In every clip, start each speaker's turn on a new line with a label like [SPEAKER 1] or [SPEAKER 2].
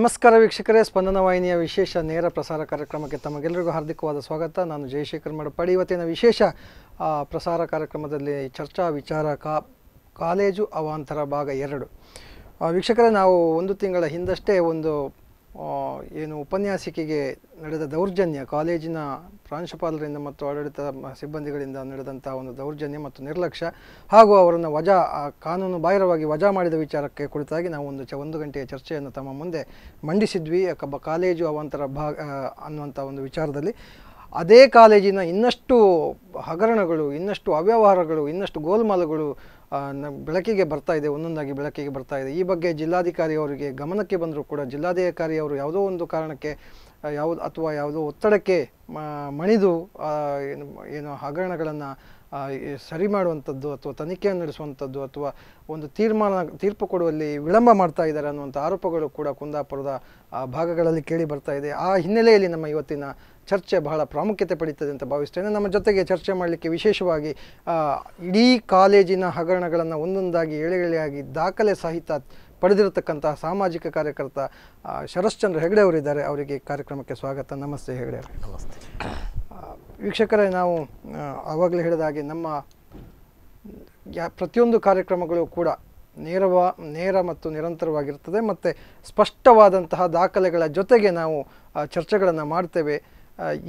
[SPEAKER 1] ನಮಸ್ಕಾರ ವೀಕ್ಷಕರೇ ಸ್ಪಂದನ ವಾಹಿನಿಯ ವಿಶೇಷ ನೇರ ಪ್ರಸಾರ ಕಾರ್ಯಕ್ರಮಕ್ಕೆ ತಮಗೆಲ್ಲರಿಗೂ ಹಾರ್ದಿಕವಾದ ಸ್ವಾಗತ ನಾನು ಜಯಶೇಖರ್ ಮಡಪಾಡಿ ಇವತ್ತಿನ ವಿಶೇಷ ಪ್ರಸಾರ ಕಾರ್ಯಕ್ರಮದಲ್ಲಿ ಚರ್ಚಾ ವಿಚಾರ ಕಾ ಕಾಲೇಜು ಅವಾಂತರ ಭಾಗ ಎರಡು ವೀಕ್ಷಕರೇ ನಾವು ಒಂದು ತಿಂಗಳ ಹಿಂದಷ್ಟೇ ಒಂದು ಏನು ಉಪನ್ಯಾಸಿಕೆಗೆ ನಡೆದ ದೌರ್ಜನ್ಯ ಕಾಲೇಜಿನ ಪ್ರಾಂಶುಪಾಲರಿಂದ ಮತ್ತು ಆಡಳಿತ ಸಿಬ್ಬಂದಿಗಳಿಂದ ನಡೆದಂಥ ಒಂದು ದೌರ್ಜನ್ಯ ಮತ್ತು ನಿರ್ಲಕ್ಷ್ಯ ಹಾಗೂ ಅವರನ್ನು ವಜಾ ಕಾನೂನು ಬಾಹಿರವಾಗಿ ವಜಾ ಮಾಡಿದ ವಿಚಾರಕ್ಕೆ ಕುರಿತಾಗಿ ನಾವು ಒಂದು ಚ ಒಂದು ಗಂಟೆಯ ಚರ್ಚೆಯನ್ನು ತಮ್ಮ ಮುಂದೆ ಮಂಡಿಸಿದ್ವಿ ಕಾಲೇಜು ಅವಂತರ ಭಾಗ ಅನ್ನುವಂಥ ಒಂದು ವಿಚಾರದಲ್ಲಿ ಅದೇ ಕಾಲೇಜಿನ ಇನ್ನಷ್ಟು ಹಗರಣಗಳು ಇನ್ನಷ್ಟು ಅವ್ಯವಹಾರಗಳು ಇನ್ನಷ್ಟು ಗೋಲ್ಮಾಲುಗಳು ಬೆಳಕಿಗೆ ಬರ್ತಾ ಇದೆ ಒಂದೊಂದಾಗಿ ಬೆಳಕಿಗೆ ಬರ್ತಾ ಇದೆ ಈ ಬಗ್ಗೆ ಜಿಲ್ಲಾಧಿಕಾರಿ ಅವರಿಗೆ ಗಮನಕ್ಕೆ ಬಂದರೂ ಕೂಡ ಜಿಲ್ಲಾಧಿಕಾರಿ ಅವರು ಯಾವುದೋ ಒಂದು ಕಾರಣಕ್ಕೆ ಯಾವುದು ಅಥವಾ ಯಾವುದೋ ಒತ್ತಡಕ್ಕೆ ಮಣಿದು ಏನು ಹಗರಣಗಳನ್ನು ಸರಿ ಮಾಡುವಂಥದ್ದು ಅಥವಾ ತನಿಖೆಯನ್ನು ನಡೆಸುವಂಥದ್ದು ಅಥವಾ ಒಂದು ತೀರ್ಮಾನ ತೀರ್ಪು ಕೊಡುವಲ್ಲಿ ವಿಳಂಬ ಮಾಡ್ತಾ ಇದ್ದಾರೆ ಅನ್ನುವಂಥ ಆರೋಪಗಳು ಕೂಡ ಕುಂದಾಪುರದ ಭಾಗಗಳಲ್ಲಿ ಕೇಳಿ ಬರ್ತಾ ಇದೆ ಆ ಹಿನ್ನೆಲೆಯಲ್ಲಿ ನಮ್ಮ ಇವತ್ತಿನ ಚರ್ಚೆ ಬಹಳ ಪ್ರಾಮುಖ್ಯತೆ ಪಡೀತದೆ ಅಂತ ಭಾವಿಸ್ತೇನೆ ನಮ್ಮ ಜೊತೆಗೆ ಚರ್ಚೆ ಮಾಡಲಿಕ್ಕೆ ವಿಶೇಷವಾಗಿ ಇಡೀ ಕಾಲೇಜಿನ ಹಗರಣಗಳನ್ನು ಒಂದೊಂದಾಗಿ ಎಳೆಯಾಗಿ ದಾಖಲೆ ಸಹಿತ ಪಡೆದಿರತಕ್ಕಂತಹ ಸಾಮಾಜಿಕ ಕಾರ್ಯಕರ್ತ ಶರಶ್ಚಂದ್ರ ಹೆಗಡೆ ಅವರಿದ್ದಾರೆ ಅವರಿಗೆ ಕಾರ್ಯಕ್ರಮಕ್ಕೆ ಸ್ವಾಗತ ನಮಸ್ತೆ ಹೆಗಡೆ ನಮಸ್ತೆ ವೀಕ್ಷಕರೇ ನಾವು ಆವಾಗಲೇ ಹೇಳಿದ ಹಾಗೆ ನಮ್ಮ ಪ್ರತಿಯೊಂದು ಕಾರ್ಯಕ್ರಮಗಳು ಕೂಡ ನೇರವ ನೇರ ಮತ್ತು ನಿರಂತರವಾಗಿರ್ತದೆ ಮತ್ತು ಸ್ಪಷ್ಟವಾದಂತಹ ದಾಖಲೆಗಳ ಜೊತೆಗೆ ನಾವು ಚರ್ಚೆಗಳನ್ನು ಮಾಡ್ತೇವೆ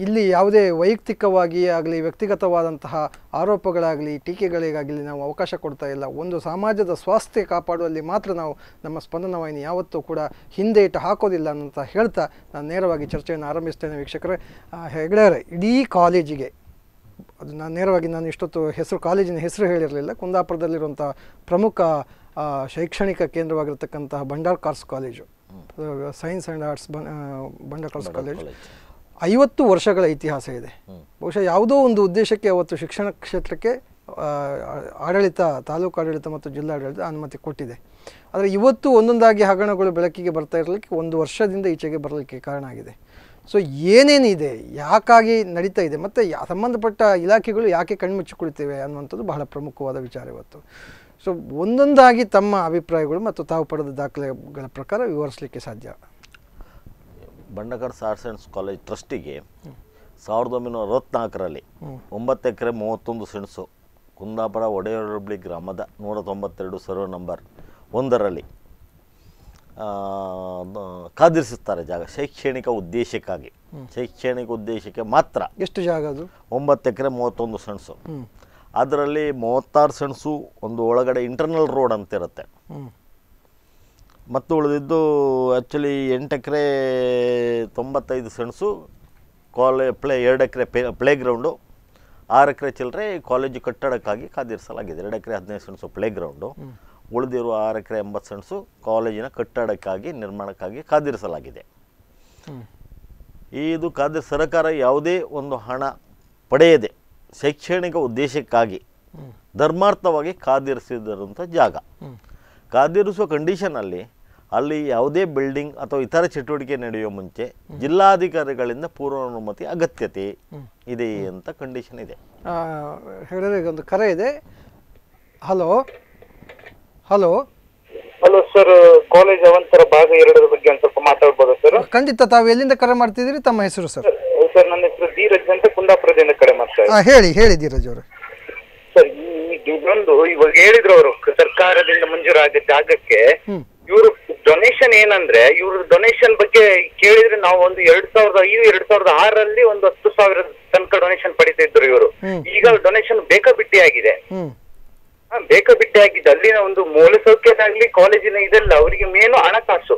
[SPEAKER 1] ಇಲ್ಲಿ ಯಾವುದೇ ವೈಯಕ್ತಿಕವಾಗಿ ಆಗಲಿ ವ್ಯಕ್ತಿಗತವಾದಂತಹ ಆರೋಪಗಳಾಗಲಿ ಟೀಕೆಗಳಿಗಾಗಲಿ ನಾವು ಅವಕಾಶ ಕೊಡ್ತಾ ಇಲ್ಲ ಒಂದು ಸಮಾಜದ ಸ್ವಾಸ್ಥ್ಯ ಕಾಪಾಡುವಲ್ಲಿ ಮಾತ್ರ ನಾವು ನಮ್ಮ ಸ್ಪಂದನ ವಾಹಿನಿ ಯಾವತ್ತೂ ಕೂಡ ಹಿಂದೆ ಇಟ್ಟು ಹಾಕೋದಿಲ್ಲ ಅಂತ ಹೇಳ್ತಾ ನಾನು ನೇರವಾಗಿ ಚರ್ಚೆಯನ್ನು ಆರಂಭಿಸ್ತೇನೆ ವೀಕ್ಷಕರೇ ಹೆಗಡೆಯವರೇ ಇಡೀ ಕಾಲೇಜಿಗೆ ಅದು ನಾನು ನೇರವಾಗಿ ನಾನು ಇಷ್ಟೊತ್ತು ಹೆಸರು ಕಾಲೇಜಿನ ಹೆಸರು ಹೇಳಿರಲಿಲ್ಲ ಕುಂದಾಪುರದಲ್ಲಿರುವಂಥ ಪ್ರಮುಖ ಶೈಕ್ಷಣಿಕ ಕೇಂದ್ರವಾಗಿರ್ತಕ್ಕಂತಹ Bhandarkars college science and arts Bhandarkars college ಐವತ್ತು ವರ್ಷಗಳ ಇತಿಹಾಸ ಇದೆ ಬಹುಶಃ ಯಾವುದೋ ಒಂದು ಉದ್ದೇಶಕ್ಕೆ ಅವತ್ತು ಶಿಕ್ಷಣ ಕ್ಷೇತ್ರಕ್ಕೆ ಆಡಳಿತ ತಾಲೂಕು ಆಡಳಿತ ಮತ್ತು ಜಿಲ್ಲಾಡಳಿತ ಅನುಮತಿ ಕೊಟ್ಟಿದೆ ಆದರೆ ಇವತ್ತು ಒಂದೊಂದಾಗಿ ಹಗರಣಗಳು ಬೆಳಕಿಗೆ ಬರ್ತಾ ಇರಲಿಕ್ಕೆ ಒಂದು ವರ್ಷದಿಂದ ಈಚೆಗೆ ಬರಲಿಕ್ಕೆ ಕಾರಣ ಆಗಿದೆ ಸೊ ಏನೇನಿದೆ ಯಾಕಾಗಿ ನಡೀತಾ ಇದೆ ಮತ್ತು ಸಂಬಂಧಪಟ್ಟ ಇಲಾಖೆಗಳು ಯಾಕೆ ಕಣ್ಮುಚ್ಚಿಕೊಳ್ತೇವೆ ಅನ್ನುವಂಥದ್ದು ಬಹಳ ಪ್ರಮುಖವಾದ ವಿಚಾರ ಇವತ್ತು ಸೊ ಒಂದೊಂದಾಗಿ ತಮ್ಮ ಅಭಿಪ್ರಾಯಗಳು ಮತ್ತು ತಾವು ಪಡೆದ ದಾಖಲೆಗಳ ಪ್ರಕಾರ ವಿವರಿಸಲಿಕ್ಕೆ ಸಾಧ್ಯ
[SPEAKER 2] ಬಂಡಕರ್ ಸಾರ್ ಸೈನ್ಸ್ ಕಾಲೇಜ್ ಟ್ರಸ್ಟಿಗೆ ಸಾವಿರದ ಒಂಬೈನೂರ ಅರವತ್ತ್ನಾಲ್ಕರಲ್ಲಿ ಒಂಬತ್ತು ಎಕರೆ ಮೂವತ್ತೊಂದು ಸೆಣಸು ಕುಂದಾಪುರ ಒಡೆಯೊಳಬ್ಳಿ ಗ್ರಾಮದ ನೂರ ತೊಂಬತ್ತೆರಡು ಸರ್ವೆ ನಂಬರ್ ಒಂದರಲ್ಲಿ ಕಾದಿರಿಸುತ್ತಾರೆ ಜಾಗ ಶೈಕ್ಷಣಿಕ ಉದ್ದೇಶಕ್ಕಾಗಿ ಶೈಕ್ಷಣಿಕ ಉದ್ದೇಶಕ್ಕೆ ಮಾತ್ರ ಎಷ್ಟು ಜಾಗ ಅದು ಒಂಬತ್ತು ಎಕರೆ ಮೂವತ್ತೊಂದು ಸೆಣಸು ಅದರಲ್ಲಿ ಮೂವತ್ತಾರು ಸೆಣಸು ಒಂದು ಒಳಗಡೆ ಇಂಟರ್ನಲ್ ರೋಡ್ ಅಂತಿರುತ್ತೆ ಮತ್ತು ಉಳಿದಿದ್ದು ಆ್ಯಕ್ಚುಲಿ ಎಂಟು ಎಕರೆ ತೊಂಬತ್ತೈದು ಸೆಣಸು ಕಾಲೇ ಪ್ಲೇ ಎರಡು ಎಕರೆ ಪ್ಲೇ ಪ್ಲೇ ಗ್ರೌಂಡು ಆರು ಎಕರೆ ಚಿಲ್ಲರೆ ಕಾಲೇಜು ಕಟ್ಟಡಕ್ಕಾಗಿ ಕಾದಿರಿಸಲಾಗಿದೆ ಎರಡು ಎಕರೆ ಹದಿನೈದು ಸೆಣಸು ಪ್ಲೇ ಗ್ರೌಂಡು ಉಳಿದಿರುವ ಆರು ಎಕರೆ ಎಂಬತ್ತು ಸೆಣಸು ಕಾಲೇಜಿನ ಕಟ್ಟಡಕ್ಕಾಗಿ ನಿರ್ಮಾಣಕ್ಕಾಗಿ ಕಾದಿರಿಸಲಾಗಿದೆ ಇದು ಕಾದಿರಿ ಸರ್ಕಾರ ಯಾವುದೇ ಒಂದು ಹಣ ಪಡೆಯದೆ ಶೈಕ್ಷಣಿಕ ಉದ್ದೇಶಕ್ಕಾಗಿ ಧರ್ಮಾರ್ಥವಾಗಿ ಕಾದಿರಿಸಿದಂಥ ಜಾಗ ಕಾದಿರಿಸುವ ಕಂಡೀಷನಲ್ಲಿ ಅಲ್ಲಿ ಯಾವುದೇ ಬಿಲ್ಡಿಂಗ್ ಅಥವಾ ಇತರ ಚಟುವಟಿಕೆ ನಡೆಯುವ ಮುಂಚೆ ಜಿಲ್ಲಾಧಿಕಾರಿಗಳಿಂದ ಪೂರ್ವ ಅನುಮತಿ ಅಗತ್ಯತೆ ಇದೆ ಅಂತ ಕಂಡೀಷನ್ ಇದೆ
[SPEAKER 1] ಆ ಒಂದು ಕರೆ ಇದೆ hello hello
[SPEAKER 2] hello sir college ಅವಂತರ ಭಾಗ
[SPEAKER 3] ಎರಡರ ಬಗ್ಗೆ ಒಂದು ಸ್ವಲ್ಪ ಮಾತಾಡ್ಬೋದಾ ಸರ್
[SPEAKER 1] ಖಂಡಿತ ತಾವು ಎಲ್ಲಿಂದ ಕರೆ ಮಾಡ್ತಿದ್ದೀರಿ ತಮ್ಮ ಹೆಸರು ಸರ್
[SPEAKER 3] ಸರ್ ನನ್ನ ಹೆಸರು ಧೀರಜ್ ಅಂತ ಕುಂದಾಪುರದಿಂದ ಕರೆ ಮಾಡ್ತಾರೆ
[SPEAKER 1] ಹೇಳಿ ಹೇಳಿ ಧೀರಜ್ ಅವರು
[SPEAKER 3] ಸರ್ ಇದೊಂದು ಇವಾಗ ಹೇಳಿದ್ರು ಅವರು ಸರ್ಕಾರದಿಂದ ಮಂಜೂರಾದ ಜಾಗಕ್ಕೆ ಇವರು ಡೊನೇಷನ್ ಏನಂದ್ರೆ ಇವ್ರ ಡೊನೇಷನ್ ಬಗ್ಗೆ ಕೇಳಿದ್ರೆ ನಾವು ಒಂದು ಎರಡ್ ಸಾವಿರದ ಐದು ಎರಡ್ ಸಾವಿರದ ಆರಲ್ಲಿ ಒಂದು ಹತ್ತು ಸಾವಿರ ತನಕ ಡೊನೇಷನ್ ಪಡಿತಾ ಇದ್ರು ಇವರು ಈಗ ಡೊನೇಷನ್ ಬೇಕಾಬಿಟ್ಟಿ ಆಗಿದೆ ಬೇಕ ಬಿಟ್ಟೆ ಆಗಿದ್ದು ಅಲ್ಲಿನ ಒಂದು ಮೂಲ ಕಾಲೇಜಿನ ಇದೆಲ್ಲ ಅವರಿಗೆ ಮೇನು ಹಣಕಾಸು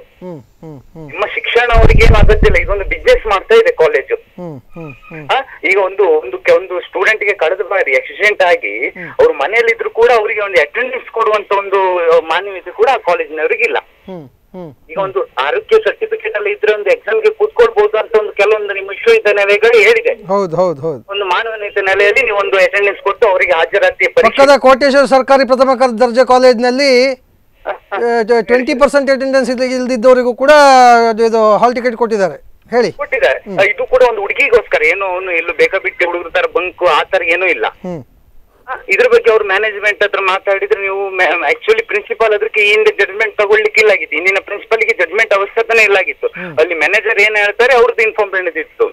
[SPEAKER 3] ನಿಮ್ಮ ಶಿಕ್ಷಣ ಅವರಿಗೆ ಏನು ಅಗತ್ಯ ಇದೊಂದು ಬಿಸ್ನೆಸ್ ಮಾಡ್ತಾ ಇದೆ ಕಾಲೇಜು ಈಗ ಒಂದು ಒಂದು ಒಂದು ಸ್ಟೂಡೆಂಟ್ ಗೆ ಕಳೆದ ಬಾರಿ ಆಕ್ಸಿಡೆಂಟ್ ಆಗಿ ಅವ್ರು ಮನೆಯಲ್ಲಿ ಇದ್ರು ಕೂಡ ಅವರಿಗೆ ಒಂದು ಅಟೆಂಡೆನ್ಸ್ ಕೊಡುವಂತ ಒಂದು ಮಾನ್ಯತೆ ಕೂಡ ಆ ಕಾಲೇಜಿನವರಿಗಿಲ್ಲ ಈಗ ಒಂದು ಆರೋಗ್ಯ ಸರ್ಟಿಫಿಕೇಟ್ ಅಲ್ಲಿ ಇದ್ರೆ ಒಂದು ಎಕ್ಸಾಮ್ ಗೆ ಕೂತ್ಕೊಳ್ಬಹುದು ಅಂತ ಒಂದು ಕೆಲವೊಂದು ನಿಮ್ಮ ವಿಶ್ವವಿದ್ಯಾನಿಲಯಗಳು ಹೇಳಿದೆ
[SPEAKER 1] ಹೌದು ಹೌದು ಹೌದು
[SPEAKER 3] ಒಂದು ಮಾನವನೀಯತೆ ನೆಲೆಯಲ್ಲಿ ನೀವು ಒಂದು ಅಟೆಂಡೆನ್ಸ್ ಕೊಟ್ಟು ಅವರಿಗೆ ಹಾಜರಾತಿ ಪಕ್ಕದ
[SPEAKER 1] ಕೋಟೇಶ್ವರ ಸರ್ಕಾರಿ ಪ್ರಥಮ ದರ್ಜೆ ನಲ್ಲಿ ಟ್ವೆಂಟಿ ಪರ್ಸೆಂಟ್ ಅಟೆಂಡೆನ್ಸ್ ಇಲ್ದಿದ್ದವರಿಗೂ ಕೂಡ ಇದು ಹಾಲ್ ಟಿಕೆಟ್ ಕೊಟ್ಟಿದ್ದಾರೆ ಹೇಳಿ
[SPEAKER 3] ಕೊಟ್ಟಿದ್ದಾರೆ ಇದು ಕೂಡ ಒಂದು ಹುಡುಗಿಗೋಸ್ಕರ ಏನು ಇಲ್ಲೂ ಬೇಕಾಬಿಟ್ಟು ಹುಡುಗರ ತರ ಬಂಕ್ ಆ ತರ ಏನೂ ಇಲ್ಲ ಇದ್ರ ಬಗ್ಗೆ ಅವ್ರ ಮ್ಯಾನೇಜ್ಮೆಂಟ್ ಹತ್ರ ಮಾತಾಡಿದ್ರೆ ನೀವು ಆಕ್ಚುಲಿ ಪ್ರಿನ್ಸಿಪಾಲ್ ಅದಕ್ಕೆ ಈ ಹಿಂದೆ ಜಡ್ಜ್ಮೆಂಟ್ ತಗೊಳ್ಲಿಕ್ಕೆ ಆಗಿತ್ತು ಇಂದಿನ ಪ್ರಿನ್ಸಿಪಾಲ್ ಗೆ ಜಡ್ಜ್ಮೆಂಟ್ ಇಲ್ಲ ಇಲ್ಲಾಗಿತ್ತು ಅಲ್ಲಿ ಮ್ಯಾನೇಜರ್ ಏನ್ ಹೇಳ್ತಾರೆ ಅವ್ರದ್ದು ಇನ್ಫಾರ್ಮ್ ಬೆಳೆದಿತ್ತು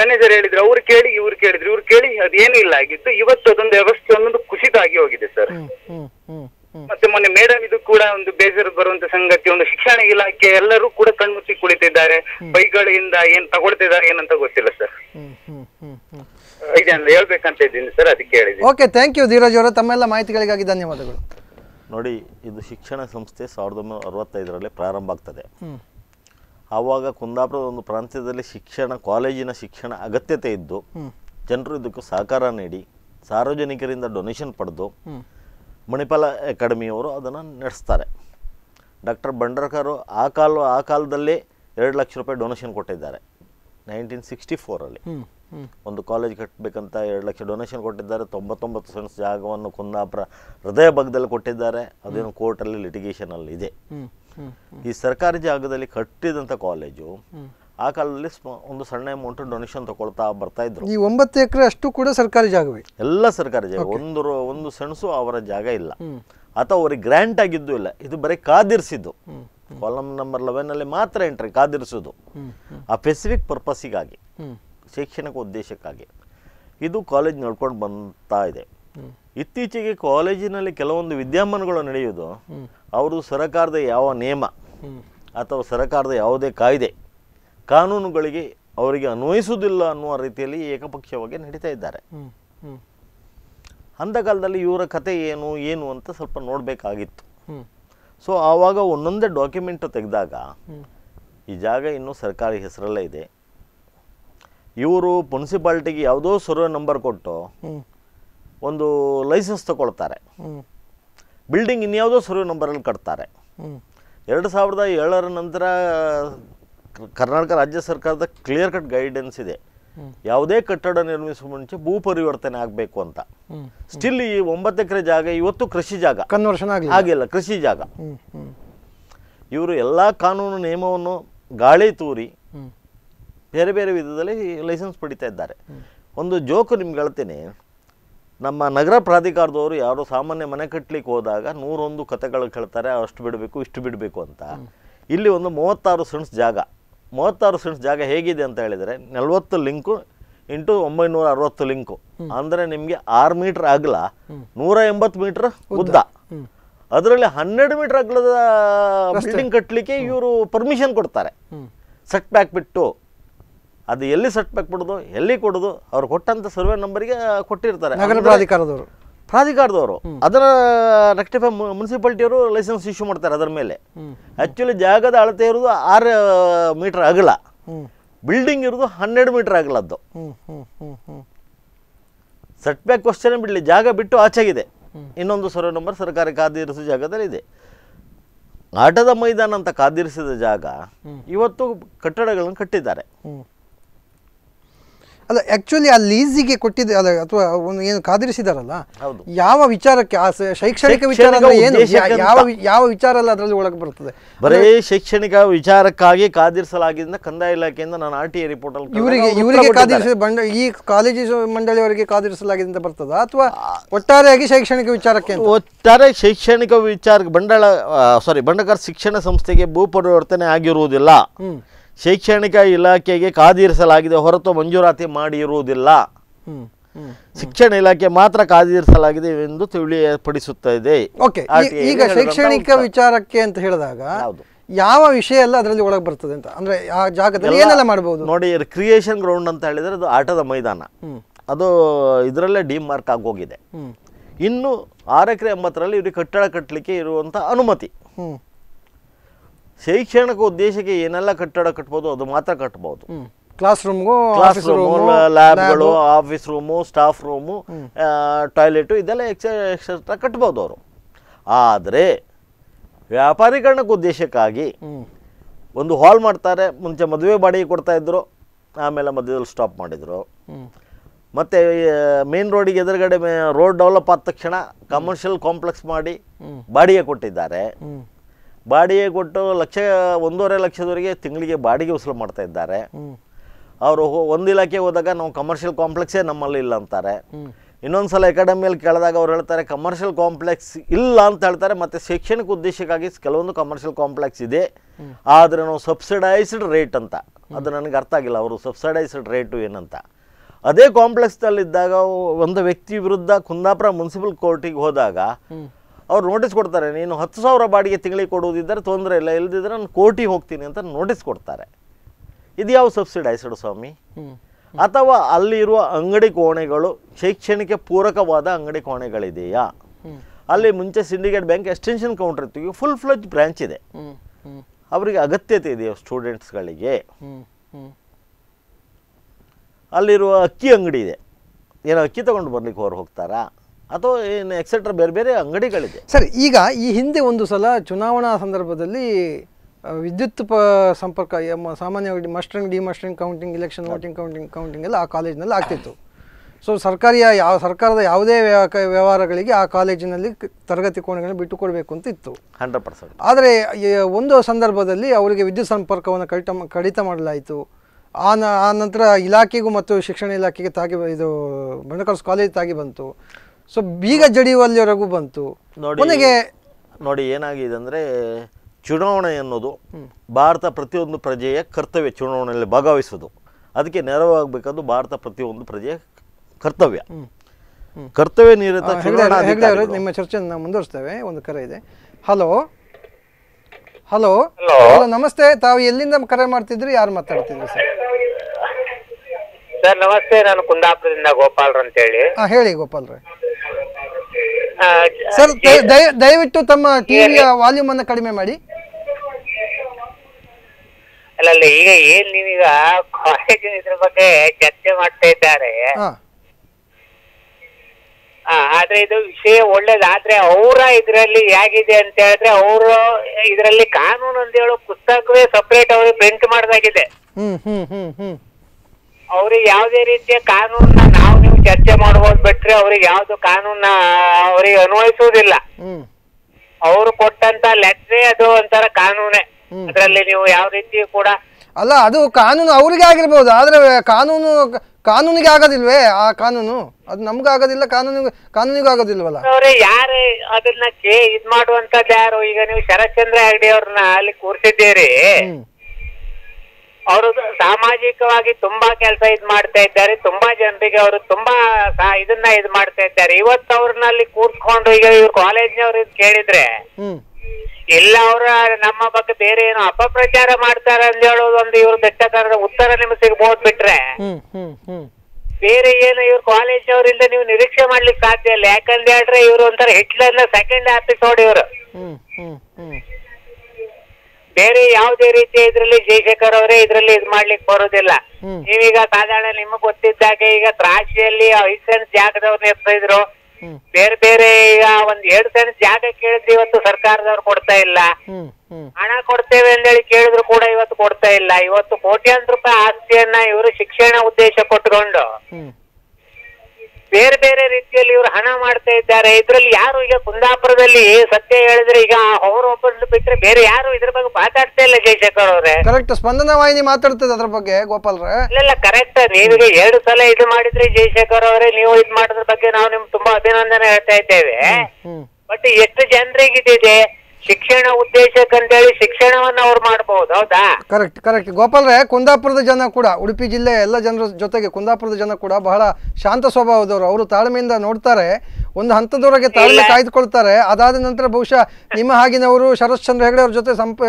[SPEAKER 3] ಮ್ಯಾನೇಜರ್ ಹೇಳಿದ್ರು ಅವ್ರು ಕೇಳಿ ಇವ್ರು ಕೇಳಿದ್ರು ಇವ್ರು ಕೇಳಿ ಅದೇನು ಇಲ್ಲ ಆಗಿತ್ತು ಇವತ್ತು ಅದೊಂದು ವ್ಯವಸ್ಥೆ ಒಂದೊಂದು ಕುಸಿತ ಆಗಿ ಹೋಗಿದೆ ಸರ್ ಮತ್ತೆ ಮೊನ್ನೆ ಮೇಡಮ್ ಇದು ಕೂಡ ಒಂದು ಬೇಜಾರು ಬರುವಂತ ಸಂಗತಿ ಒಂದು ಶಿಕ್ಷಣ ಇಲಾಖೆ ಎಲ್ಲರೂ ಕೂಡ ಕಣ್ಮುಚ್ಚಿ ಕುಳಿತಿದ್ದಾರೆ ಬೈಗಳಿಂದ ಏನ್ ತಗೊಳ್ತಿದ್ದಾರೆ ಏನಂತ ಗೊತ್ತಿಲ್ಲ ಸರ್ ಸರ್ ಅದಕ್ಕೆ ಓಕೆ
[SPEAKER 1] ಥ್ಯಾಂಕ್ ಯು ಧೀರಜ್ ಅವರ ತಮ್ಮೆಲ್ಲ ಮಾಹಿತಿಗಳಿಗಾಗಿ ಧನ್ಯವಾದಗಳು
[SPEAKER 2] ನೋಡಿ ಇದು ಶಿಕ್ಷಣ ಸಂಸ್ಥೆ ಸಾವಿರದ ಒಂಬೈನೂರ ಅರವತ್ತೈದರಲ್ಲಿ ಪ್ರಾರಂಭ ಆಗ್ತದೆ ಆವಾಗ ಕುಂದಾಪುರದ ಒಂದು ಪ್ರಾಂತ್ಯದಲ್ಲಿ ಶಿಕ್ಷಣ ಕಾಲೇಜಿನ ಶಿಕ್ಷಣ ಅಗತ್ಯತೆ ಇದ್ದು ಜನರು ಇದಕ್ಕೂ ಸಹಕಾರ ನೀಡಿ ಸಾರ್ವಜನಿಕರಿಂದ ಡೊನೇಷನ್ ಪಡೆದು ಮಣಿಪಾಲ ಅಕಾಡೆಮಿಯವರು ಅದನ್ನು ನಡೆಸ್ತಾರೆ ಡಾಕ್ಟರ್ ಬಂಡರ್ಕರು ಆ ಕಾಲ ಆ ಕಾಲದಲ್ಲಿ ಎರಡು ಲಕ್ಷ ರೂಪಾಯಿ ಡೊನೇಷನ್ ಕೊಟ್ಟಿದ್ದಾರೆ ನೈನ್ಟೀನ್ ಸಿಕ್ಸ್ಟಿ ಫೋರಲ್ಲಿ ಒಂದು ಕಾಲೇಜ್ ಕಟ್ಟಬೇಕಂತ ಎರಡು ಲಕ್ಷ ಡೊನೇಷನ್ ಕೊಟ್ಟಿದ್ದಾರೆ ತೊಂಬತ್ತೊಂಬತ್ತು ಸೆಂಟ್ಸ್ ಜಾಗವನ್ನು ಕುಂದಾಪುರ ಹೃದಯ ಭಾಗದಲ್ಲಿ ಕೊಟ್ಟಿದ್ದಾರೆ ಅದೇನು ಕೋರ್ಟಲ್ಲಿ ಅಲ್ಲಿ ಇದೆ ಈ ಸರ್ಕಾರಿ ಜಾಗದಲ್ಲಿ ಕಟ್ಟಿದಂಥ ಕಾಲೇಜು ಆ ಕಾಲದಲ್ಲಿ ಒಂದು ಸಣ್ಣ ಅಮೌಂಟ್ ಡೊನೇಷನ್ ತಗೊಳ್ತಾ ಬರ್ತಾ ಇದ್ರು
[SPEAKER 1] ಈ ಒಂಬತ್ತು ಎಕರೆ ಅಷ್ಟು ಕೂಡ ಸರ್ಕಾರಿ ಜಾಗವೇ
[SPEAKER 2] ಎಲ್ಲ ಸರ್ಕಾರಿ ಜಾಗ ಒಂದು ಒಂದು ಸೆಣಸು ಅವರ ಜಾಗ ಇಲ್ಲ ಅಥವಾ ಅವ್ರಿಗೆ ಗ್ರ್ಯಾಂಟ್ ಆಗಿದ್ದು ಇಲ್ಲ ಇದು ಬರೀ ಕಾದಿರಿಸಿದ್ದು ಕಾಲಮ್ ನಂಬರ್ ಲೆವೆನ್ ಅಲ್ಲಿ ಮಾತ್ರ ಎಂಟ್ರಿ ಕಾದಿರಿಸೋದು ಆ ಸ್ಪೆಸಿಫಿಕ್ ಪರ್ಪಸ್ಗಾಗಿ ಶೈಕ್ಷಣಿಕ ಉದ್ದೇಶಕ್ಕಾಗಿ ಇದು ಕಾಲೇಜ್ ನಡ್ಕೊಂಡು ಬಂತಾ ಇದೆ ಇತ್ತೀಚೆಗೆ ಕಾಲೇಜಿನಲ್ಲಿ ಕೆಲವೊಂದು ವಿದ್ಯಮಾನಗಳು ನಡೆಯುವುದು ಅವರು ಸರಕಾರದ ಯಾವ ನಿಯಮ ಅಥವಾ ಸರಕಾರದ ಯಾವುದೇ ಕಾಯ್ದೆ ಕಾನೂನುಗಳಿಗೆ ಅವರಿಗೆ ಅನ್ವಯಿಸುವುದಿಲ್ಲ ಅನ್ನುವ ರೀತಿಯಲ್ಲಿ ಏಕಪಕ್ಷವಾಗಿ ನಡೀತಾ ಇದ್ದಾರೆ ಅಂಥ ಕಾಲದಲ್ಲಿ ಇವರ ಕತೆ ಏನು ಏನು ಅಂತ ಸ್ವಲ್ಪ ನೋಡಬೇಕಾಗಿತ್ತು ಸೊ ಆವಾಗ ಒಂದೊಂದೇ ಡಾಕ್ಯುಮೆಂಟ್ ತೆಗೆದಾಗ ಈ ಜಾಗ ಇನ್ನೂ ಸರ್ಕಾರಿ ಹೆಸರಲ್ಲೇ ಇದೆ ಇವರು ಮುನ್ಸಿಪಾಲ್ಟಿಗೆ ಯಾವುದೋ ಸರ್ವೆ ನಂಬರ್ ಕೊಟ್ಟು ಒಂದು ಲೈಸೆನ್ಸ್ ತಗೊಳ್ತಾರೆ ಬಿಲ್ಡಿಂಗ್ ಇನ್ಯಾವುದೋ ಸರ್ವೆ ನಂಬರಲ್ಲಿ ಕಟ್ತಾರೆ ಎರಡು ಸಾವಿರದ ಏಳರ ನಂತರ ಕರ್ನಾಟಕ ರಾಜ್ಯ ಸರ್ಕಾರದ ಕ್ಲಿಯರ್ ಕಟ್ ಗೈಡೆನ್ಸ್ ಇದೆ ಯಾವುದೇ ಕಟ್ಟಡ ನಿರ್ಮಿಸುವ ಮುಂಚೆ ಭೂ ಪರಿವರ್ತನೆ ಆಗಬೇಕು ಅಂತ ಸ್ಟಿಲ್ ಈ ಒಂಬತ್ತು ಎಕರೆ ಜಾಗ ಇವತ್ತು ಕೃಷಿ ಜಾಗ ಕನ್ವರ್ಷನ್ ಆಗಿಲ್ಲ ಕೃಷಿ ಜಾಗ ಇವರು ಎಲ್ಲ ಕಾನೂನು ನಿಯಮವನ್ನು ಗಾಳಿ ತೂರಿ ಬೇರೆ ಬೇರೆ ವಿಧದಲ್ಲಿ ಲೈಸೆನ್ಸ್ ಪಡಿತಾ ಇದ್ದಾರೆ ಒಂದು ಜೋಕು ನಿಮ್ಗೆ ಹೇಳ್ತೀನಿ ನಮ್ಮ ನಗರ ಪ್ರಾಧಿಕಾರದವರು ಯಾರು ಸಾಮಾನ್ಯ ಮನೆ ಕಟ್ಟಲಿಕ್ಕೆ ಹೋದಾಗ ನೂರೊಂದು ಕತೆಗಳು ಕೇಳ್ತಾರೆ ಅಷ್ಟು ಬಿಡಬೇಕು ಇಷ್ಟು ಬಿಡಬೇಕು ಅಂತ ಇಲ್ಲಿ ಒಂದು ಮೂವತ್ತಾರು ಸೆಂಟ್ಸ್ ಜಾಗ ಮೂವತ್ತಾರು ಸೆಂಟ್ಸ್ ಜಾಗ ಹೇಗಿದೆ ಅಂತ ಹೇಳಿದರೆ ನಲ್ವತ್ತು ಲಿಂಕು ಇಂಟು ಒಂಬೈನೂರ ಅರವತ್ತು ಲಿಂಕು ಅಂದರೆ ನಿಮಗೆ ಆರು ಮೀಟ್ರ್ ಅಗಲ ನೂರ ಎಂಬತ್ತು ಮೀಟ್ರ್ ಉದ್ದ ಅದರಲ್ಲಿ ಹನ್ನೆರಡು ಮೀಟ್ರ್ ಅಗಲದ ಬಿಲ್ಡಿಂಗ್ ಕಟ್ಟಲಿಕ್ಕೆ ಇವರು ಪರ್ಮಿಷನ್ ಕೊಡ್ತಾರೆ ಸೆಟ್ ಬ್ಯಾಕ್ ಬಿಟ್ಟು ಅದು ಎಲ್ಲಿ ಸಟ್ಬೇಕು ಬಿಡೋದು ಎಲ್ಲಿ ಕೊಡೋದು ಅವ್ರು ಕೊಟ್ಟಂಥ ಸರ್ವೆ ನಂಬರಿಗೆ ಕೊಟ್ಟಿರ್ತಾರೆ ನಗರ ಪ್ರಾಧಿಕಾರದವರು ಪ್ರಾಧಿಕಾರದವರು ಅದರ ರೆಕ್ಟಿಫೈ ಮುನ್ಸಿಪಾಲ್ಟಿಯವರು ಲೈಸೆನ್ಸ್ ಇಶ್ಯೂ ಮಾಡ್ತಾರೆ ಅದರ ಮೇಲೆ ಆ್ಯಕ್ಚುಲಿ ಜಾಗದ ಅಳತೆ ಇರೋದು ಆರು ಮೀಟರ್ ಆಗಲ್ಲ ಬಿಲ್ಡಿಂಗ್ ಇರೋದು ಹನ್ನೆರಡು ಮೀಟರ್ ಅಗಲದ್ದು ಸೆಟ್ ಬ್ಯಾಕ್ ಕ್ವಶನ್ ಬಿಡಲಿ ಜಾಗ ಬಿಟ್ಟು ಆಚೆಗಿದೆ ಇನ್ನೊಂದು ಸರ್ವೆ ನಂಬರ್ ಸರ್ಕಾರಿ ಕಾದಿರಿಸೋ ಜಾಗದಲ್ಲಿ ಇದೆ ಆಟದ ಮೈದಾನ ಅಂತ ಕಾದಿರಿಸಿದ ಜಾಗ ಇವತ್ತು ಕಟ್ಟಡಗಳನ್ನು ಕಟ್ಟಿದ್ದಾರೆ
[SPEAKER 1] ಅಲ್ಲ ಆ್ಯಕ್ಚುಲಿ ಆ ಲೀಸಿಗೆ ಕೊಟ್ಟಿದ್ದೆ ಅಲ್ಲ ಅಥವಾ ಒಂದು ಏನು ಕಾದಿರಿಸಿದಾರಲ್ಲ ಯಾವ ವಿಚಾರಕ್ಕೆ ಆ ಶೈಕ್ಷಣಿಕ ವಿಚಾರ ಏನು ಯಾವ ಯಾವ ವಿಚಾರ ಅಲ್ಲ ಅದರಲ್ಲಿ ಒಳಗೆ ಬರ್ತದೆ ಬರೀ
[SPEAKER 2] ಶೈಕ್ಷಣಿಕ ವಿಚಾರಕ್ಕಾಗಿ ಕಾದಿರಿಸಲಾಗಿದ್ದ ಕಂದಾಯ ಇಲಾಖೆಯಿಂದ ನಾನು ಆರ್ ಟಿ ಐ ರಿಪೋರ್ಟ್ ಅಲ್ಲಿ ಇವರಿಗೆ ಇವರಿಗೆ ಕಾದಿರಿಸಿದ
[SPEAKER 1] ಬಂಡ ಈ ಕಾಲೇಜು ಮಂಡಳಿಯವರಿಗೆ ಕಾದಿರಿಸಲಾಗಿದೆ ಅಂತ ಬರ್ತದ ಅಥವಾ ಒಟ್ಟಾರೆಯಾಗಿ ಶೈಕ್ಷಣಿಕ
[SPEAKER 2] ವಿಚಾರಕ್ಕೆ ಒಟ್ಟಾರೆ ಶೈಕ್ಷಣಿಕ ವಿಚಾರ ಬಂಡಳ ಸಾರಿ ಬಂಡಕರ್ ಶಿಕ್ಷಣ ಸಂಸ್ಥೆಗೆ ಭೂ ಪರಿವರ್ತನೆ ಆಗಿರುವುದಿಲ್ಲ ಶೈಕ್ಷಣಿಕ ಇಲಾಖೆಗೆ ಕಾದಿರಿಸಲಾಗಿದೆ ಹೊರತು ಮಂಜೂರಾತಿ ಮಾಡಿರುವುದಿಲ್ಲ ಶಿಕ್ಷಣ ಇಲಾಖೆ ಮಾತ್ರ ಕಾದಿರಿಸಲಾಗಿದೆ ಎಂದು ಓಕೆ ಈಗ ಶೈಕ್ಷಣಿಕ
[SPEAKER 1] ವಿಚಾರಕ್ಕೆ ಅಂತ ಹೇಳಿದಾಗ ಯಾವ ವಿಷಯ ಎಲ್ಲ ಅದರಲ್ಲಿ ಒಳಗೆ ಬರ್ತದೆ ಅಂತ ಅಂದ್ರೆ ಆ ಜಾಗದಲ್ಲಿ ಏನೆಲ್ಲ ಮಾಡಬಹುದು
[SPEAKER 2] ನೋಡಿ ಕ್ರಿಯೇಷನ್ ಗ್ರೌಂಡ್ ಅಂತ ಹೇಳಿದ್ರೆ ಅದು ಆಟದ ಮೈದಾನ ಅದು ಇದರಲ್ಲೇ ಡಿ ಮಾರ್ಕ್ ಆಗೋಗಿದೆ ಇನ್ನು ಆರಕ್ರೆ ಎಂಬತ್ತರಲ್ಲಿ ಇವ್ರಿಗೆ ಕಟ್ಟಡ ಕಟ್ಟಲಿಕ್ಕೆ ಇರುವಂಥ ಅನುಮತಿ ಶೈಕ್ಷಣಿಕ ಉದ್ದೇಶಕ್ಕೆ ಏನೆಲ್ಲ ಕಟ್ಟಡ ಕಟ್ಬೋದು ಅದು ಮಾತ್ರ ಕಟ್ಬೋದು
[SPEAKER 1] ಕ್ಲಾಸ್ ರೂಮ್ ಕ್ಲಾಸ್ ರೂಮು ಲ್ಯಾಬ್ಗಳು
[SPEAKER 2] office room staff room toilet ಇದೆಲ್ಲ ಎಕ್ಸೆಟ್ರಾ ಕಟ್ಬೋದು ಅವರು ಆದರೆ ವ್ಯಾಪಾರೀಕರಣಕ್ಕ ಉದ್ದೇಶಕ್ಕಾಗಿ ಒಂದು ಹಾಲ್ ಮಾಡ್ತಾರೆ ಮುಂಚೆ ಮದುವೆ ಬಾಡಿಗೆ ಕೊಡ್ತಾ ಇದ್ರು ಆಮೇಲೆ ಮಧ್ಯದಲ್ಲಿ ಸ್ಟಾಪ್ ಮಾಡಿದರು ಮತ್ತು ಮೇನ್ ರೋಡಿಗೆ ಎದುರುಗಡೆ ರೋಡ್ ಡೆವಲಪ್ ಆದ ತಕ್ಷಣ ಕಮರ್ಷಿಯಲ್ ಕಾಂಪ್ಲೆಕ್ಸ್ ಮಾಡಿ ಬಾಡಿಗೆ ಕೊಟ್ಟಿದ್ದಾರೆ ಬಾಡಿಗೆ ಕೊಟ್ಟು ಲಕ್ಷ ಒಂದೂವರೆ ಲಕ್ಷದವರೆಗೆ ತಿಂಗಳಿಗೆ ಬಾಡಿಗೆ ವಸೂಲು ಮಾಡ್ತಾ ಇದ್ದಾರೆ ಅವರು ಒಂದು ಇಲಾಖೆ ಹೋದಾಗ ನಾವು ಕಮರ್ಷಿಯಲ್ ಕಾಂಪ್ಲೆಕ್ಸೇ ನಮ್ಮಲ್ಲಿ ಇಲ್ಲ ಅಂತಾರೆ ಇನ್ನೊಂದು ಸಲ ಅಕಾಡೆಮಿಯಲ್ಲಿ ಕೇಳಿದಾಗ ಅವ್ರು ಹೇಳ್ತಾರೆ ಕಮರ್ಷಿಯಲ್ ಕಾಂಪ್ಲೆಕ್ಸ್ ಇಲ್ಲ ಅಂತ ಹೇಳ್ತಾರೆ ಮತ್ತು ಶೈಕ್ಷಣಿಕ ಉದ್ದೇಶಕ್ಕಾಗಿ ಕೆಲವೊಂದು ಕಮರ್ಷಿಯಲ್ ಕಾಂಪ್ಲೆಕ್ಸ್ ಇದೆ ಆದರೆ ನಾವು ಸಬ್ಸಿಡೈಸ್ಡ್ ರೇಟ್ ಅಂತ ಅದು ನನಗೆ ಅರ್ಥ ಆಗಿಲ್ಲ ಅವರು ಸಬ್ಸಿಡೈಸ್ಡ್ ರೇಟು ಏನಂತ ಅದೇ ಕಾಂಪ್ಲೆಕ್ಸ್ನಲ್ಲಿದ್ದಾಗ ಒಂದು ವ್ಯಕ್ತಿ ವಿರುದ್ಧ ಕುಂದಾಪುರ ಮುನ್ಸಿಪಲ್ ಕೋರ್ಟಿಗೆ ಹೋದಾಗ ಅವ್ರು ನೋಟಿಸ್ ಕೊಡ್ತಾರೆ ನೀನು ಹತ್ತು ಸಾವಿರ ಬಾಡಿಗೆ ತಿಂಗಳಿಗೆ ಕೊಡುವುದಿದ್ದರೆ ತೊಂದರೆ ಇಲ್ಲ ಇಲ್ಲದಿದ್ದರೆ ನಾನು ಕೋಟಿ ಹೋಗ್ತೀನಿ ಅಂತ ನೋಟಿಸ್ ಕೊಡ್ತಾರೆ ಇದು ಯಾವ ಸಬ್ಸಿಡೈಸ್ಡ್ ಸ್ವಾಮಿ ಅಥವಾ ಅಲ್ಲಿರುವ ಅಂಗಡಿ ಕೋಣೆಗಳು ಶೈಕ್ಷಣಿಕ ಪೂರಕವಾದ ಅಂಗಡಿ ಕೋಣೆಗಳಿದೆಯಾ ಅಲ್ಲಿ ಮುಂಚೆ ಸಿಂಡಿಕೇಟ್ ಬ್ಯಾಂಕ್ ಎಕ್ಸ್ಟೆನ್ಷನ್ ಕೌಂಟರ್ ಇತ್ತು ಈಗ ಫುಲ್ ಫ್ಲಜ್ ಬ್ರ್ಯಾಂಚ್ ಇದೆ ಅವರಿಗೆ ಅಗತ್ಯತೆ ಇದೆಯಾ ಸ್ಟೂಡೆಂಟ್ಸ್ಗಳಿಗೆ ಅಲ್ಲಿರುವ ಅಕ್ಕಿ ಅಂಗಡಿ ಇದೆ ಏನೋ ಅಕ್ಕಿ ತಗೊಂಡು ಬರ್ಲಿಕ್ಕೆ ಹೊರ ಹೋಗ್ತಾರಾ ಅಥವಾ ಏನು ಎಕ್ಸೆಟ್ರಾ ಬೇರೆ ಬೇರೆ ಅಂಗಡಿಗಳಿದೆ
[SPEAKER 1] ಸರ್ ಈಗ ಈ ಹಿಂದೆ ಒಂದು ಸಲ ಚುನಾವಣಾ ಸಂದರ್ಭದಲ್ಲಿ ವಿದ್ಯುತ್ ಪ ಸಂಪರ್ಕ ಸಾಮಾನ್ಯವಾಗಿ demustering counting election voting counting counting ಎಲ್ಲ ಆ ಕಾಲೇಜಿನಲ್ಲಿ ಆಗ್ತಿತ್ತು ಸೊ ಸರ್ಕಾರಿಯ ಯಾವ ಸರ್ಕಾರದ ಯಾವುದೇ ವ್ಯವಹಾರಗಳಿಗೆ ಆ ಕಾಲೇಜಿನಲ್ಲಿ ತರಗತಿ ಕೋಣೆಗಳನ್ನು ಬಿಟ್ಟುಕೊಡಬೇಕು ಅಂತ ಇತ್ತು ಹಂಡ್ರೆಡ್ ಪರ್ಸೆಂಟ್ ಆದರೆ ಒಂದು ಸಂದರ್ಭದಲ್ಲಿ ಅವರಿಗೆ ವಿದ್ಯುತ್ ಸಂಪರ್ಕವನ್ನು ಕಡಿತ ಕಡಿತ ಮಾಡಲಾಯಿತು ಆ ಆ ನಂತರ ಇಲಾಖೆಗೂ ಮತ್ತು ಶಿಕ್ಷಣ ಇಲಾಖೆಗೆ ತಾಗಿ ಇದು ಬಂಡಕರ್ಸ್ ಕಾಲೇಜ್ ತಾಗಿ ಬಂತು ಸೊ ಬೀಗ ಜಡಿಯುವಲ್ಲಿವರೆಗೂ ಬಂತು ನೋಡಿಗೆ
[SPEAKER 2] ನೋಡಿ ಏನಾಗಿದೆ ಅಂದರೆ ಚುನಾವಣೆ ಅನ್ನೋದು ಭಾರತ ಪ್ರತಿಯೊಂದು ಪ್ರಜೆಯ ಕರ್ತವ್ಯ ಚುನಾವಣೆಯಲ್ಲಿ ಭಾಗವಹಿಸೋದು ಅದಕ್ಕೆ ನೆರವಾಗಬೇಕಾದ್ರು ಭಾರತ ಪ್ರತಿಯೊಂದು ಪ್ರಜೆಯ ಕರ್ತವ್ಯ ಕರ್ತವ್ಯ ನಿರತ ನಿಮ್ಮ
[SPEAKER 1] ಚರ್ಚೆಯನ್ನು ಮುಂದುವರಿಸ್ತೇವೆ ಒಂದು ಕರೆ ಇದೆ ಹಲೋ ಹಲೋ ಹಲೋ ನಮಸ್ತೆ ತಾವು ಎಲ್ಲಿಂದ ಕರೆ ಮಾಡ್ತಿದ್ರಿ ಯಾರು ಮಾತಾಡ್ತಿದ್ರಿ ಸರ್
[SPEAKER 4] ಸರ್ ನಮಸ್ತೆ ನಾನು ಕುಂದಾಪುರದಿಂದ ಗೋಪಾಲ್ರ ಅಂತ
[SPEAKER 1] ಹೇಳಿ ಗೋಪಾಲ್ರೇ ಸರ್ ದಯವಿಟ್ಟು ತಮ್ಮ ಟಿವಿಯ ವಾಲ್ಯೂಮ್ ಅನ್ನು ಕಡಿಮೆ ಮಾಡಿ
[SPEAKER 5] ಅಲ್ಲ ಅಲ್ಲ ಈಗ ಏನ್ ನೀವೀಗ ಕಾಲೇಜಿನ ಇದ್ರ ಬಗ್ಗೆ ಚರ್ಚೆ ಮಾಡ್ತಾ ಇದ್ದಾರೆ ಆದ್ರೆ ಇದು ವಿಷಯ ಒಳ್ಳೇದಾದ್ರೆ ಅವರ ಇದ್ರಲ್ಲಿ ಹೇಗಿದೆ ಅಂತ ಹೇಳಿದ್ರೆ ಅವರು ಇದರಲ್ಲಿ ಕಾನೂನು ಅಂತ ಹೇಳೋ ಪುಸ್ತಕವೇ ಸಪ್ರೇಟ್ ಅವ್ರಿಗೆ ಪ್ರಿಂಟ್ ಮಾಡ್ದಾಗಿದೆ ಅವ್ರಿಗೆ ಯಾವ್ದೇ ರೀತಿಯ ಕಾನೂನ ನಾವು ನೀವು ಚರ್ಚೆ ಮಾಡಬಹುದು ಬಿಟ್ರೆ ಅವ್ರಿಗೆ ಯಾವ್ದು ಕಾನೂನ ಅವ್ರಿಗೆ ಅನ್ವಯಿಸುವುದಿಲ್ಲ ಅವರು ಕೊಟ್ಟಂತ ಲೆಟ್ರೇ ಅದು ಒಂಥರ ಕಾನೂನೇ ಅದರಲ್ಲಿ ನೀವು ಯಾವ ರೀತಿ ಕೂಡ
[SPEAKER 1] ಅಲ್ಲ ಅದು ಕಾನೂನು ಅವ್ರಿಗೆ ಆಗಿರ್ಬೋದು ಆದ್ರೆ ಕಾನೂನು ಕಾನೂನಿಗೆ ಆಗೋದಿಲ್ವೇ ಆ ಕಾನೂನು ಅದು ನಮ್ಗೆ ಆಗೋದಿಲ್ಲ ಕಾನೂನು ಕಾನೂನಿಗೂ ಆಗೋದಿಲ್ವಲ್ಲ ಅವ್ರೆ
[SPEAKER 5] ಯಾರು ಅದನ್ನ ಕೇ ಇದ್ ಮಾಡುವಂತದ್ದು ಯಾರು ಈಗ ನೀವು ಶರತ್ ಚಂದ್ರ ಹೆಗ್ಡಿ ಅವ್ರನ್ನ ಅಲ್ಲಿ ಕೂರ್ಸಿದ್ದೀರಿ ಅವರು ಸಾಮಾಜಿಕವಾಗಿ ತುಂಬಾ ಕೆಲಸ ಇದ್ ಮಾಡ್ತಾ ಇದ್ದಾರೆ ತುಂಬಾ ಜನರಿಗೆ ಅವರು ತುಂಬಾ ಇದನ್ನ ಇದ್ ಮಾಡ್ತಾ ಇದ್ದಾರೆ ಇವತ್ತು ಅವ್ರನ್ನಲ್ಲಿ ಕೂರ್ಸ್ಕೊಂಡು ಈಗ ಇವ್ರು ಅವ್ರು ಇದ್ ಕೇಳಿದ್ರೆ ಇಲ್ಲ ಅವ್ರ ನಮ್ಮ ಬಗ್ಗೆ ಬೇರೆ ಏನು ಅಪಪ್ರಚಾರ ಮಾಡ್ತಾರೆ ಅಂತ ಹೇಳೋದು ಒಂದು ಇವ್ರ ದಿಟ್ಟಕರ ಉತ್ತರ ನಿಮ್ಗೆ ಸಿಗ್ಬೋದು ಬಿಟ್ರೆ ಬೇರೆ ಏನು ಇವ್ರ ಕಾಲೇಜ್ ಅವರಿಂದ ನೀವು ನಿರೀಕ್ಷೆ ಮಾಡ್ಲಿಕ್ಕೆ ಸಾಧ್ಯ ಇಲ್ಲ ಯಾಕಂದ್ರೆ ಇವ್ರು ಒಂಥರ ಹಿಟ್ಲರ್ನ ಸೆಕೆಂಡ್ ಎಪಿಸೋಡ್ ಇವರು ಬೇರೆ ಯಾವುದೇ ರೀತಿಯ ಇದ್ರಲ್ಲಿ ಜಯಶೇಖರ್ ಅವರೇ ಇದ್ರಲ್ಲಿ ಇದು ಮಾಡ್ಲಿಕ್ಕೆ ಬರೋದಿಲ್ಲ ನೀವೀಗ ಸಾಧಾರಣ ನಿಮಗ್ ಗೊತ್ತಿದ್ದಾಗೆ ಈಗ ತ್ರಾಸಿಯಲ್ಲಿ ಐದ್ ಸೆನ್ಸ್ ಜಾಗದವ್ರು ಎತ್ತ ಇದ್ರು ಬೇರೆ ಬೇರೆ ಈಗ ಒಂದ್ ಎರಡ್ ಸೆನ್ಸ್ ಜಾಗ ಕೇಳಿದ್ರೆ ಇವತ್ತು ಸರ್ಕಾರದವ್ರು ಕೊಡ್ತಾ ಇಲ್ಲ ಹಣ ಕೊಡ್ತೇವೆ ಹೇಳಿ ಕೇಳಿದ್ರು ಕೂಡ ಇವತ್ತು ಕೊಡ್ತಾ ಇಲ್ಲ ಇವತ್ತು ಕೋಟ್ಯಾಂತರ ರೂಪಾಯಿ ಆಸ್ತಿಯನ್ನ ಇವರು ಶಿಕ್ಷಣ ಉದ್ದೇಶ ಕೊಟ್ಕೊಂಡು ಬೇರೆ ಬೇರೆ ರೀತಿಯಲ್ಲಿ ಇವರು ಹಣ ಮಾಡ್ತಾ ಇದ್ದಾರೆ ಇದ್ರಲ್ಲಿ ಯಾರು ಈಗ ಕುಂದಾಪುರದಲ್ಲಿ ಸತ್ಯ ಹೇಳಿದ್ರೆ ಈಗ ಅವರು ಒಬ್ಬರು ಬಿಟ್ಟರೆ ಬೇರೆ ಯಾರು ಇದ್ರ ಬಗ್ಗೆ ಮಾತಾಡ್ತಾ ಇಲ್ಲ ಜಯಶಂಕರ್ ಅವ್ರೆ
[SPEAKER 1] ಕರೆಕ್ಟ್ ಸ್ಪಂದನ ವಾಹಿನಿ ಮಾತಾಡ್ತದೆ ಅದ್ರ ಬಗ್ಗೆ ಗೋಪಾಲ್ರ
[SPEAKER 5] ಇಲ್ಲ ಕರೆಕ್ಟ್ ನೀವೀಗ ಎರಡು ಸಲ ಇದು ಮಾಡಿದ್ರೆ ಜೈಶೇಖರ್ ಅವರೇ ನೀವು ಇದ್ ಮಾಡೋದ್ರ ಬಗ್ಗೆ ನಾವು ನಿಮ್ಗೆ ತುಂಬಾ ಅಭಿನಂದನೆ ಹೇಳ್ತಾ ಇದ್ದೇವೆ ಬಟ್ ಎಷ್ಟು ಜನರಿಗೆ ಇದಿದೆ ಶಿಕ್ಷಣ ಹೇಳಿ ಶಿಕ್ಷಣವನ್ನು ಅವ್ರು
[SPEAKER 6] ಮಾಡಬಹುದು ಹೌದಾ
[SPEAKER 1] ಕರೆಕ್ಟ್ ಕರೆಕ್ಟ್ ಗೋಪಾಲ್ರೆ ಕುಂದಾಪುರದ ಜನ ಕೂಡ ಉಡುಪಿ ಜಿಲ್ಲೆ ಎಲ್ಲ ಜನರ ಜೊತೆಗೆ ಕುಂದಾಪುರದ ಜನ ಕೂಡ ಬಹಳ ಶಾಂತ ಸ್ವಭಾವದವರು ಅವರು ತಾಳ್ಮೆಯಿಂದ ನೋಡ್ತಾರೆ ಒಂದು ಹಂತದವರೆಗೆ ತಾಳ್ಮೆ ಕಾಯ್ದುಕೊಳ್ತಾರೆ ಅದಾದ ನಂತರ ಬಹುಶಃ ನಿಮ್ಮ ಹಾಗಿನವರು ಶರತ್ ಚಂದ್ರ ಹೆಗಡೆ ಅವ್ರ ಜೊತೆ ಸಂಪ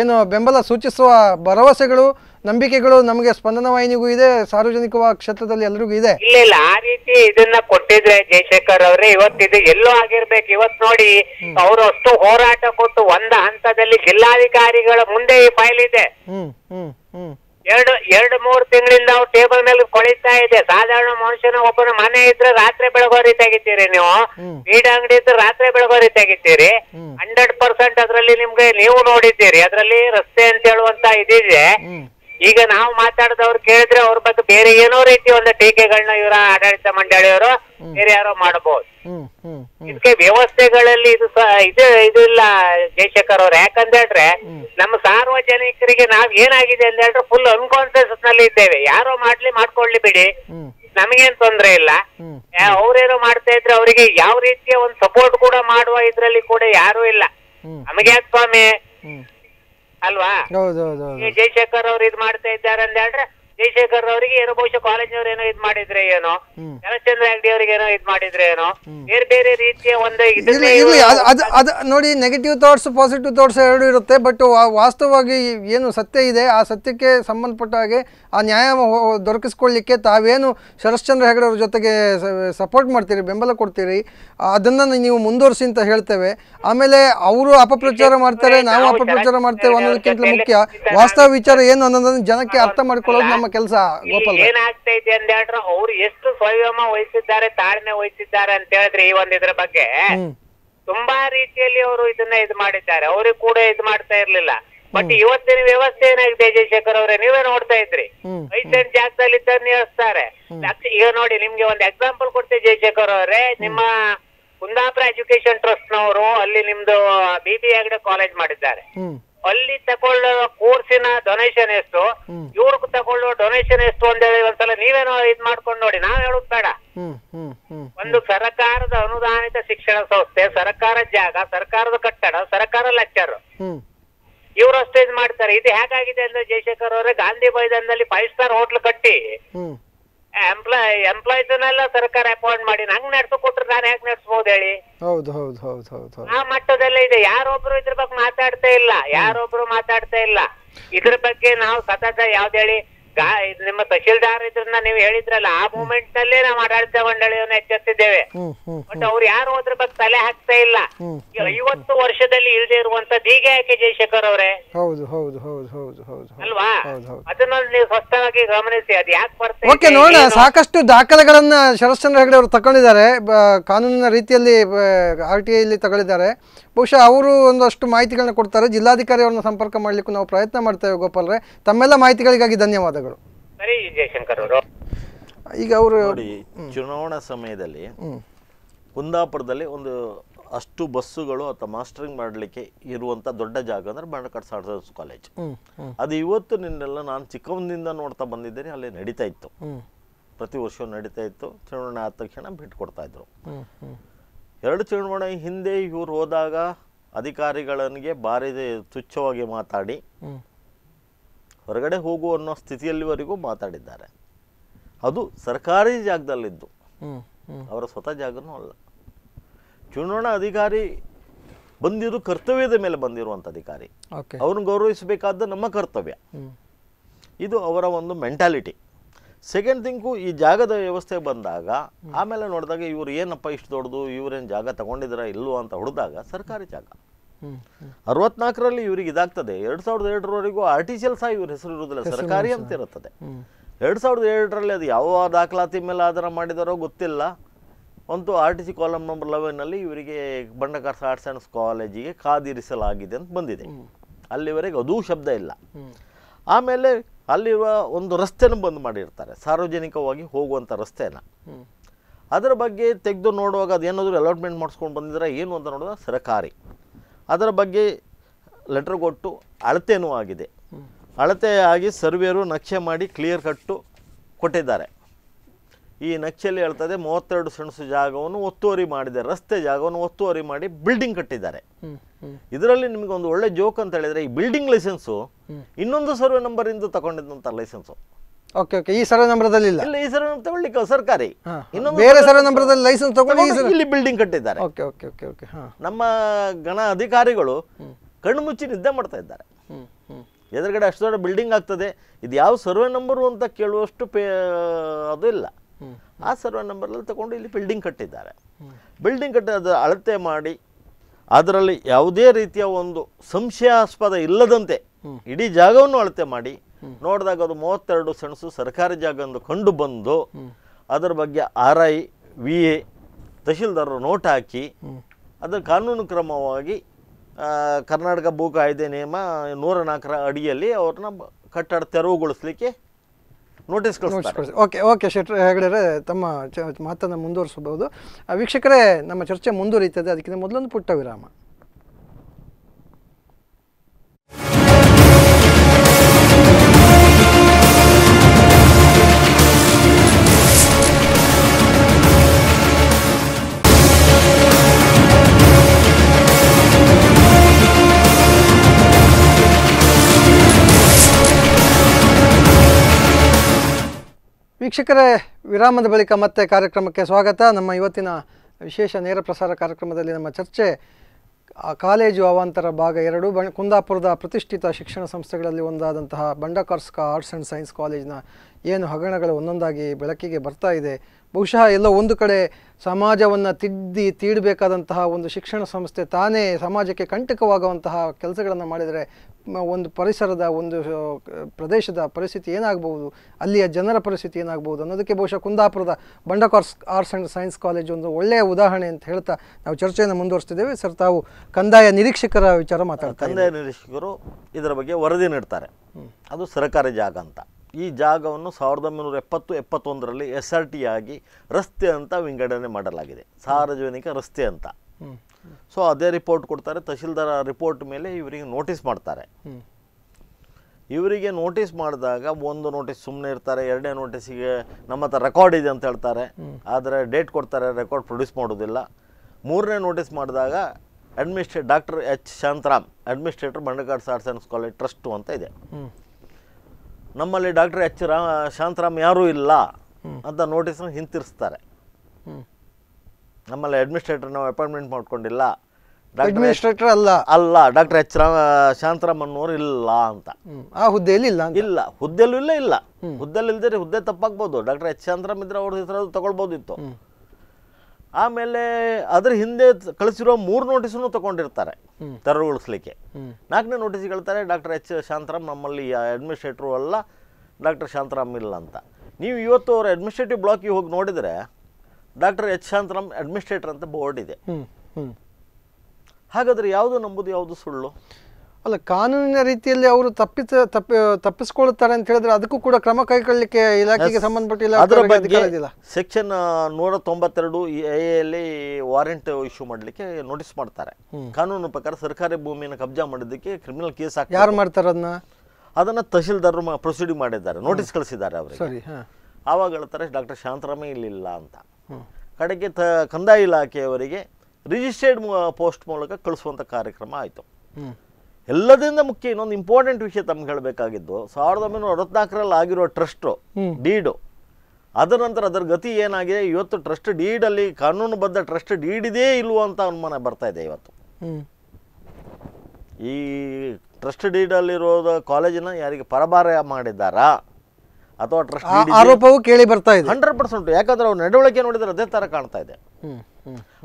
[SPEAKER 1] ಏನು ಬೆಂಬಲ ಸೂಚಿಸುವ ಭರವಸೆಗಳು ನಂಬಿಕೆಗಳು ನಮಗೆ ಸ್ಪಂದನ ವಾಹಿನಿಗೂ ಇದೆ ಸಾರ್ವಜನಿಕ ಕ್ಷೇತ್ರದಲ್ಲಿ ಎಲ್ಲರಿಗೂ ಇದೆ ಇಲ್ಲ ಇಲ್ಲ ಆ
[SPEAKER 5] ರೀತಿ ಇದನ್ನ ಕೊಟ್ಟಿದ್ರೆ ಜಯಶೇಖರ್ ಅವರೇ ಇವತ್ತಿದು ಎಲ್ಲೋ ಆಗಿರ್ಬೇಕು ಇವತ್ ನೋಡಿ ಅವರು ಅಷ್ಟು ಹೋರಾಟ ಕೊಟ್ಟು ಒಂದ ಹಂತದಲ್ಲಿ ಜಿಲ್ಲಾಧಿಕಾರಿಗಳ ಮುಂದೆ ಈ ಫೈಲ್ ಇದೆ ಎರಡು ಎರಡು ಮೂರು ತಿಂಗಳಿಂದ ಅವ್ರು ಟೇಬಲ್ ಮೇಲೆ ಕೊಳಿತಾ ಇದೆ ಸಾಧಾರಣ ಮನುಷ್ಯನ ಒಬ್ಬನ ಮನೆ ಇದ್ರೆ ರಾತ್ರಿ ಬೆಳಗೋರಿ ತೆಗಿತೀರಿ ನೀವು ಬೀಡ ಅಂಗಡಿ ಇದ್ರೆ ರಾತ್ರಿ ಬೆಳಗೋ ತೆಗಿತೀರಿ ಹಂಡ್ರೆಡ್ ಪರ್ಸೆಂಟ್ ಅದ್ರಲ್ಲಿ ನಿಮ್ಗೆ ನೀವು ನೋಡಿದ್ದೀರಿ ಅದ್ರಲ್ಲಿ ರಸ್ತೆ ಅಂತ ಹೇಳುವಂತ ಇದಿದೆ ಈಗ ನಾವು ಮಾತಾಡದವ್ರು ಕೇಳಿದ್ರೆ ಅವ್ರ ಬಗ್ಗೆ ಬೇರೆ ಏನೋ ರೀತಿ ಒಂದು ಟೀಕೆಗಳನ್ನ ಇವರ ಆಡಳಿತ ಮಂಡಳಿಯವರು ಬೇರೆ ಯಾರೋ ಮಾಡಬಹುದು ಇದಕ್ಕೆ ವ್ಯವಸ್ಥೆಗಳಲ್ಲಿ ಇದು ಇದು ಇದು ಇಲ್ಲ ಜಯಶೇಖರ್ ಅವ್ರು ಯಾಕಂತ ಹೇಳಿದ್ರೆ ನಮ್ಮ ಸಾರ್ವಜನಿಕರಿಗೆ ನಾವ್ ಏನಾಗಿದೆ ಅಂತ ಹೇಳಿದ್ರೆ ಫುಲ್ ಅನ್ಕಾನ್ಸಿಯಸ್ ನಲ್ಲಿ ಇದ್ದೇವೆ ಯಾರೋ ಮಾಡ್ಲಿ ಮಾಡ್ಕೊಳ್ಳಿ ಬಿಡಿ ನಮಗೇನ್ ತೊಂದ್ರೆ ಇಲ್ಲ ಅವ್ರೇನೋ ಮಾಡ್ತಾ ಇದ್ರೆ ಅವರಿಗೆ ಯಾವ ರೀತಿಯ ಒಂದು ಸಪೋರ್ಟ್ ಕೂಡ ಮಾಡುವ ಇದ್ರಲ್ಲಿ ಕೂಡ ಯಾರು ಇಲ್ಲ ನಮಗ್ಯಾಕ್ ಸ್ವಾಮಿ ಅಲ್ವಾ ಹೌದೌದು ನೀವು ಅವ್ರು ಇದ್ ಮಾಡ್ತಾ ಇದ್ದಾರೆ ಅಂತ ಶೇಖರ್ ಅವರಿಗೆ ಏನೋ ಬಹುಶಃ ಕಾಲೇಜಿನವ್ರು ಏನೋ ಇದ್ ಮಾಡಿದ್ರೆ ಏನೋ ಅಂಗಡಿ ಅವರಿಗೆ ಏನೋ ಇದ್ ಮಾಡಿದ್ರೆ ಏನೋ ಬೇರೆ ಬೇರೆ ರೀತಿಯ ಒಂದು
[SPEAKER 1] ನೋಡಿ ನೆಗೆಟಿವ್ ಥಾಟ್ಸ್ ಪಾಸಿಟಿವ್ ಥಾಟ್ಸ್ ಎರಡು ಇರುತ್ತೆ ಬಟ್ ವಾಸ್ತವವಾಗಿ ಏನು ಸತ್ಯ ಇದೆ ಆ ಸತ್ಯಕ್ಕೆ ಸಂಬಂಧಪಟ್ಟ ಹಾಗೆ ಆ ನ್ಯಾಯ ದೊರಕಿಸ್ಕೊಳ್ಳಿಕ್ಕೆ ತಾವೇನು ಶರಶ್ಚಂದ್ರ ಹೆಗಡೆ ಅವ್ರ ಜೊತೆಗೆ ಸಪೋರ್ಟ್ ಮಾಡ್ತೀರಿ ಬೆಂಬಲ ಕೊಡ್ತೀರಿ ಅದನ್ನ ನೀವು ಮುಂದುವರಿಸಿ ಅಂತ ಹೇಳ್ತೇವೆ ಆಮೇಲೆ ಅವರು ಅಪಪ್ರಚಾರ ಮಾಡ್ತಾರೆ ನಾವು ಅಪಪ್ರಚಾರ ಮಾಡ್ತೇವೆ ಅನ್ನೋದಕ್ಕಿಂತ ಮುಖ್ಯ ವಾಸ್ತವ ವಿಚಾರ ಏನು ಅನ್ನೋದನ್ನ ಜನಕ್ಕೆ ಅರ್ಥ ಮಾಡ್ಕೊಳ್ಳೋದು ನಮ್ಮ ಕೆಲಸ ಗೋಪಾಲ್
[SPEAKER 5] ಏನಾಗ್ತಾ ಇದೆ ಅಂತ ಹೇಳಿದ್ರೆ ಅವ್ರು ಎಷ್ಟು ಸ್ವಯಮ ವಹಿಸಿದ್ದಾರೆ ತಾಳ್ಮೆ ವಹಿಸಿದ್ದಾರೆ ಅಂತ ಹೇಳಿದ್ರೆ ಈ ಒಂದ್ ಇದ್ರ ಬಗ್ಗೆ ತುಂಬಾ ರೀತಿಯಲ್ಲಿ ಅವರು ಇದನ್ನ ಇದು ಮಾಡಿದ್ದಾರೆ ಅವ್ರಿಗೆ ಕೂಡ ಇದ್ ಮಾಡ್ತಾ ಇರ್ಲಿಲ್ಲ ಬಟ್ ಇವತ್ತಿನ ವ್ಯವಸ್ಥೆ ಏನಾಗಿದೆ ಜಯಶೇಖರ್ ಅವರೇ ನೀವೇ ನೋಡ್ತಾ ಇದ್ರಿ ಐಸೆಂಟ್ ಜಾಗದಲ್ಲಿ ಇದ್ದ ನಿಲ್ಲಿಸ್ತಾರೆ ಈಗ ನೋಡಿ ನಿಮ್ಗೆ ಒಂದ್ ಎಕ್ಸಾಂಪಲ್ ಕೊಡ್ತೀವಿ ಜಯಶೇಖರ್ ಅವರೇ ನಿಮ್ಮ ಕುಂದಾಪುರ ಎಜುಕೇಶನ್ ಟ್ರಸ್ಟ್ ನವರು ಅಲ್ಲಿ ನಿಮ್ದು ಬಿ ಬಿ ಕಾಲೇಜ್ ಮಾಡಿದ್ದಾರೆ ಅಲ್ಲಿ ತಗೊಳ್ಳೋ ಕೋರ್ಸಿನ ಡೊನೇಷನ್ ಎಷ್ಟು ಇವ್ರಿಗೆ ತಗೊಳ್ಳೋ ಡೊನೇಷನ್ ಎಷ್ಟು ಅಂತ ಹೇಳಿ ಒಂದ್ಸಲ ನೀವೇನೋ ಇದ್ ಮಾಡ್ಕೊಂಡು ನೋಡಿ ನಾವ್ ಹೇಳುದ್ ಬೇಡ ಒಂದು ಸರ್ಕಾರದ ಅನುದಾನಿತ ಶಿಕ್ಷಣ ಸಂಸ್ಥೆ ಸರ್ಕಾರ ಜಾಗ ಸರ್ಕಾರದ ಕಟ್ಟಡ ಸರ್ಕಾರ ಲೆಕ್ಚರ್ ಇವ್ರಷ್ಟು ಇದ್ ಮಾಡ್ತಾರೆ ಇದು ಹೇಗಾಗಿದೆ ಅಂದ್ರೆ ಜಯಶೇಖರ್ ಅವರೇ ಗಾಂಧಿ ಮೈದಾನದಲ್ಲಿ ಫೈವ್ ಸ್ಟಾರ್ ಹೋಟ್ಲ್ ಕಟ್ಟಿ ಎಂಪ್ಲಾಯ್ ಎಂಪ್ಲಾಯ್ಸ್ ಸರ್ಕಾರ ಅಪಾಯಿಂಟ್ ಮಾಡಿ ನಂಗ್ ನಡ್ಸಕೊಟ್ರೆ ನಾನು ಯಾಕೆ ನಡ್ಸ್ಬೋದು ಹೇಳಿ
[SPEAKER 1] ಹೌದು ಹೌದು ಹೌದು ಹೌದು ಆ
[SPEAKER 5] ಮಟ್ಟದಲ್ಲೇ ಇದೆ ಯಾರೊಬ್ರು ಇದ್ರ ಬಗ್ಗೆ ಮಾತಾಡ್ತಾ ಇಲ್ಲ ಯಾರೊಬ್ರು ಮಾತಾಡ್ತಾ ಇಲ್ಲ ಇದ್ರ ಬಗ್ಗೆ ನಾವು ಸತತ ಯಾವ್ದು ಹೇಳಿ ನಿಮ್ಮ ತಹಶೀಲ್ದಾರ್ ಇದ್ರನ್ನ ನೀವು ಹೇಳಿದ್ರಲ್ಲ ಆ ಮೂಮೆಂಟ್ ನಲ್ಲಿ ನಾವು ಆಡಳಿತ ಮಂಡಳಿಯನ್ನು ಎಚ್ಚರಿಸಿದ್ದೇವೆ ಬಟ್ ಅವ್ರು ಯಾರು ಅದ್ರ ಬಗ್ಗೆ ತಲೆ ಹಾಕ್ತಾ ಇಲ್ಲ ಐವತ್ತು ವರ್ಷದಲ್ಲಿ ಇಲ್ಲದೆ ಇರುವಂತ ಹೀಗೆ ಯಾಕೆ ಜಯಶೇಖರ್ ಅವರೇ
[SPEAKER 1] ಹೌದು ಹೌದು ಹೌದು ಹೌದು ಹೌದು
[SPEAKER 5] ಅಲ್ವಾ ಅದನ್ನ ನೀವು ಸ್ಪಷ್ಟವಾಗಿ ಗಮನಿಸಿ ಅದು ಯಾಕೆ ಬರ್ತದೆ ಓಕೆ
[SPEAKER 1] ಸಾಕಷ್ಟು ದಾಖಲೆಗಳನ್ನ ಚಂದ್ರ ಹೆಗಡೆ ಅವರು ತಕೊಂಡಿದ್ದಾರೆ ಕಾನೂನಿನ ರೀತಿಯಲ್ಲಿ ಆರ್ ಟಿ ಐಲಿ ತಗೊಂಡಿದ್ದಾರೆ ಬಹುಶಃ ಅವರು ಒಂದಷ್ಟು ಮಾಹಿತಿಗಳನ್ನ ಕೊಡ್ತಾರೆ ಜಿಲ್ಲಾಧಿಕಾರಿ ಅವ್ರನ್ನ ಸಂಪರ್ಕ ಮಾಡಲಿಕ್ಕೂ ನಾವು ಪ್ರಯತ್ನ ಮಾಡ್ತೇವೆ ಗೋಪಾಲ್ರೆ ತಮ್ಮೆಲ್ಲ ಮಾಹಿತಿಗಳಿಗಾಗಿ ಧನ್ಯವಾದಗಳು
[SPEAKER 6] ಸರಿ ಜಯಶಂಕರ್ ಅವರು
[SPEAKER 1] ಈಗ ಅವರು
[SPEAKER 2] ಚುನಾವಣಾ ಸಮಯದಲ್ಲಿ ಕುಂದಾಪುರದಲ್ಲಿ ಒಂದು ಅಷ್ಟು ಬಸ್ಸುಗಳು ಅಥವಾ ಮಾಸ್ಟರಿಂಗ್ ಮಾಡಲಿಕ್ಕೆ ಇರುವಂಥ ದೊಡ್ಡ ಜಾಗ ಅಂದ್ರೆ ಬಾಣಕಟ್ ಸಾರ್ಸ್ ಕಾಲೇಜ್ ಅದು ಇವತ್ತು ನಿನ್ನೆಲ್ಲ ನಾನು ಚಿಕ್ಕವನಿಂದ ನೋಡ್ತಾ ಬಂದಿದ್ದೇನೆ ಅಲ್ಲಿ ನಡೀತಾ ಇತ್ತು ಪ್ರತಿ ವರ್ಷವೂ ನಡೀತಾ ಇತ್ತು ಚುನಾವಣೆ ಆದ ತಕ್ಷಣ ಬಿಟ್ಟು ಕೊಡ್ತಾ ಇದ್ರು ಎರಡು ಚುನಾವಣೆ ಹಿಂದೆ ಇವ್ರು ಹೋದಾಗ ಅಧಿಕಾರಿಗಳಿಗೆ ಭಾರಿ ತುಚ್ಛವಾಗಿ ಮಾತಾಡಿ ಹೊರಗಡೆ ಹೋಗು ಅನ್ನೋ ಸ್ಥಿತಿಯಲ್ಲಿವರೆಗೂ ಮಾತಾಡಿದ್ದಾರೆ ಅದು ಸರ್ಕಾರಿ ಜಾಗದಲ್ಲಿದ್ದು ಅವರ ಸ್ವತಃ ಜಾಗನೂ ಅಲ್ಲ ಚುನಾವಣಾ ಅಧಿಕಾರಿ ಬಂದಿದ್ದು ಕರ್ತವ್ಯದ ಮೇಲೆ ಬಂದಿರುವಂಥ ಅಧಿಕಾರಿ ಅವ್ರನ್ನ ಗೌರವಿಸಬೇಕಾದ ನಮ್ಮ ಕರ್ತವ್ಯ ಇದು ಅವರ ಒಂದು ಮೆಂಟಾಲಿಟಿ ಸೆಕೆಂಡ್ ಥಿಂಗು ಈ ಜಾಗದ ವ್ಯವಸ್ಥೆ ಬಂದಾಗ ಆಮೇಲೆ ನೋಡಿದಾಗ ಇವ್ರು ಏನಪ್ಪ ಇಷ್ಟು ದೊಡ್ಡದು ಇವ್ರೇನು ಜಾಗ ತಗೊಂಡಿದ್ರ ಇಲ್ಲೋ ಅಂತ ಹೊಡೆದಾಗ ಸರ್ಕಾರಿ ಜಾಗ ಅರವತ್ನಾಲ್ಕರಲ್ಲಿ ಇವ್ರಿಗೆ ಇದಾಗ್ತದೆ ಎರಡು ಸಾವಿರದ ಎರಡರವರೆಗೂ ಆರ್ ಟಿ ಸಿ ಎಲ್ ಸಹ ಇವ್ರ ಹೆಸರು ಇರುವುದಿಲ್ಲ ಸರ್ಕಾರಿ ಅಂತ ಇರುತ್ತದೆ ಎರಡು ಸಾವಿರದ ಎರಡರಲ್ಲಿ ಅದು ಯಾವ ದಾಖಲಾತಿ ಮೇಲೆ ಆಧಾರ ಮಾಡಿದಾರೋ ಗೊತ್ತಿಲ್ಲ ಒಂದು R T C column number ಲೆವೆನಲ್ಲಿ ಇವರಿಗೆ ಬಂಡಕಾರ್ಸ ಆರ್ಟ್ಸ್ ಆ್ಯಂಡ್ ಕಾಲೇಜಿಗೆ ಕಾದಿರಿಸಲಾಗಿದೆ ಅಂತ ಬಂದಿದೆ ಅಲ್ಲಿವರೆಗೆ ಅದೂ ಶಬ್ದ ಇಲ್ಲ ಆಮೇಲೆ ಅಲ್ಲಿರುವ ಒಂದು ರಸ್ತೆನ ಬಂದ್ ಮಾಡಿರ್ತಾರೆ ಸಾರ್ವಜನಿಕವಾಗಿ ಹೋಗುವಂಥ ರಸ್ತೆನ ಅದರ ಬಗ್ಗೆ ತೆಗೆದು ನೋಡುವಾಗ ಅದೇನಾದರೂ ಅಲಾಟ್ಮೆಂಟ್ ಮಾಡಿಸ್ಕೊಂಡು ಬಂದಿದ್ರೆ ಏನು ಅಂತ ನೋಡಿದ್ರೆ ಸರಕಾರಿ ಅದರ ಬಗ್ಗೆ ಲೆಟ್ರ್ ಕೊಟ್ಟು ಅಳತೆಯೂ ಆಗಿದೆ ಅಳತೆ ಆಗಿ ಸರ್ವೇರು ನಕ್ಷೆ ಮಾಡಿ ಕ್ಲಿಯರ್ ಕಟ್ಟು ಕೊಟ್ಟಿದ್ದಾರೆ ಈ ನಕ್ಷೆಯಲ್ಲಿ ಹೇಳ್ತದೆ ಮೂವತ್ತೆರಡು ಸೆಣಸು ಜಾಗವನ್ನು ಒತ್ತುವರಿ ಮಾಡಿದೆ ರಸ್ತೆ ಜಾಗವನ್ನು ಒತ್ತುವರಿ ಮಾಡಿ ಬಿಲ್ಡಿಂಗ್ ಕಟ್ಟಿದ್ದಾರೆ ಇದರಲ್ಲಿ ನಿಮಗೆ ಒಂದು ಒಳ್ಳೆ ಜೋಕ್ ಅಂತ ಹೇಳಿದ್ರೆ ಈ ಬಿಲ್ಡಿಂಗ್ ಲೈಸೆನ್ಸು ಇನ್ನೊಂದು ಸರ್ವೆ ನಂಬರ್ ಇಂದ ತಗೊಂಡಿದ್ದಂತ ಲೈಸೆನ್ಸ್
[SPEAKER 1] ಓಕೆ ಓಕೆ ಈ ಸರ್ವೆ ನಂಬರ್ದಲ್ಲಿ ಇಲ್ಲ ಈ ಸರ್ವೆ
[SPEAKER 2] ನಂಬರ್ ಸರ್ಕಾರಿ ಇನ್ನೊಂದು ಬೇರೆ ಸರ್ವೆ ನಂಬರ್ದಲ್ಲಿ ಲೈಸೆನ್ಸ್ ತಗೊಂಡು ಇಲ್ಲಿ
[SPEAKER 1] ಬಿಲ್ಡಿಂಗ್ ಕಟ್ಟಿದ್ದಾರೆ ಓಕೆ ಓಕೆ ಓಕೆ
[SPEAKER 6] ಓಕೆ
[SPEAKER 2] ನಮ್ಮ ಗಣ ಅಧಿಕಾರಿಗಳು ಕಣ್ಮುಚ್ಚಿ ನಿದ್ದೆ ಮಾಡ್ತಾ ಇದ್ದಾರೆ ಎದುರುಗಡೆ ಅಷ್ಟು ದೊಡ್ಡ ಬಿಲ್ಡಿಂಗ್ ಆಗ್ತದೆ ಇದು ಯಾವ ಸರ್ವೆ ನಂಬರು ಅಂತ ಕೇಳುವಷ್ಟು ಪೇ ಅದು ಇಲ್ಲ ಆ ಸರ್ವೆ ಅಲ್ಲಿ ತಗೊಂಡು ಇಲ್ಲಿ ಬಿಲ್ಡಿಂಗ್ ಕಟ್ಟಿದ್ದಾರೆ ಬಿಲ್ಡಿಂಗ್ ಕಟ್ಟೋದು ಅಳತೆ ಮಾಡಿ ಅದರಲ್ಲಿ ಯಾವುದೇ ರೀತಿಯ ಒಂದು ಸಂಶಯಾಸ್ಪದ ಇಲ್ಲದಂತೆ ಇಡೀ ಜಾಗವನ್ನು ಅಳತೆ ಮಾಡಿ ನೋಡಿದಾಗ ಅದು ಮೂವತ್ತೆರಡು ಸೆಣಸು ಸರ್ಕಾರಿ ಜಾಗ ಎಂದು ಕಂಡು ಬಂದು ಅದರ ಬಗ್ಗೆ ಆರ್ ಐ ವಿ ಎ ತಹಶೀಲ್ದಾರರು ನೋಟ್ ಹಾಕಿ ಅದರ ಕಾನೂನು ಕ್ರಮವಾಗಿ ಕರ್ನಾಟಕ ಭೂ ಕಾಯ್ದೆ ನಿಯಮ ನೂರ ನಾಲ್ಕರ ಅಡಿಯಲ್ಲಿ ಅವ್ರನ್ನ ಕಟ್ಟಡ ತೆರವುಗೊಳಿಸಲಿಕ್ಕೆ
[SPEAKER 1] ನೋಟಿಸ್ ಕಳಿಸ್ತಾರೆ ಓಕೆ ಓಕೆ ಶೆಟ್ರ ಹೆಗಡೆರೆ ತಮ್ಮ ಮಾತನ್ನು ಮುಂದುವರಿಸಬಹುದು ವೀಕ್ಷಕರೇ ನಮ್ಮ ಚರ್ಚೆ ಮುಂದುವರಿಯುತ್ತದೆ ಅದಕ್ಕಿಂತ ಮೊದಲೊಂದು ಪುಟ್ಟ ವಿರಾಮ ವೀಕ್ಷಕರೇ ವಿರಾಮದ ಬಳಿಕ ಮತ್ತೆ ಕಾರ್ಯಕ್ರಮಕ್ಕೆ ಸ್ವಾಗತ ನಮ್ಮ ಇವತ್ತಿನ ವಿಶೇಷ ನೇರ ಪ್ರಸಾರ ಕಾರ್ಯಕ್ರಮದಲ್ಲಿ ನಮ್ಮ ಚರ್ಚೆ ಕಾಲೇಜು ಅವಾಂತರ ಭಾಗ ಎರಡು ಬ ಕುಂದಾಪುರದ ಪ್ರತಿಷ್ಠಿತ ಶಿಕ್ಷಣ ಸಂಸ್ಥೆಗಳಲ್ಲಿ ಒಂದಾದಂತಹ ಬಂಡಕಾರ್ಸ್ಕ ಆರ್ಟ್ಸ್ ಆ್ಯಂಡ್ ಸೈನ್ಸ್ ಕಾಲೇಜಿನ ಏನು ಹಗರಣಗಳು ಒಂದೊಂದಾಗಿ ಬೆಳಕಿಗೆ ಬರ್ತಾ ಇದೆ ಬಹುಶಃ ಎಲ್ಲೋ ಒಂದು ಕಡೆ ಸಮಾಜವನ್ನು ತಿದ್ದಿ ತೀಡಬೇಕಾದಂತಹ ಒಂದು ಶಿಕ್ಷಣ ಸಂಸ್ಥೆ ತಾನೇ ಸಮಾಜಕ್ಕೆ ಕಂಟಕವಾಗುವಂತಹ ಕೆಲಸಗಳನ್ನು ಮಾಡಿದರೆ ಒಂದು ಪರಿಸರದ ಒಂದು ಪ್ರದೇಶದ ಪರಿಸ್ಥಿತಿ ಏನಾಗ್ಬೋದು ಅಲ್ಲಿಯ ಜನರ ಪರಿಸ್ಥಿತಿ ಏನಾಗ್ಬೋದು ಅನ್ನೋದಕ್ಕೆ ಬಹುಶಃ ಕುಂದಾಪುರದ Bhandarkars arts and science college ಒಂದು ಒಳ್ಳೆಯ ಉದಾಹರಣೆ ಅಂತ ಹೇಳ್ತಾ ನಾವು ಚರ್ಚೆಯನ್ನು ಮುಂದುವರಿಸ್ತಿದ್ದೇವೆ ಸರ್ ತಾವು ಕಂದಾಯ ನಿರೀಕ್ಷಕರ ವಿಚಾರ ಮಾತಾಡ್ತಾರೆ ಕಂದಾಯ
[SPEAKER 2] ನಿರೀಕ್ಷಕರು ಇದರ ಬಗ್ಗೆ ವರದಿ ನೀಡ್ತಾರೆ ಅದು ಸರಕಾರಿ ಜಾಗ ಅಂತ ಈ ಜಾಗವನ್ನು ಸಾವಿರದ ಒಂಬೈನೂರ ಎಪ್ಪತ್ತು ಎಪ್ಪತ್ತೊಂದರಲ್ಲಿ ಎಸ್ ಆರ್ ಟಿ ಆಗಿ ರಸ್ತೆ ಅಂತ ವಿಂಗಡಣೆ ಮಾಡಲಾಗಿದೆ ಸಾರ್ವಜನಿಕ ರಸ್ತೆ ಅಂತ ಸೊ ಅದೇ ರಿಪೋರ್ಟ್ ಕೊಡ್ತಾರೆ ತಹಶೀಲ್ದಾರ್ ರಿಪೋರ್ಟ್ ಮೇಲೆ ಇವರಿಗೆ ನೋಟಿಸ್ ಮಾಡ್ತಾರೆ ಇವರಿಗೆ ನೋಟಿಸ್ ಮಾಡಿದಾಗ ಒಂದು ನೋಟಿಸ್ ಸುಮ್ಮನೆ ಇರ್ತಾರೆ ಎರಡನೇ ನೋಟಿಸಿಗೆ ನಮ್ಮ ಹತ್ರ ರೆಕಾರ್ಡ್ ಇದೆ ಅಂತ ಹೇಳ್ತಾರೆ ಆದರೆ ಡೇಟ್ ಕೊಡ್ತಾರೆ ರೆಕಾರ್ಡ್ ಪ್ರೊಡ್ಯೂಸ್ ಮಾಡೋದಿಲ್ಲ ಮೂರನೇ ನೋಟಿಸ್ ಮಾಡಿದಾಗ administrate doctor H Shantharam administrator Bhandarkars college college trust ಅಂತ ಇದೆ ನಮ್ಮಲ್ಲಿ ಡಾಕ್ಟರ್ ಎಚ್ ರಾಮ ಶಾಂತರಾಮ್ ಯಾರೂ ಇಲ್ಲ ಅಂತ ಹಿಂತಿರುಸ್ತಾರೆ ಹಿಂತಿರ್ಸ್ತಾರೆ ನಮ್ಮಲ್ಲಿ ಅಡ್ಮಿನಿಸ್ಟ್ರೇಟರ್ ನಾವು ಅಪಾಯಿಂಟ್ಮೆಂಟ್ ಮಾಡ್ಕೊಂಡಿಲ್ಲ
[SPEAKER 6] ಅಡ್ಮಿನಿಸ್ಟ್ರೇಟರ್
[SPEAKER 2] ಅಲ್ಲ ಅಲ್ಲ ಡಾಕ್ಟರ್ ಎಚ್ ರಾಮ ಶಾಂತರಾಮ್ ಅನ್ನೋರು ಇಲ್ಲ ಅಂತ ಆ ಹುದ್ದೆಯಲ್ಲಿ ಇಲ್ಲ ಇಲ್ಲ ಹುದ್ದೆಲ್ಲೂ ಇಲ್ಲ ಇಲ್ಲ ಹುದ್ದೆಲ್ಲಿ ಹುದ್ದೆ ತಪ್ಪಾಗ್ಬೋದು ಡಾಕ್ಟರ್ ಎಚ್ ಶಾಂತರಾಮ್ ಇದ್ರೆ ಅವ್ರ ಹೆಸರು ತಗೊಳ್ಬೋದಿತ್ತು ಆಮೇಲೆ ಅದ್ರ ಹಿಂದೆ ಕಳಿಸಿರೋ ಮೂರು ನೋಟಿಸನ್ನು ತಗೊಂಡಿರ್ತಾರೆ ತೆರವುಗೊಳಿಸ್ಲಿಕ್ಕೆ ನಾಲ್ಕನೇ ನೋಟಿಸ್ ಹೇಳ್ತಾರೆ ಡಾಕ್ಟರ್ ಎಚ್ ಶಾಂತರಾಮ್ ನಮ್ಮಲ್ಲಿ ಅಡ್ಮಿನಿಸ್ಟ್ರೇಟ್ರು ಅಲ್ಲ ಡಾಕ್ಟರ್ ಶಾಂತರಾಮ್ ಇಲ್ಲ ಅಂತ ನೀವು ಇವತ್ತು ಅವರ ಅಡ್ಮಿನಿಸ್ಟ್ರೇಟಿವ್ ಬ್ಲಾಕಿಗೆ ಹೋಗಿ ನೋಡಿದರೆ ಡಾಕ್ಟರ್ ಎಚ್ ಶಾಂತರಾಮ್ ಅಡ್ಮಿನಿಸ್ಟ್ರೇಟರ್ ಅಂತ ಬೋರ್ಡ್ ಇದೆ ಹಾಗಾದರೆ ಯಾವುದು ನಂಬುದು ಯಾವುದು ಸುಳ್ಳು
[SPEAKER 1] ಅಲ್ಲ ಕಾನೂನಿನ ರೀತಿಯಲ್ಲಿ ಅವರು ತಪ್ಪಿಸ ತಪ್ಪಿ ತಪ್ಪಿಸ್ಕೊಳ್ತಾರೆ ಅಂತ ಹೇಳಿದ್ರೆ ಅದಕ್ಕೂ ಕೂಡ ಕ್ರಮ ಕೈಗೊಳ್ಳಲಿಕ್ಕೆ ಇಲಾಖೆಗೆ ಸಂಬಂಧಪಟ್ಟಿಲ್ಲ
[SPEAKER 2] ಸೆಕ್ಷನ್ ನೂರ ತೊಂಬತ್ತೆರಡು ಎಲ್ಲಿ ವಾರೆಂಟ್ ಇಶ್ಯೂ ಮಾಡಲಿಕ್ಕೆ ನೋಟಿಸ್ ಮಾಡ್ತಾರೆ ಕಾನೂನು ಪ್ರಕಾರ ಸರ್ಕಾರಿ ಭೂಮಿಯನ್ನು ಕಬ್ಜಾ ಮಾಡಿದ್ದಕ್ಕೆ ಕ್ರಿಮಿನಲ್ ಕೇಸ್ ಹಾಕಿ ಯಾರು ಮಾಡ್ತಾರೆ ಅದನ್ನ ಅದನ್ನ ತಹಶೀಲ್ದಾರರು ಪ್ರೊಸೀಡಿಂಗ್ ಮಾಡಿದ್ದಾರೆ ನೋಟಿಸ್ ಕಳಿಸಿದ್ದಾರೆ ಅವರಿಗೆ ಆವಾಗ ಹೇಳ್ತಾರೆ ಡಾಕ್ಟರ್ ಶಾಂತರಾಮ ಇಲ್ಲಿಲ್ಲ ಅಂತ ಕಡೆಗೆ ತ ಕಂದಾಯ ಇಲಾಖೆಯವರಿಗೆ ರಿಜಿಸ್ಟರ್ಡ್ ಪೋಸ್ಟ್ ಮೂಲಕ ಕಳಿಸುವಂಥ ಕಾರ್ಯಕ್ರಮ ಆಯಿತು ಎಲ್ಲದರಿಂದ ಮುಖ್ಯ ಇನ್ನೊಂದು ಇಂಪಾರ್ಟೆಂಟ್ ವಿಷಯ ತಮ್ಗೆ ಹೇಳಬೇಕಾಗಿದ್ದು ಸಾವಿರದ ಒಂಬೈನೂರ ಅರವತ್ನಾಲ್ಕರಲ್ಲಿ ಆಗಿರೋ ಟ್ರಸ್ಟು ಡೀಡು ಅದರ ನಂತರ ಅದರ ಗತಿ ಏನಾಗಿದೆ ಇವತ್ತು ಟ್ರಸ್ಟ್ ಡೀಡಲ್ಲಿ ಕಾನೂನುಬದ್ಧ ಟ್ರಸ್ಟ್ ಡೀಡಿದೇ ಇಲ್ವೋ ಅಂತ ಅನುಮಾನ ಬರ್ತಾ ಇದೆ ಇವತ್ತು ಈ ಟ್ರಸ್ಟ್ ಡೀಡಲ್ಲಿರೋದು ಕಾಲೇಜಿನ ಯಾರಿಗೆ ಪರಭಾರ ಮಾಡಿದ್ದಾರಾ ಅಥವಾ ಟ್ರಸ್ಟ್ ಆರೋಪವು
[SPEAKER 1] ಕೇಳಿ ಬರ್ತಾ ಇದೆ ಹಂಡ್ರೆಡ್
[SPEAKER 2] ಪರ್ಸೆಂಟ್ ಯಾಕಂದ್ರೆ ಅವ್ರ ನಡವಳಿಕೆ ನೋಡಿದ್ರೆ ಅದೇ ಥರ ಕಾಣ್ತಾ ಇದೆ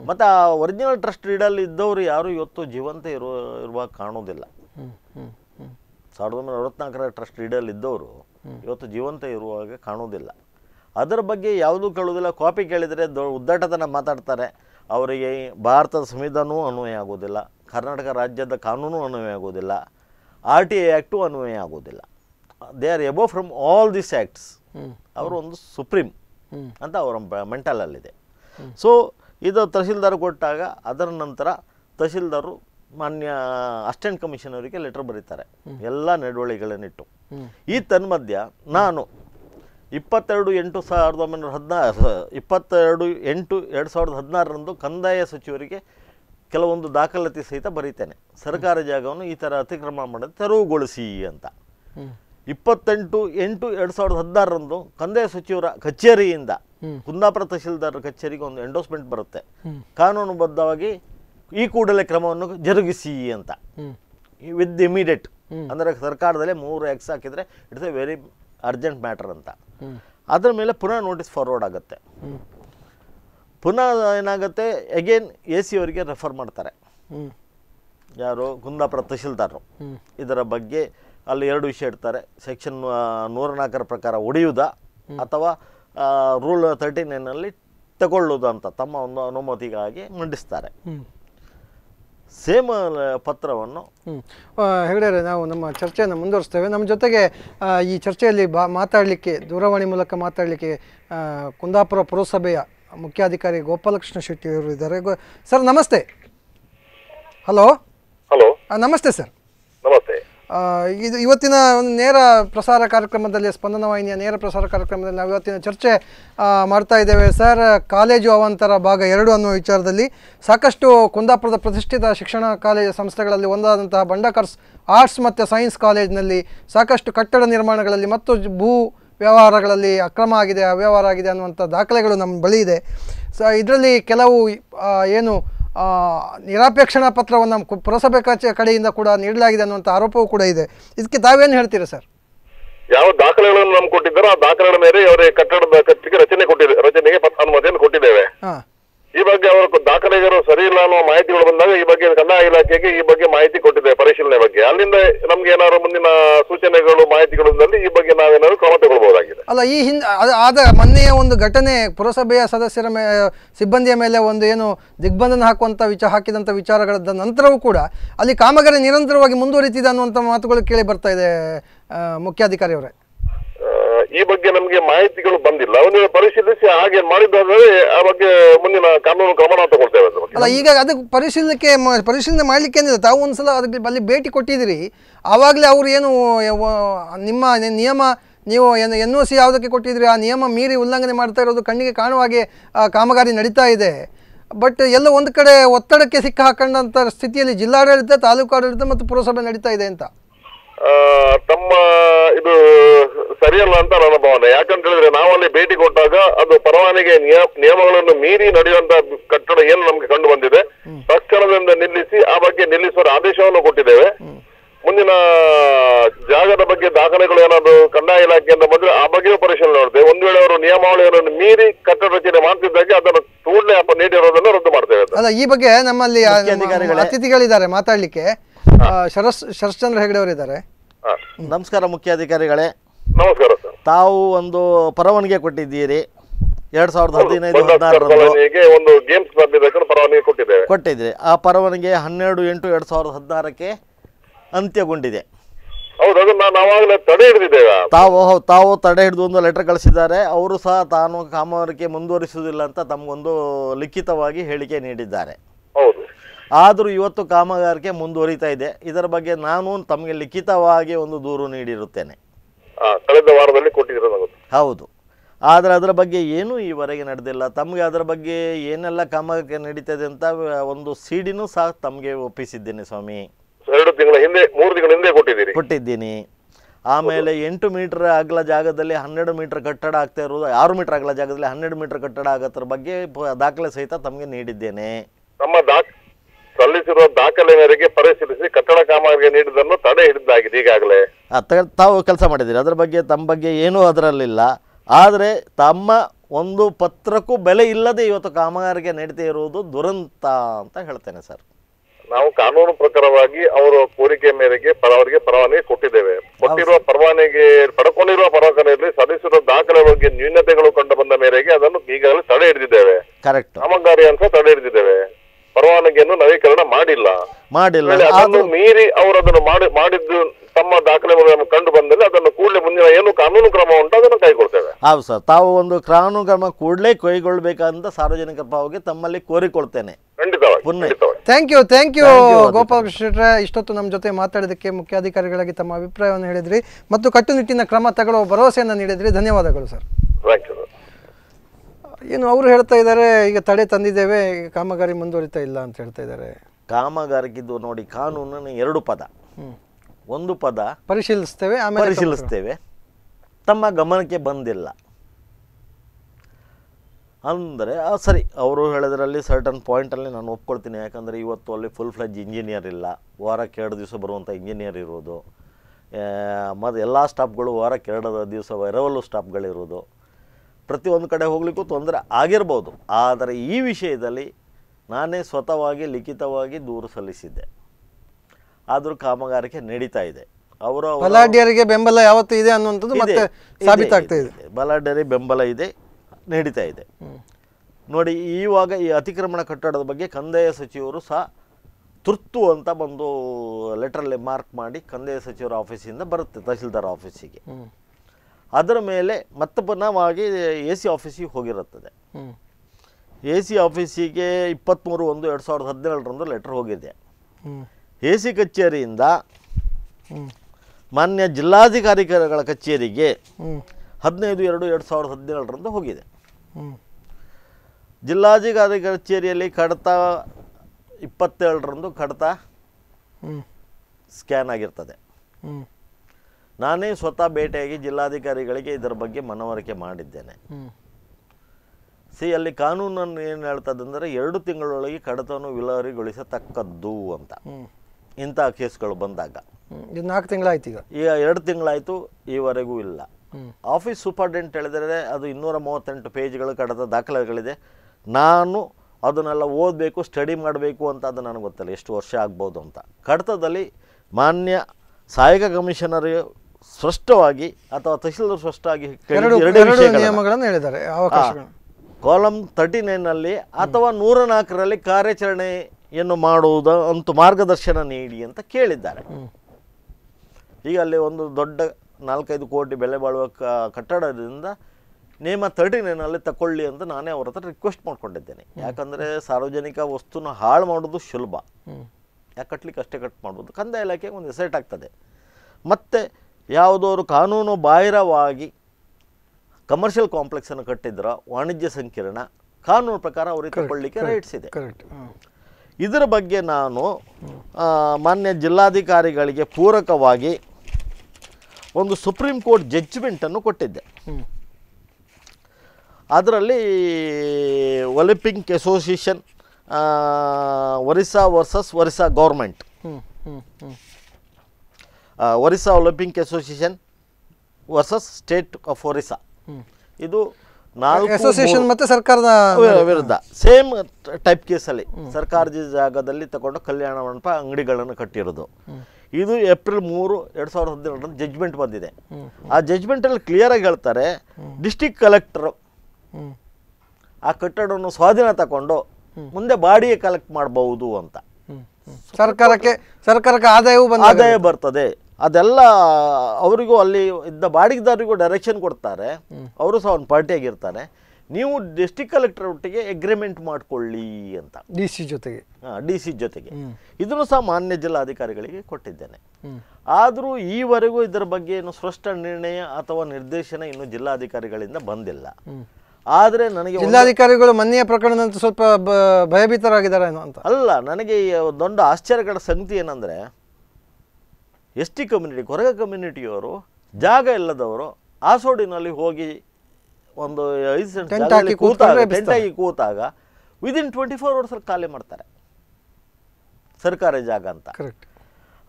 [SPEAKER 2] ಮತ್ತು ಆ ಒರಿಜಿನಲ್ ಟ್ರಸ್ಟ್ ಡೀಡಲ್ಲಿ ಇದ್ದವರು ಯಾರು ಇವತ್ತು ಜೀವಂತ ಇರುವ ಇರುವಾಗ ಕಾಣೋದಿಲ್ಲ ಸಾವಿರದ ಒಂಬೈನೂರ ಅರವತ್ನಾಲ್ಕರ ಟ್ರಸ್ಟ್ ಡೀಡಲ್ಲಿ ಇದ್ದವರು ಇವತ್ತು ಜೀವಂತ ಇರುವಾಗ ಕಾಣೋದಿಲ್ಲ ಅದರ ಬಗ್ಗೆ ಯಾವುದೂ ಕೇಳೋದಿಲ್ಲ ಕಾಪಿ ಕೇಳಿದರೆ ದೊ ಉದ್ದಾಟತನ ಮಾತಾಡ್ತಾರೆ ಅವರಿಗೆ ಭಾರತದ ಸಂವಿಧಾನವೂ ಅನ್ವಯ ಆಗೋದಿಲ್ಲ ಕರ್ನಾಟಕ ರಾಜ್ಯದ ಕಾನೂನು ಅನ್ವಯ ಆಗೋದಿಲ್ಲ ಆರ್ ಟಿ ಐ ಆ್ಯಕ್ಟು ಅನ್ವಯ ಆಗೋದಿಲ್ಲ they are above from all this acts ಅವರು ಒಂದು ಸುಪ್ರೀಂ ಅಂತ ಅವರ ಮೆಂಟಲಲ್ಲಿದೆ ಸೊ ಇದು ತಹಸೀಲ್ದಾರ್ ಕೊಟ್ಟಾಗ ಅದರ ನಂತರ ತಹಸೀಲ್ದಾರು ಮಾನ್ಯ ಕಮಿಷನ್ ಕಮಿಷನರಿಗೆ ಲೆಟರ್ ಬರೀತಾರೆ ಎಲ್ಲ ನಡವಳಿಗಳನ್ನಿಟ್ಟು ಈ ತನ್ಮಧ್ಯ ನಾನು ಇಪ್ಪತ್ತೆರಡು ಎಂಟು ಸಾವಿರದ ಒಂಬೈನೂರ ಹದಿನಾರು ಇಪ್ಪತ್ತೆರಡು ಎಂಟು ಎರಡು ಸಾವಿರದ ಹದಿನಾರರಂದು ಕಂದಾಯ ಸಚಿವರಿಗೆ ಕೆಲವೊಂದು ದಾಖಲಾತಿ ಸಹಿತ ಬರೀತೇನೆ ಸರ್ಕಾರಿ ಜಾಗವನ್ನು ಈ ಥರ ಅತಿಕ್ರಮ ಮಾಡಿ ತೆರವುಗೊಳಿಸಿ ಅಂತ ಇಪ್ಪತ್ತೆಂಟು ಎಂಟು ಎರಡು ಸಾವಿರದ ಹದಿನಾರರಂದು ಕಂದಾಯ ಸಚಿವರ ಕಚೇರಿಯಿಂದ ಕುಂದಾಪುರ ತಹಸೀಲ್ದಾರ್ ಕಚೇರಿಗೆ ಒಂದು ಎಂಡೋಸ್ಮೆಂಟ್ ಬರುತ್ತೆ ಕಾನೂನುಬದ್ಧವಾಗಿ ಈ ಕೂಡಲೇ ಕ್ರಮವನ್ನು ಜರುಗಿಸಿ ಅಂತ ವಿತ್ ಇಮಿಡಿಯೇಟ್ ಅಂದರೆ ಸರ್ಕಾರದಲ್ಲೇ ಮೂರು ಎಕ್ಸ್ ಹಾಕಿದರೆ it's a very urgent matter ಅಂತ ಅದರ ಮೇಲೆ ಪುನಃ ನೋಟಿಸ್ ಫಾರ್ವರ್ಡ್ ಆಗುತ್ತೆ ಪುನಃ ಏನಾಗುತ್ತೆ ಅಗೇನ್ ಎ ಸಿ ಅವರಿಗೆ ರೆಫರ್ ಮಾಡ್ತಾರೆ ಯಾರು ಕುಂದಾಪುರ ತಹಶೀಲ್ದಾರರು ಇದರ ಬಗ್ಗೆ ಅಲ್ಲಿ ಎರಡು ವಿಷಯ ಇಡ್ತಾರೆ ಸೆಕ್ಷನ್ ನೂರ ನಾಲ್ಕರ ಪ್ರಕಾರ ಹೊಡೆಯುವುದಾ ಅಥವಾ ರೂಲ್ ತರ್ಟಿ ನೈನಲ್ಲಿ ತಗೊಳ್ಳೋದು ಅಂತ ತಮ್ಮ ಒಂದು ಅನುಮತಿಗಾಗಿ ಮಂಡಿಸ್ತಾರೆ ಸೇಮ್ ಪತ್ರವನ್ನು
[SPEAKER 1] ಹೇಳಿದ್ರೆ ನಾವು ನಮ್ಮ ಚರ್ಚೆಯನ್ನು ಮುಂದುವರಿಸ್ತೇವೆ ನಮ್ಮ ಜೊತೆಗೆ ಈ ಚರ್ಚೆಯಲ್ಲಿ ಬಾ ಮಾತಾಡಲಿಕ್ಕೆ ದೂರವಾಣಿ ಮೂಲಕ ಮಾತಾಡಲಿಕ್ಕೆ ಕುಂದಾಪುರ ಪುರಸಭೆಯ ಮುಖ್ಯಾಧಿಕಾರಿ ಗೋಪಾಲಕೃಷ್ಣ ಶೆಟ್ಟಿ ಅವರು ಇದ್ದಾರೆ ಸರ್ ನಮಸ್ತೆ ಹಲೋ ಹಲೋ ನಮಸ್ತೆ ಸರ್ ನಮಸ್ತೆ ಇದು ಇವತ್ತಿನ ಒಂದು ನೇರ ಪ್ರಸಾರ ಕಾರ್ಯಕ್ರಮದಲ್ಲಿ ವಾಹಿನಿಯ ನೇರ ಪ್ರಸಾರ ಕಾರ್ಯಕ್ರಮದಲ್ಲಿ ನಾವು ಇವತ್ತಿನ ಚರ್ಚೆ ಮಾಡ್ತಾ ಇದ್ದೇವೆ ಸರ್ ಕಾಲೇಜು ಅವಾಂತರ ಭಾಗ ಎರಡು ಅನ್ನುವ ವಿಚಾರದಲ್ಲಿ ಸಾಕಷ್ಟು ಕುಂದಾಪುರದ ಪ್ರತಿಷ್ಠಿತ ಶಿಕ್ಷಣ ಕಾಲೇಜು ಸಂಸ್ಥೆಗಳಲ್ಲಿ ಒಂದಾದಂತಹ ಬಂಡಕರ್ಸ್ ಆರ್ಟ್ಸ್ ಮತ್ತು ಸೈನ್ಸ್ ಕಾಲೇಜಿನಲ್ಲಿ ಸಾಕಷ್ಟು ಕಟ್ಟಡ ನಿರ್ಮಾಣಗಳಲ್ಲಿ ಮತ್ತು ಭೂ ವ್ಯವಹಾರಗಳಲ್ಲಿ ಅಕ್ರಮ ಆಗಿದೆ ಅವ್ಯವಹಾರ ಆಗಿದೆ ಅನ್ನುವಂಥ ದಾಖಲೆಗಳು ನಮ್ಮ ಬಳಿ ಇದೆ ಸ ಇದರಲ್ಲಿ ಕೆಲವು ಏನು ನಿರಾಪೇಕ್ಷಣಾ ಪತ್ರವನ್ನು ಪುರಸಭೆ ಕಡೆಯಿಂದ ಕೂಡ ನೀಡಲಾಗಿದೆ ಅನ್ನುವಂಥ ಆರೋಪವೂ ಕೂಡ ಇದೆ ಇದಕ್ಕೆ ತಾವೇನು ಹೇಳ್ತೀರಾ ಸರ್
[SPEAKER 7] ಯಾವ ದಾಖಲೆಗಳನ್ನು ನಮ್ಗೆ ಕೊಟ್ಟಿದ್ದಾರೋ ಆ ದಾಖಲೆಗಳ ಮೇಲೆ ಅವರೇ ಕಟ್ಟಡದ ಖರ್ಚಿಗೆ ರಚನೆ ಕೊಟ್ಟಿದೆ ರಚನೆಗೆ ಅನುಮತಿಯನ್ನು ಕೊಟ್ಟಿದ್ದೇವೆ ಈ ಬಗ್ಗೆ ಅವರ ದಾಖಲೆಗಳು ಸರಿ ಇಲ್ಲ ಅನ್ನೋ ಮಾಹಿತಿಗಳು ಬಂದಾಗ ಈ ಬಗ್ಗೆ ಕಂದಾಯ ಇಲಾಖೆಗೆ ಈ ಬಗ್ಗೆ ಮಾಹಿತಿ ಕೊಟ್ಟಿದೆ ಪರಿಶೀಲನೆ ಬಗ್ಗೆ ಅಲ್ಲಿಂದ ನಮ್ಗೆ ಏನಾದ್ರು ಮುಂದಿನ ಸೂಚನೆಗಳು ಮಾಹಿತಿಗಳು ಬಂದಲ್ಲಿ ಈ
[SPEAKER 1] ಬಗ್ಗೆ ನಾವೇನಾದ್ರು ಕ್ರಮ ತಗೊಳ್ಬಹುದಾಗಿದೆ ಅಲ್ಲ ಈ ಹಿಂದೆ ಆದ ಮೊನ್ನೆಯ ಒಂದು ಘಟನೆ ಪುರಸಭೆಯ ಸದಸ್ಯರ ಸಿಬ್ಬಂದಿಯ ಮೇಲೆ ಒಂದು ಏನು ದಿಗ್ಬಂಧನ ಹಾಕುವಂತ ವಿಚಾರ ಹಾಕಿದಂತ ವಿಚಾರಗಳ ನಂತರವೂ ಕೂಡ ಅಲ್ಲಿ ಕಾಮಗಾರಿ ನಿರಂತರವಾಗಿ ಮುಂದುವರಿತಿದೆ ಅನ್ನುವಂತ ಮಾತುಗಳು ಕೇಳಿ ಬರ್ತಾ ಇದೆ ಮುಖ್ಯಾಧಿಕಾರಿಯವರೇ
[SPEAKER 7] ಈ ಬಗ್ಗೆ ನಮಗೆ ಮಾಹಿತಿಗಳು ಬಂದಿಲ್ಲ ಅವನ ಪರಿಶೀಲಿಸಿ ಹಾಗೆ ಮಾಡಿದ್ದಾದ್ರೆ ಆ ಬಗ್ಗೆ ಮುಂದಿನ ಕಾನೂನು ಕ್ರಮ ತಗೊಳ್ತೇವೆ
[SPEAKER 1] ಅಲ್ಲ ಈಗ ಅದಕ್ಕೆ ಪರಿಶೀಲನೆ ಪರಿಶೀಲನೆ ಮಾಡ್ಲಿಕ್ಕೆ ಏನಿಲ್ಲ ತಾವು ಒಂದ್ಸಲ ಅದಕ್ಕೆ ಅಲ್ಲಿ ಭೇಟಿ ಕೊಟ್ಟಿದ್ದೀರಿ ಆವಾಗಲೇ ಅವರು ಏನು ನಿಮ್ಮ ನಿಯಮ ನೀವು ಏನು ಎನ್ ಒ ಸಿ ಯಾವುದಕ್ಕೆ ಕೊಟ್ಟಿದ್ರಿ ಆ ನಿಯಮ ಮೀರಿ ಉಲ್ಲಂಘನೆ ಮಾಡ್ತಾ ಇರೋದು ಕಣ್ಣಿಗೆ ಕಾಣುವ ಹಾಗೆ ಕಾಮಗಾರಿ ನಡೀತಾ ಇದೆ ಬಟ್ ಎಲ್ಲ ಒಂದು ಕಡೆ ಒತ್ತಡಕ್ಕೆ ಸಿಕ್ಕ ಹಾಕೊಂಡಂಥ ಸ್ಥಿತಿಯಲ್ಲಿ ಜಿಲ್ಲಾಡಳಿತ ತಾಲೂಕು ಆಡಳಿತ ಮತ್ತು ಪುರಸಭೆ ನಡೀತಾ ಇದೆ ಅಂತ
[SPEAKER 7] ತಮ್ಮ ಇದು ಸರಿಯಲ್ಲ ಅಂತ ನನ್ನ ಭಾವನೆ ಯಾಕಂತ ಹೇಳಿದ್ರೆ ನಾವಲ್ಲಿ ಭೇಟಿ ಕೊಟ್ಟಾಗ ಅದು ಪರವಾನಿಗೆ ನಿಯಮಗಳನ್ನು ಮೀರಿ ನಡೆಯುವಂತ ಕಟ್ಟಡ ಏನು ನಮ್ಗೆ ಕಂಡು ಬಂದಿದೆ ತಕ್ಷಣದಿಂದ ನಿಲ್ಲಿಸಿ ಆ ಬಗ್ಗೆ ನಿಲ್ಲಿಸುವ ಆದೇಶವನ್ನು ಕೊಟ್ಟಿದ್ದೇವೆ ಮುಂದಿನ ಜಾಗದ ಬಗ್ಗೆ ದಾಖಲೆಗಳು ಏನಾದ್ರು ಕಂದಾಯ ಇಲಾಖೆಯಿಂದ ಬಂದ್ರೆ ಆ ಬಗ್ಗೆಯೂ ಪರಿಶೀಲನೆ ಮಾಡ್ತೇವೆ ಒಂದು ವೇಳೆ ಅವರು ನಿಯಮಾವಳಿಗಳನ್ನು ಮೀರಿ
[SPEAKER 1] ಕಟ್ಟಡ ರಚನೆ ಮಾಡ್ತಿದ್ದಾಗೆ ಅದನ್ನು
[SPEAKER 7] ಅಪ್ಪ ನೀಡಿರೋದನ್ನು ರದ್ದು ಮಾಡ್ತೇವೆ ಅಲ್ಲ
[SPEAKER 1] ಈ ಬಗ್ಗೆ ನಮ್ಮಲ್ಲಿ ಅತಿಥಿಗಳಿದ್ದಾರೆ ಮಾತಾಡ್ಲಿಕ್ಕೆ ಶರಸ್ ಶರಶ್ಚಂದ್ರ ಹೆಗಡೆ ಅವರಿದ್ದಾರೆ
[SPEAKER 2] ನಮಸ್ಕಾರ ಮುಖ್ಯಾಧಿಕಾರಿಗಳೇ ನಮಸ್ಕಾರ ತಾವು ಒಂದು ಪರವಾನಿಗೆ ಕೊಟ್ಟಿದ್ದೀರಿ ಎರಡ್ ಸಾವಿರದ ಹದಿನೈದು ಒಂದು ಗೇಮ್ಸ್ ಆ ಪರವಾನಿಗೆ ಹನ್ನೆರಡು ಎಂಟು ಎರಡ್ ಸಾವಿರದ ಹದಿನಾರಕ್ಕೆ ಅಂತ್ಯಗೊಂಡಿದೆ
[SPEAKER 7] ಹೌದು ತಡೆ
[SPEAKER 2] ತಾವು ತಾವು ತಡೆ ಹಿಡಿದು ಒಂದು ಲೆಟರ್ ಕಳಿಸಿದ್ದಾರೆ ಅವರು ಸಹ ತಾನು ಕಾಮಗಾರಿಕೆ ಮುಂದುವರಿಸುವುದಿಲ್ಲ ಅಂತ ತಮ್ಗೊಂದು ಲಿಖಿತವಾಗಿ ಹೇಳಿಕೆ ನೀಡಿದ್ದಾರೆ ಹೌದು ಆದರೂ ಇವತ್ತು ಕಾಮಗಾರಿಕೆ ಮುಂದುವರಿತಾ ಇದೆ ಇದರ ಬಗ್ಗೆ ನಾನು ತಮಗೆ ಲಿಖಿತವಾಗಿ ಒಂದು ದೂರು ನೀಡಿರುತ್ತೇನೆ
[SPEAKER 7] ಕಳೆದ ವಾರದಲ್ಲಿ
[SPEAKER 2] ಹೌದು ಆದರೆ ಅದರ ಬಗ್ಗೆ ಏನೂ ಈವರೆಗೆ ನಡೆದಿಲ್ಲ ತಮಗೆ ಅದರ ಬಗ್ಗೆ ಏನೆಲ್ಲ ಕಾಮಗಾರಿಕೆ ನಡೀತದೆ ಅಂತ ಒಂದು ಸಿಡಿನೂ ಸಹ ತಮಗೆ ಒಪ್ಪಿಸಿದ್ದೇನೆ ಸ್ವಾಮಿ ಎರಡು ಹಿಂದೆ ಮೂರು ತಿಂಗಳ ಹಿಂದೆ ಕೊಟ್ಟಿದ್ದೀನಿ ಆಮೇಲೆ ಎಂಟು ಮೀಟರ್ ಅಗಲ ಜಾಗದಲ್ಲಿ ಹನ್ನೆರಡು ಮೀಟರ್ ಕಟ್ಟಡ ಆಗ್ತಾ ಇರೋದು ಆರು ಮೀಟರ್ ಅಗಲ ಜಾಗದಲ್ಲಿ ಹನ್ನೆರಡು ಮೀಟರ್ ಕಟ್ಟಡ ಆಗತ್ತರ ಬಗ್ಗೆ ದಾಖಲೆ ಸಹಿತ ತಮಗೆ ನೀಡಿದ್ದೇನೆ
[SPEAKER 7] ಸಲ್ಲಿಸಿರುವ ದಾಖಲೆ ಮೇರೆಗೆ ಪರಿಶೀಲಿಸಿ ಕಟ್ಟಡ ಕಾಮಗಾರಿಗೆ ನೀಡಿದ್ದನ್ನು ತಡೆ ಹಿಡಿದಾಗಿದೆ ಈಗಾಗಲೇ
[SPEAKER 2] ತಾವು ಕೆಲಸ ಮಾಡಿದ್ದೀರಿ ಅದರ ಬಗ್ಗೆ ತಮ್ಮ ಬಗ್ಗೆ ಏನೂ ಅದರಲ್ಲಿಲ್ಲ ಆದರೆ ತಮ್ಮ ಒಂದು ಪತ್ರಕ್ಕೂ ಬೆಲೆ ಇಲ್ಲದೆ ಇವತ್ತು ಕಾಮಗಾರಿಗೆ ನಡೀತಾ ಇರುವುದು ದುರಂತ ಅಂತ ಹೇಳ್ತೇನೆ ಸರ್
[SPEAKER 7] ನಾವು ಕಾನೂನು ಪ್ರಕಾರವಾಗಿ ಅವರ ಕೋರಿಕೆ ಮೇರೆಗೆ ಅವರಿಗೆ ಪರವಾನಗಿ ಕೊಟ್ಟಿದ್ದೇವೆ ಕೊಟ್ಟಿರುವ ಪರವಾನಗಿ ಪಡ್ಕೊಂಡಿರುವ ಪರವಾನಗಿಯಲ್ಲಿ ಸಲ್ಲಿಸಿರುವ ದಾಖಲೆ ಬಗ್ಗೆ ನ್ಯೂನತೆಗಳು ಕಂಡು ಬಂದ ಮೇರೆಗೆ ಅದನ್ನು ಈಗಾಗಲೇ ತಡೆ ಹಿಡಿದಿದ್ದೇವೆ ಕರೆಕ್ಟ್ ಕಾಮಗಾರಿ ಅಂತ ತಡೆ ಹಿಡಿದಿದ್ದೇವೆ ಪರವಾನಗಿಯನ್ನು ನವೀಕರಣ ಮಾಡಿಲ್ಲ
[SPEAKER 2] ಮಾಡಿಲ್ಲ ಅದನ್ನು
[SPEAKER 7] ಮೀರಿ ಅವರು ಅದನ್ನು ಮಾಡಿ ಮಾಡಿದ್ದು ತಮ್ಮ ದಾಖಲೆಗಳನ್ನು ಕಂಡು ಬಂದಲ್ಲಿ ಅದನ್ನು ಕೂಡಲೇ ಮುಂದಿನ ಏನು ಕಾನೂನು ಕ್ರಮ ಉಂಟು ಅದನ್ನು ಕೈಗೊಳ್ತೇವೆ
[SPEAKER 2] ಹೌದು ಸರ್ ತಾವು ಒಂದು ಕಾನೂನು ಕ್ರಮ ಕೂಡಲೇ ಕೈಗೊಳ್ಬೇಕಂತ ಸಾರ್ವಜನಿಕ ಭಾವಕ್ಕೆ ತಮ್ಮಲ್ಲಿ ಕೋರಿಕೊಳ್ತೇನೆ
[SPEAKER 1] thank you thank you Gopala Krishna ಇಷ್ಟೊತ್ತು ನಮ್ಮ ಜೊತೆ ಮಾತಾಡೋದಕ್ಕೆ ಮುಖ್ಯಾಧಿಕಾರಿಗಳಾಗಿ ತಮ್ಮ ಅಭಿಪ್ರಾಯವನ್ನು ಹೇಳಿದ್ರಿ ಮತ್ತು ಕಟ್ಟುನಿಟ್ಟಿನ ಕ್ರಮ ತಗೊಳ್ಳುವ ಭರವಸೆಯನ್ನು ನೀಡಿದ್ರಿ ಧನ್ಯವಾದಗಳು ಸರ್ ಏನು ಅವರು ಹೇಳ್ತಾ ಇದ್ದಾರೆ ಈಗ ತಡೆ ತಂದಿದ್ದೇವೆ ಈಗ ಕಾಮಗಾರಿ ಮುಂದುವರಿತಾ ಇಲ್ಲ ಅಂತ ಹೇಳ್ತಾ ಇದ್ದಾರೆ
[SPEAKER 2] ಕಾಮಗಾರಿಗಿದ್ದು ನೋಡಿ ಕಾನೂನನ್ನು ಎರಡು ಪದ ಒಂದು ಪದ
[SPEAKER 1] ಪರಿಶೀಲಿಸ್ತೇವೆ ಆಮೇಲೆ ಪರಿಶೀಲಿಸ್ತೇವೆ
[SPEAKER 2] ತಮ್ಮ ಗಮನಕ್ಕೆ ಬಂದಿಲ್ಲ ಅಂದರೆ ಸರಿ ಅವರು ಹೇಳಿದ್ರಲ್ಲಿ ಸರ್ಟನ್ ಪಾಯಿಂಟಲ್ಲಿ ನಾನು ಒಪ್ಕೊಳ್ತೀನಿ ಯಾಕಂದರೆ ಇವತ್ತು ಅಲ್ಲಿ ಫುಲ್ ಫ್ಲೆಜ್ ಇಂಜಿನಿಯರ್ ಇಲ್ಲ ವಾರಕ್ಕೆ ಎರಡು ದಿವಸ ಬರುವಂಥ ಇಂಜಿನಿಯರ್ ಇರೋದು ಮತ್ತು ಎಲ್ಲ ಸ್ಟಾಪ್ಗಳು ವಾರಕ್ಕೆ ಎರಡು ದಿವಸ ಎರವಲು ಸ್ಟಾಪ್ಗಳಿರೋದು ಪ್ರತಿಯೊಂದು ಕಡೆ ಹೋಗಲಿಕ್ಕೂ ತೊಂದರೆ ಆಗಿರ್ಬೋದು ಆದರೆ ಈ ವಿಷಯದಲ್ಲಿ ನಾನೇ ಸ್ವತಃವಾಗಿ ಲಿಖಿತವಾಗಿ ದೂರು ಸಲ್ಲಿಸಿದ್ದೆ ಆದರೂ ಕಾಮಗಾರಿಕೆ ನಡೀತಾ ಇದೆ ಅವರ ಬಲಾಢ್ಯರಿಗೆ
[SPEAKER 1] ಬೆಂಬಲ ಯಾವತ್ತೂ ಇದೆ ಅನ್ನುವಂಥದ್ದು ಮತ್ತೆ ಸಾಬೀತಾಗ್ತಾ ಇದೆ
[SPEAKER 2] ಬಲಾಢ್ಯರಿಗೆ ಬೆಂಬಲ ಇದೆ ನಡೀತಾ ಇದೆ ನೋಡಿ ಈವಾಗ ಈ ಅತಿಕ್ರಮಣ ಕಟ್ಟಡದ ಬಗ್ಗೆ ಕಂದಾಯ ಸಚಿವರು ಸಹ ತುರ್ತು ಅಂತ ಒಂದು ಲೆಟರಲ್ಲಿ ಮಾರ್ಕ್ ಮಾಡಿ ಕಂದಾಯ ಸಚಿವರ ಆಫೀಸಿಂದ ಬರುತ್ತೆ ತಹಸೀಲ್ದಾರ್ ಆಫೀಸಿಗೆ ಅದರ ಮೇಲೆ ಮತ್ತೆ ಪುನಃವಾಗಿ ಎ ಸಿ ಆಫೀಸಿಗೆ ಹೋಗಿರುತ್ತದೆ ಎ ಸಿ ಆಫೀಸಿಗೆ ಇಪ್ಪತ್ತ್ಮೂರು ಒಂದು ಎರಡು ಸಾವಿರದ ಹದಿನೇಳರಂದು ಲೆಟ್ರ್ ಹೋಗಿದೆ ಎ ಸಿ ಕಚೇರಿಯಿಂದ ಮಾನ್ಯ ಜಿಲ್ಲಾಧಿಕಾರಿಗಳ ಕಚೇರಿಗೆ ಹದಿನೈದು ಎರಡು ಎರಡು ಸಾವಿರದ ಹದಿನೇಳರಂದು ಹೋಗಿದೆ ಜಿಲ್ಲಾಧಿಕಾರಿ ಕಚೇರಿಯಲ್ಲಿ ಕಡತ ಇಪ್ಪತ್ತೇಳರಂದು ಕಡತ ಸ್ಕ್ಯಾನ್ ಆಗಿರ್ತದೆ ನಾನೇ ಸ್ವತಃ ಭೇಟಿಯಾಗಿ ಜಿಲ್ಲಾಧಿಕಾರಿಗಳಿಗೆ ಇದರ ಬಗ್ಗೆ ಮನವರಿಕೆ ಮಾಡಿದ್ದೇನೆ ಸಿ ಅಲ್ಲಿ ಕಾನೂನನ್ನು ಏನು ಹೇಳ್ತದಂದರೆ ಎರಡು ತಿಂಗಳೊಳಗೆ ಕಡತವನ್ನು ವಿಲವರಿಗೊಳಿಸತಕ್ಕದ್ದು ಅಂತ ಇಂಥ ಕೇಸ್ಗಳು ಬಂದಾಗ
[SPEAKER 1] ನಾಲ್ಕು ತಿಂಗಳಾಯ್ತು ಈಗ
[SPEAKER 2] ಈಗ ಎರಡು ತಿಂಗಳಾಯಿತು ಈವರೆಗೂ ಇಲ್ಲ ಆಫೀಸ್ ಸೂಪರ್ಡೆಂಟ್ ಹೇಳಿದರೆ ಅದು ಇನ್ನೂರ ಮೂವತ್ತೆಂಟು ಪೇಜ್ಗಳು ಕಡತ ದಾಖಲೆಗಳಿದೆ ನಾನು ಅದನ್ನೆಲ್ಲ ಓದಬೇಕು ಸ್ಟಡಿ ಮಾಡಬೇಕು ಅಂತ ಅದು ನನಗೆ ಗೊತ್ತಿಲ್ಲ ಎಷ್ಟು ವರ್ಷ ಆಗ್ಬೋದು ಅಂತ ಕಡತದಲ್ಲಿ ಮಾನ್ಯ ಸಹಾಯಕ ಕಮಿಷನರ್ ಸ್ಪಷ್ಟವಾಗಿ ಅಥವಾ ತಹಶೀಲ್ದಾರ್ ಸ್ಪಷ್ಟವಾಗಿ
[SPEAKER 1] ನಿಯಮಗಳನ್ನು ಹೇಳಿದ್ದಾರೆ
[SPEAKER 2] ಕಾಲಮ್ ತರ್ಟಿ ನೈನಲ್ಲಿ ಅಥವಾ ನೂರ ನಾಲ್ಕರಲ್ಲಿ ಕಾರ್ಯಾಚರಣೆಯನ್ನು ಮಾಡುವುದು ಅಂತೂ ಮಾರ್ಗದರ್ಶನ ನೀಡಿ ಅಂತ ಕೇಳಿದ್ದಾರೆ ಈಗ ಅಲ್ಲಿ ಒಂದು ದೊಡ್ಡ ನಾಲ್ಕೈದು ಕೋಟಿ ಬೆಲೆ ಬಾಳುವ ಕಟ್ಟಡದಿಂದ ನಿಯಮ ತರ್ಟಿ ನೈನಲ್ಲಿ ತಗೊಳ್ಳಿ ಅಂತ ನಾನೇ ಅವ್ರ ಹತ್ರ ರಿಕ್ವೆಸ್ಟ್ ಮಾಡ್ಕೊಂಡಿದ್ದೇನೆ ಯಾಕಂದರೆ ಸಾರ್ವಜನಿಕ ವಸ್ತುನ ಹಾಳು ಮಾಡೋದು ಸುಲಭ ಯಾಕೆ ಕಟ್ಲಿಕ್ಕೆ ಅಷ್ಟೇ ಕಟ್ ಮಾಡ್ಬೋದು ಕಂದಾಯ ಇಲಾಖೆಗೆ ಒಂದು ಎಸೆಟ್ ಆಗ್ತದೆ ಮತ್ತು ಯಾವುದೋರು ಕಾನೂನು ಬಾಹಿರವಾಗಿ ಕಮರ್ಷಿಯಲ್ ಕಾಂಪ್ಲೆಕ್ಸನ್ನು ಕಟ್ಟಿದ್ರ ವಾಣಿಜ್ಯ ಸಂಕೀರ್ಣ ಕಾನೂನು ಪ್ರಕಾರ ಅವ್ರಿಗೆ ತಗೊಳ್ಳಿಕ್ಕೆ ರೈಟ್ಸ್ ಇದೆ ಇದರ ಬಗ್ಗೆ ನಾನು ಮಾನ್ಯ ಜಿಲ್ಲಾಧಿಕಾರಿಗಳಿಗೆ ಪೂರಕವಾಗಿ ಒಂದು ಸುಪ್ರೀಂ ಕೋರ್ಟ್ ಜಡ್ಜ್ಮೆಂಟನ್ನು ಕೊಟ್ಟಿದ್ದೆ ಅದರಲ್ಲಿ Olympic association Orissa versus Orissa government Orissa Olympic association versus state of Orissa ಇದು ಅಸೋಸಿಯೇಷನ್ ಮತ್ತು ಸರ್ಕಾರದ ವಿರುದ್ಧ ಸೇಮ್ ಟೈಪ್ ಕೇಸಲ್ಲಿ ಸರ್ಕಾರದ ಜಾಗದಲ್ಲಿ ತಗೊಂಡು ಕಲ್ಯಾಣ ಮಂಟಪ ಅಂಗಡಿಗಳನ್ನು ಕಟ್ಟಿರೋದು ಇದು ಏಪ್ರಿಲ್ ಮೂರು ಎರಡು ಸಾವಿರದ ಹದಿನೆಂಟರಲ್ಲಿ ಜಜ್ಮೆಂಟ್ ಬಂದಿದೆ ಆ ಜಜ್ಮೆಂಟಲ್ಲಿ ಆಗಿ ಹೇಳ್ತಾರೆ ಡಿಸ್ಟಿಕ್ ಕಲೆಕ್ಟರ್ ಆ ಕಟ್ಟಡವನ್ನು ಸ್ವಾಧೀನ ತಗೊಂಡು ಮುಂದೆ ಬಾಡಿಗೆ ಕಲೆಕ್ಟ್ ಮಾಡಬಹುದು ಅಂತ ಸರ್ಕಾರಕ್ಕೆ ಸರ್ಕಾರಕ್ಕೆ ಆದಾಯವೂ ಆದಾಯ ಬರ್ತದೆ ಅದೆಲ್ಲ ಅವರಿಗೂ ಅಲ್ಲಿ ಇದ್ದ ಬಾಡಿಗೆದಾರರಿಗೂ ಡೈರೆಕ್ಷನ್ ಕೊಡ್ತಾರೆ ಅವರು ಸಹ ಒಂದು ಪಾರ್ಟಿಯಾಗಿರ್ತಾರೆ ನೀವು ಡಿಸ್ಟಿಕ್ ಕಲೆಕ್ಟರ್ ಒಟ್ಟಿಗೆ ಎಗ್ರಿಮೆಂಟ್ ಮಾಡಿಕೊಳ್ಳಿ ಅಂತ ಡಿ ಸಿ ಜೊತೆಗೆ ಡಿ ಸಿ ಜೊತೆಗೆ ಇದನ್ನು ಸಹ ಮಾನ್ಯ ಜಿಲ್ಲಾಧಿಕಾರಿಗಳಿಗೆ ಕೊಟ್ಟಿದ್ದೇನೆ ಆದರೂ ಈವರೆಗೂ ಇದರ ಬಗ್ಗೆ ಏನು ಸ್ಪಷ್ಟ ನಿರ್ಣಯ ಅಥವಾ ನಿರ್ದೇಶನ ಇನ್ನು ಜಿಲ್ಲಾಧಿಕಾರಿಗಳಿಂದ ಬಂದಿಲ್ಲ
[SPEAKER 1] ಆದರೆ ನನಗೆ ಜಿಲ್ಲಾಧಿಕಾರಿಗಳು ಮನೆಯ ಪ್ರಕರಣ ಸ್ವಲ್ಪ ಭಯಭೀತರಾಗಿದ್ದಾರೆ ಅಂತ
[SPEAKER 2] ಅಲ್ಲ ನನಗೆ ದೊಡ್ಡ ಆಶ್ಚರ್ಯಕರ ಸಂಗತಿ ಏನಂದರೆ ಎಸ್ ಟಿ ಕಮ್ಯುನಿಟಿ ಕೊರಗ ಕಮ್ಯುನಿಟಿಯವರು ಜಾಗ ಇಲ್ಲದವರು ಆಸೋಡಿನಲ್ಲಿ ಹೋಗಿ ಒಂದು ಐದು ಸೆಂಟ್ ಕೂತಾಗ ಟೆಂಟಾಗಿ ಕೂತಾಗ ವಿದಿನ್ ಟ್ವೆಂಟಿ ಫೋರ್ ಅವರ್ಸಲ್ಲಿ ಖಾಲಿ ಮಾಡ್ತಾರೆ ಸರ್ಕಾರಿ ಜಾಗ ಅಂತ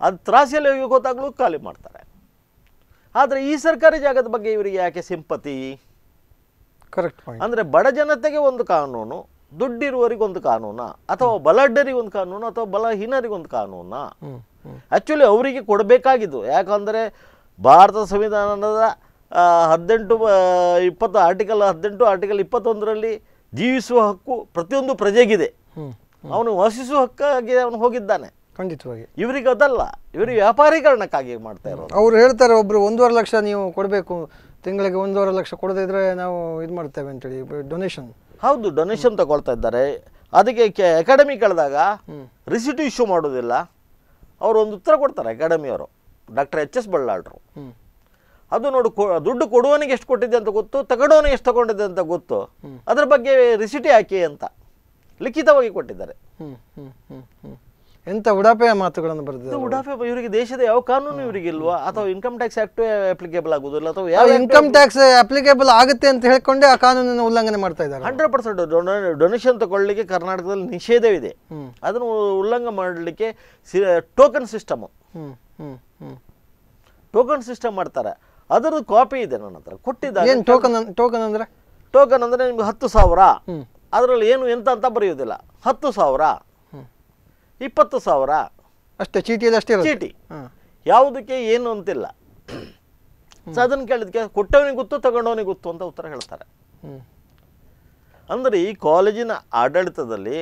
[SPEAKER 2] ಅದು ತ್ರಾಸಿಯಲ್ಲಿ ಹೋಗಿ ಗೊತ್ತಾಗಲೂ ಖಾಲಿ ಮಾಡ್ತಾರೆ ಆದರೆ ಈ ಸರ್ಕಾರಿ ಜಾಗದ ಬಗ್ಗೆ ಇವರಿಗೆ ಯಾಕೆ ಸಿಂಪತಿ ಕರೆಕ್ಟ್ ಅಂದರೆ ಬಡ ಜನತೆಗೆ ಒಂದು ಕಾನೂನು ದುಡ್ಡಿರುವವರಿಗೊಂದು ಕಾನೂನ ಅಥವಾ ಬಲಡ್ಡರಿಗೊಂದು ಕಾನೂನು ಅಥವಾ ಬಲಹೀನರಿಗೊಂದು ಕಾನೂನ ಆ್ಯಕ್ಚುಲಿ ಅವರಿಗೆ ಕೊಡಬೇಕಾಗಿದ್ದು ಯಾಕಂದರೆ ಭಾರತ ಸಂವಿಧಾನದ ಹದಿನೆಂಟು ಇಪ್ಪತ್ತು ಆರ್ಟಿಕಲ್ ಹದಿನೆಂಟು ಆರ್ಟಿಕಲ್ ಇಪ್ಪತ್ತೊಂದರಲ್ಲಿ ಜೀವಿಸುವ ಹಕ್ಕು ಪ್ರತಿಯೊಂದು ಪ್ರಜೆಗಿದೆ ಅವನು ವಾಸಿಸುವ ಹಕ್ಕಾಗಿ ಅವನು ಹೋಗಿದ್ದಾನೆ ಖಂಡಿತವಾಗಿ ಇವರಿಗೆ ಅದಲ್ಲ ಇವರಿಗೆ ವ್ಯಾಪಾರೀಕರಣಕ್ಕಾಗಿ ಮಾಡ್ತಾ ಇರೋದು
[SPEAKER 1] ಅವ್ರು ಹೇಳ್ತಾರೆ ಒಬ್ಬರು ಒಂದೂವರೆ ಲಕ್ಷ ನೀವು ಕೊಡಬೇಕು ತಿಂಗಳಿಗೆ ಒಂದೂವರೆ ಲಕ್ಷ ಕೊಡದಿದ್ರೆ ನಾವು ಇದು ಮಾಡ್ತೇವೆ ಅಂತೇಳಿ ಡೊನೇಷನ್ ಹೌದು ಡೊನೇಷನ್ ತಗೊಳ್ತಾ ಇದ್ದಾರೆ ಅದಕ್ಕೆ ಅಕಾಡೆಮಿ ಕಳೆದಾಗ ರಿಸಿಟ್
[SPEAKER 2] ಇಶ್ಯೂ ಮಾಡೋದಿಲ್ಲ ಅವರು ಒಂದು ಉತ್ತರ ಕೊಡ್ತಾರೆ ಅಕಾಡೆಮಿಯವರು ಡಾಕ್ಟರ್ ಎಚ್ ಎಸ್ ಬಳ್ಳಾಳ್ರು ಅದು ನೋಡು ದುಡ್ಡು ಕೊಡುವನಿಗೆ ಎಷ್ಟು ಕೊಟ್ಟಿದ್ದೆ ಅಂತ ಗೊತ್ತು ತಗೊಂಡವನಿಗೆ ಎಷ್ಟು ತಗೊಂಡಿದ್ದೆ ಅಂತ ಗೊತ್ತು ಅದ್ರ ಬಗ್ಗೆ ರಿಸಿಟಿ ಹಾಕಿ ಅಂತ ಲಿಖಿತವಾಗಿ ಕೊಟ್ಟಿದ್ದಾರೆ
[SPEAKER 1] ಎಂತ ಉಡಾಪೆಯ ಮಾತುಗಳನ್ನು ಬರೆದಿದ್ದಾರೆ ಉಡಾಫೆ
[SPEAKER 2] ಇವರಿಗೆ ದೇಶದ ಯಾವ ಕಾನೂನು ಇವರಿಗೆ ಇಲ್ವಾ ಅಥವಾ ಇನ್ಕಮ್ ಟ್ಯಾಕ್ಸ್ ಆಕ್ಟ್
[SPEAKER 1] ಅಪ್ಲಿಕೇಬಲ್ ಆಗುದಿಲ್ಲ ಅಥವಾ ಯಾವ ಇನ್ಕಮ್ ಟ್ಯಾಕ್ಸ್ ಅಪ್ಲಿಕೇಬಲ್ ಆಗುತ್ತೆ ಅಂತ ಹೇಳ್ಕೊಂಡೆ ಆ ಕಾನೂನನ್ನು ಉಲ್ಲಂಘನೆ ಮಾಡ್ತಾ ಇದ್ದಾರೆ
[SPEAKER 2] ಹಂಡ್ರೆಡ್ ಪರ್ಸೆಂಟ್ ಡೊನೇಷನ್ ತಗೊಳ್ಳಿಕ್ಕೆ ಕರ್ನಾಟಕದಲ್ಲಿ ನಿಷೇಧವಿದೆ ಅದನ್ನು ಉಲ್ಲಂಘನೆ ಮಾಡಲಿಕ್ಕೆ ಟೋಕನ್ ಸಿಸ್ಟಮ್ ಟೋಕನ್ ಸಿಸ್ಟಮ್ ಮಾಡ್ತಾರೆ ಅದರದ್ದು ಕಾಪಿ ಇದೆ ನನ್ನ ಹತ್ರ ಕೊಟ್ಟಿದ್ದಾರೆ ಏನು ಟೋಕನ್ ಟೋಕನ್ ಅಂದ್ರೆ ಟೋಕನ್ ಅಂದ್ರೆ ನಿಮ್ಗೆ ಹತ್ತು ಸಾವಿರ ಅದರಲ್ಲಿ ಏನು ಎಂತ ಅಂತ ಬರೆಯುವುದಿಲ್ಲ ಹತ್ತು ಸಾವಿರ ಇಪ್ಪತ್ತು
[SPEAKER 1] ಸಾವಿರ ಅಷ್ಟೇ ಚೀಟಿ ಅಷ್ಟೇ ಚೀಟಿ
[SPEAKER 2] ಯಾವುದಕ್ಕೆ ಏನು ಅಂತಿಲ್ಲ ಸೊ ಅದನ್ನು ಕೇಳಿದ್ಕೆ ಕೊಟ್ಟವನಿಗೆ ಗೊತ್ತು ತಗೊಂಡವನಿಗೆ ಗೊತ್ತು ಅಂತ ಉತ್ತರ ಹೇಳ್ತಾರೆ ಅಂದರೆ ಈ ಕಾಲೇಜಿನ ಆಡಳಿತದಲ್ಲಿ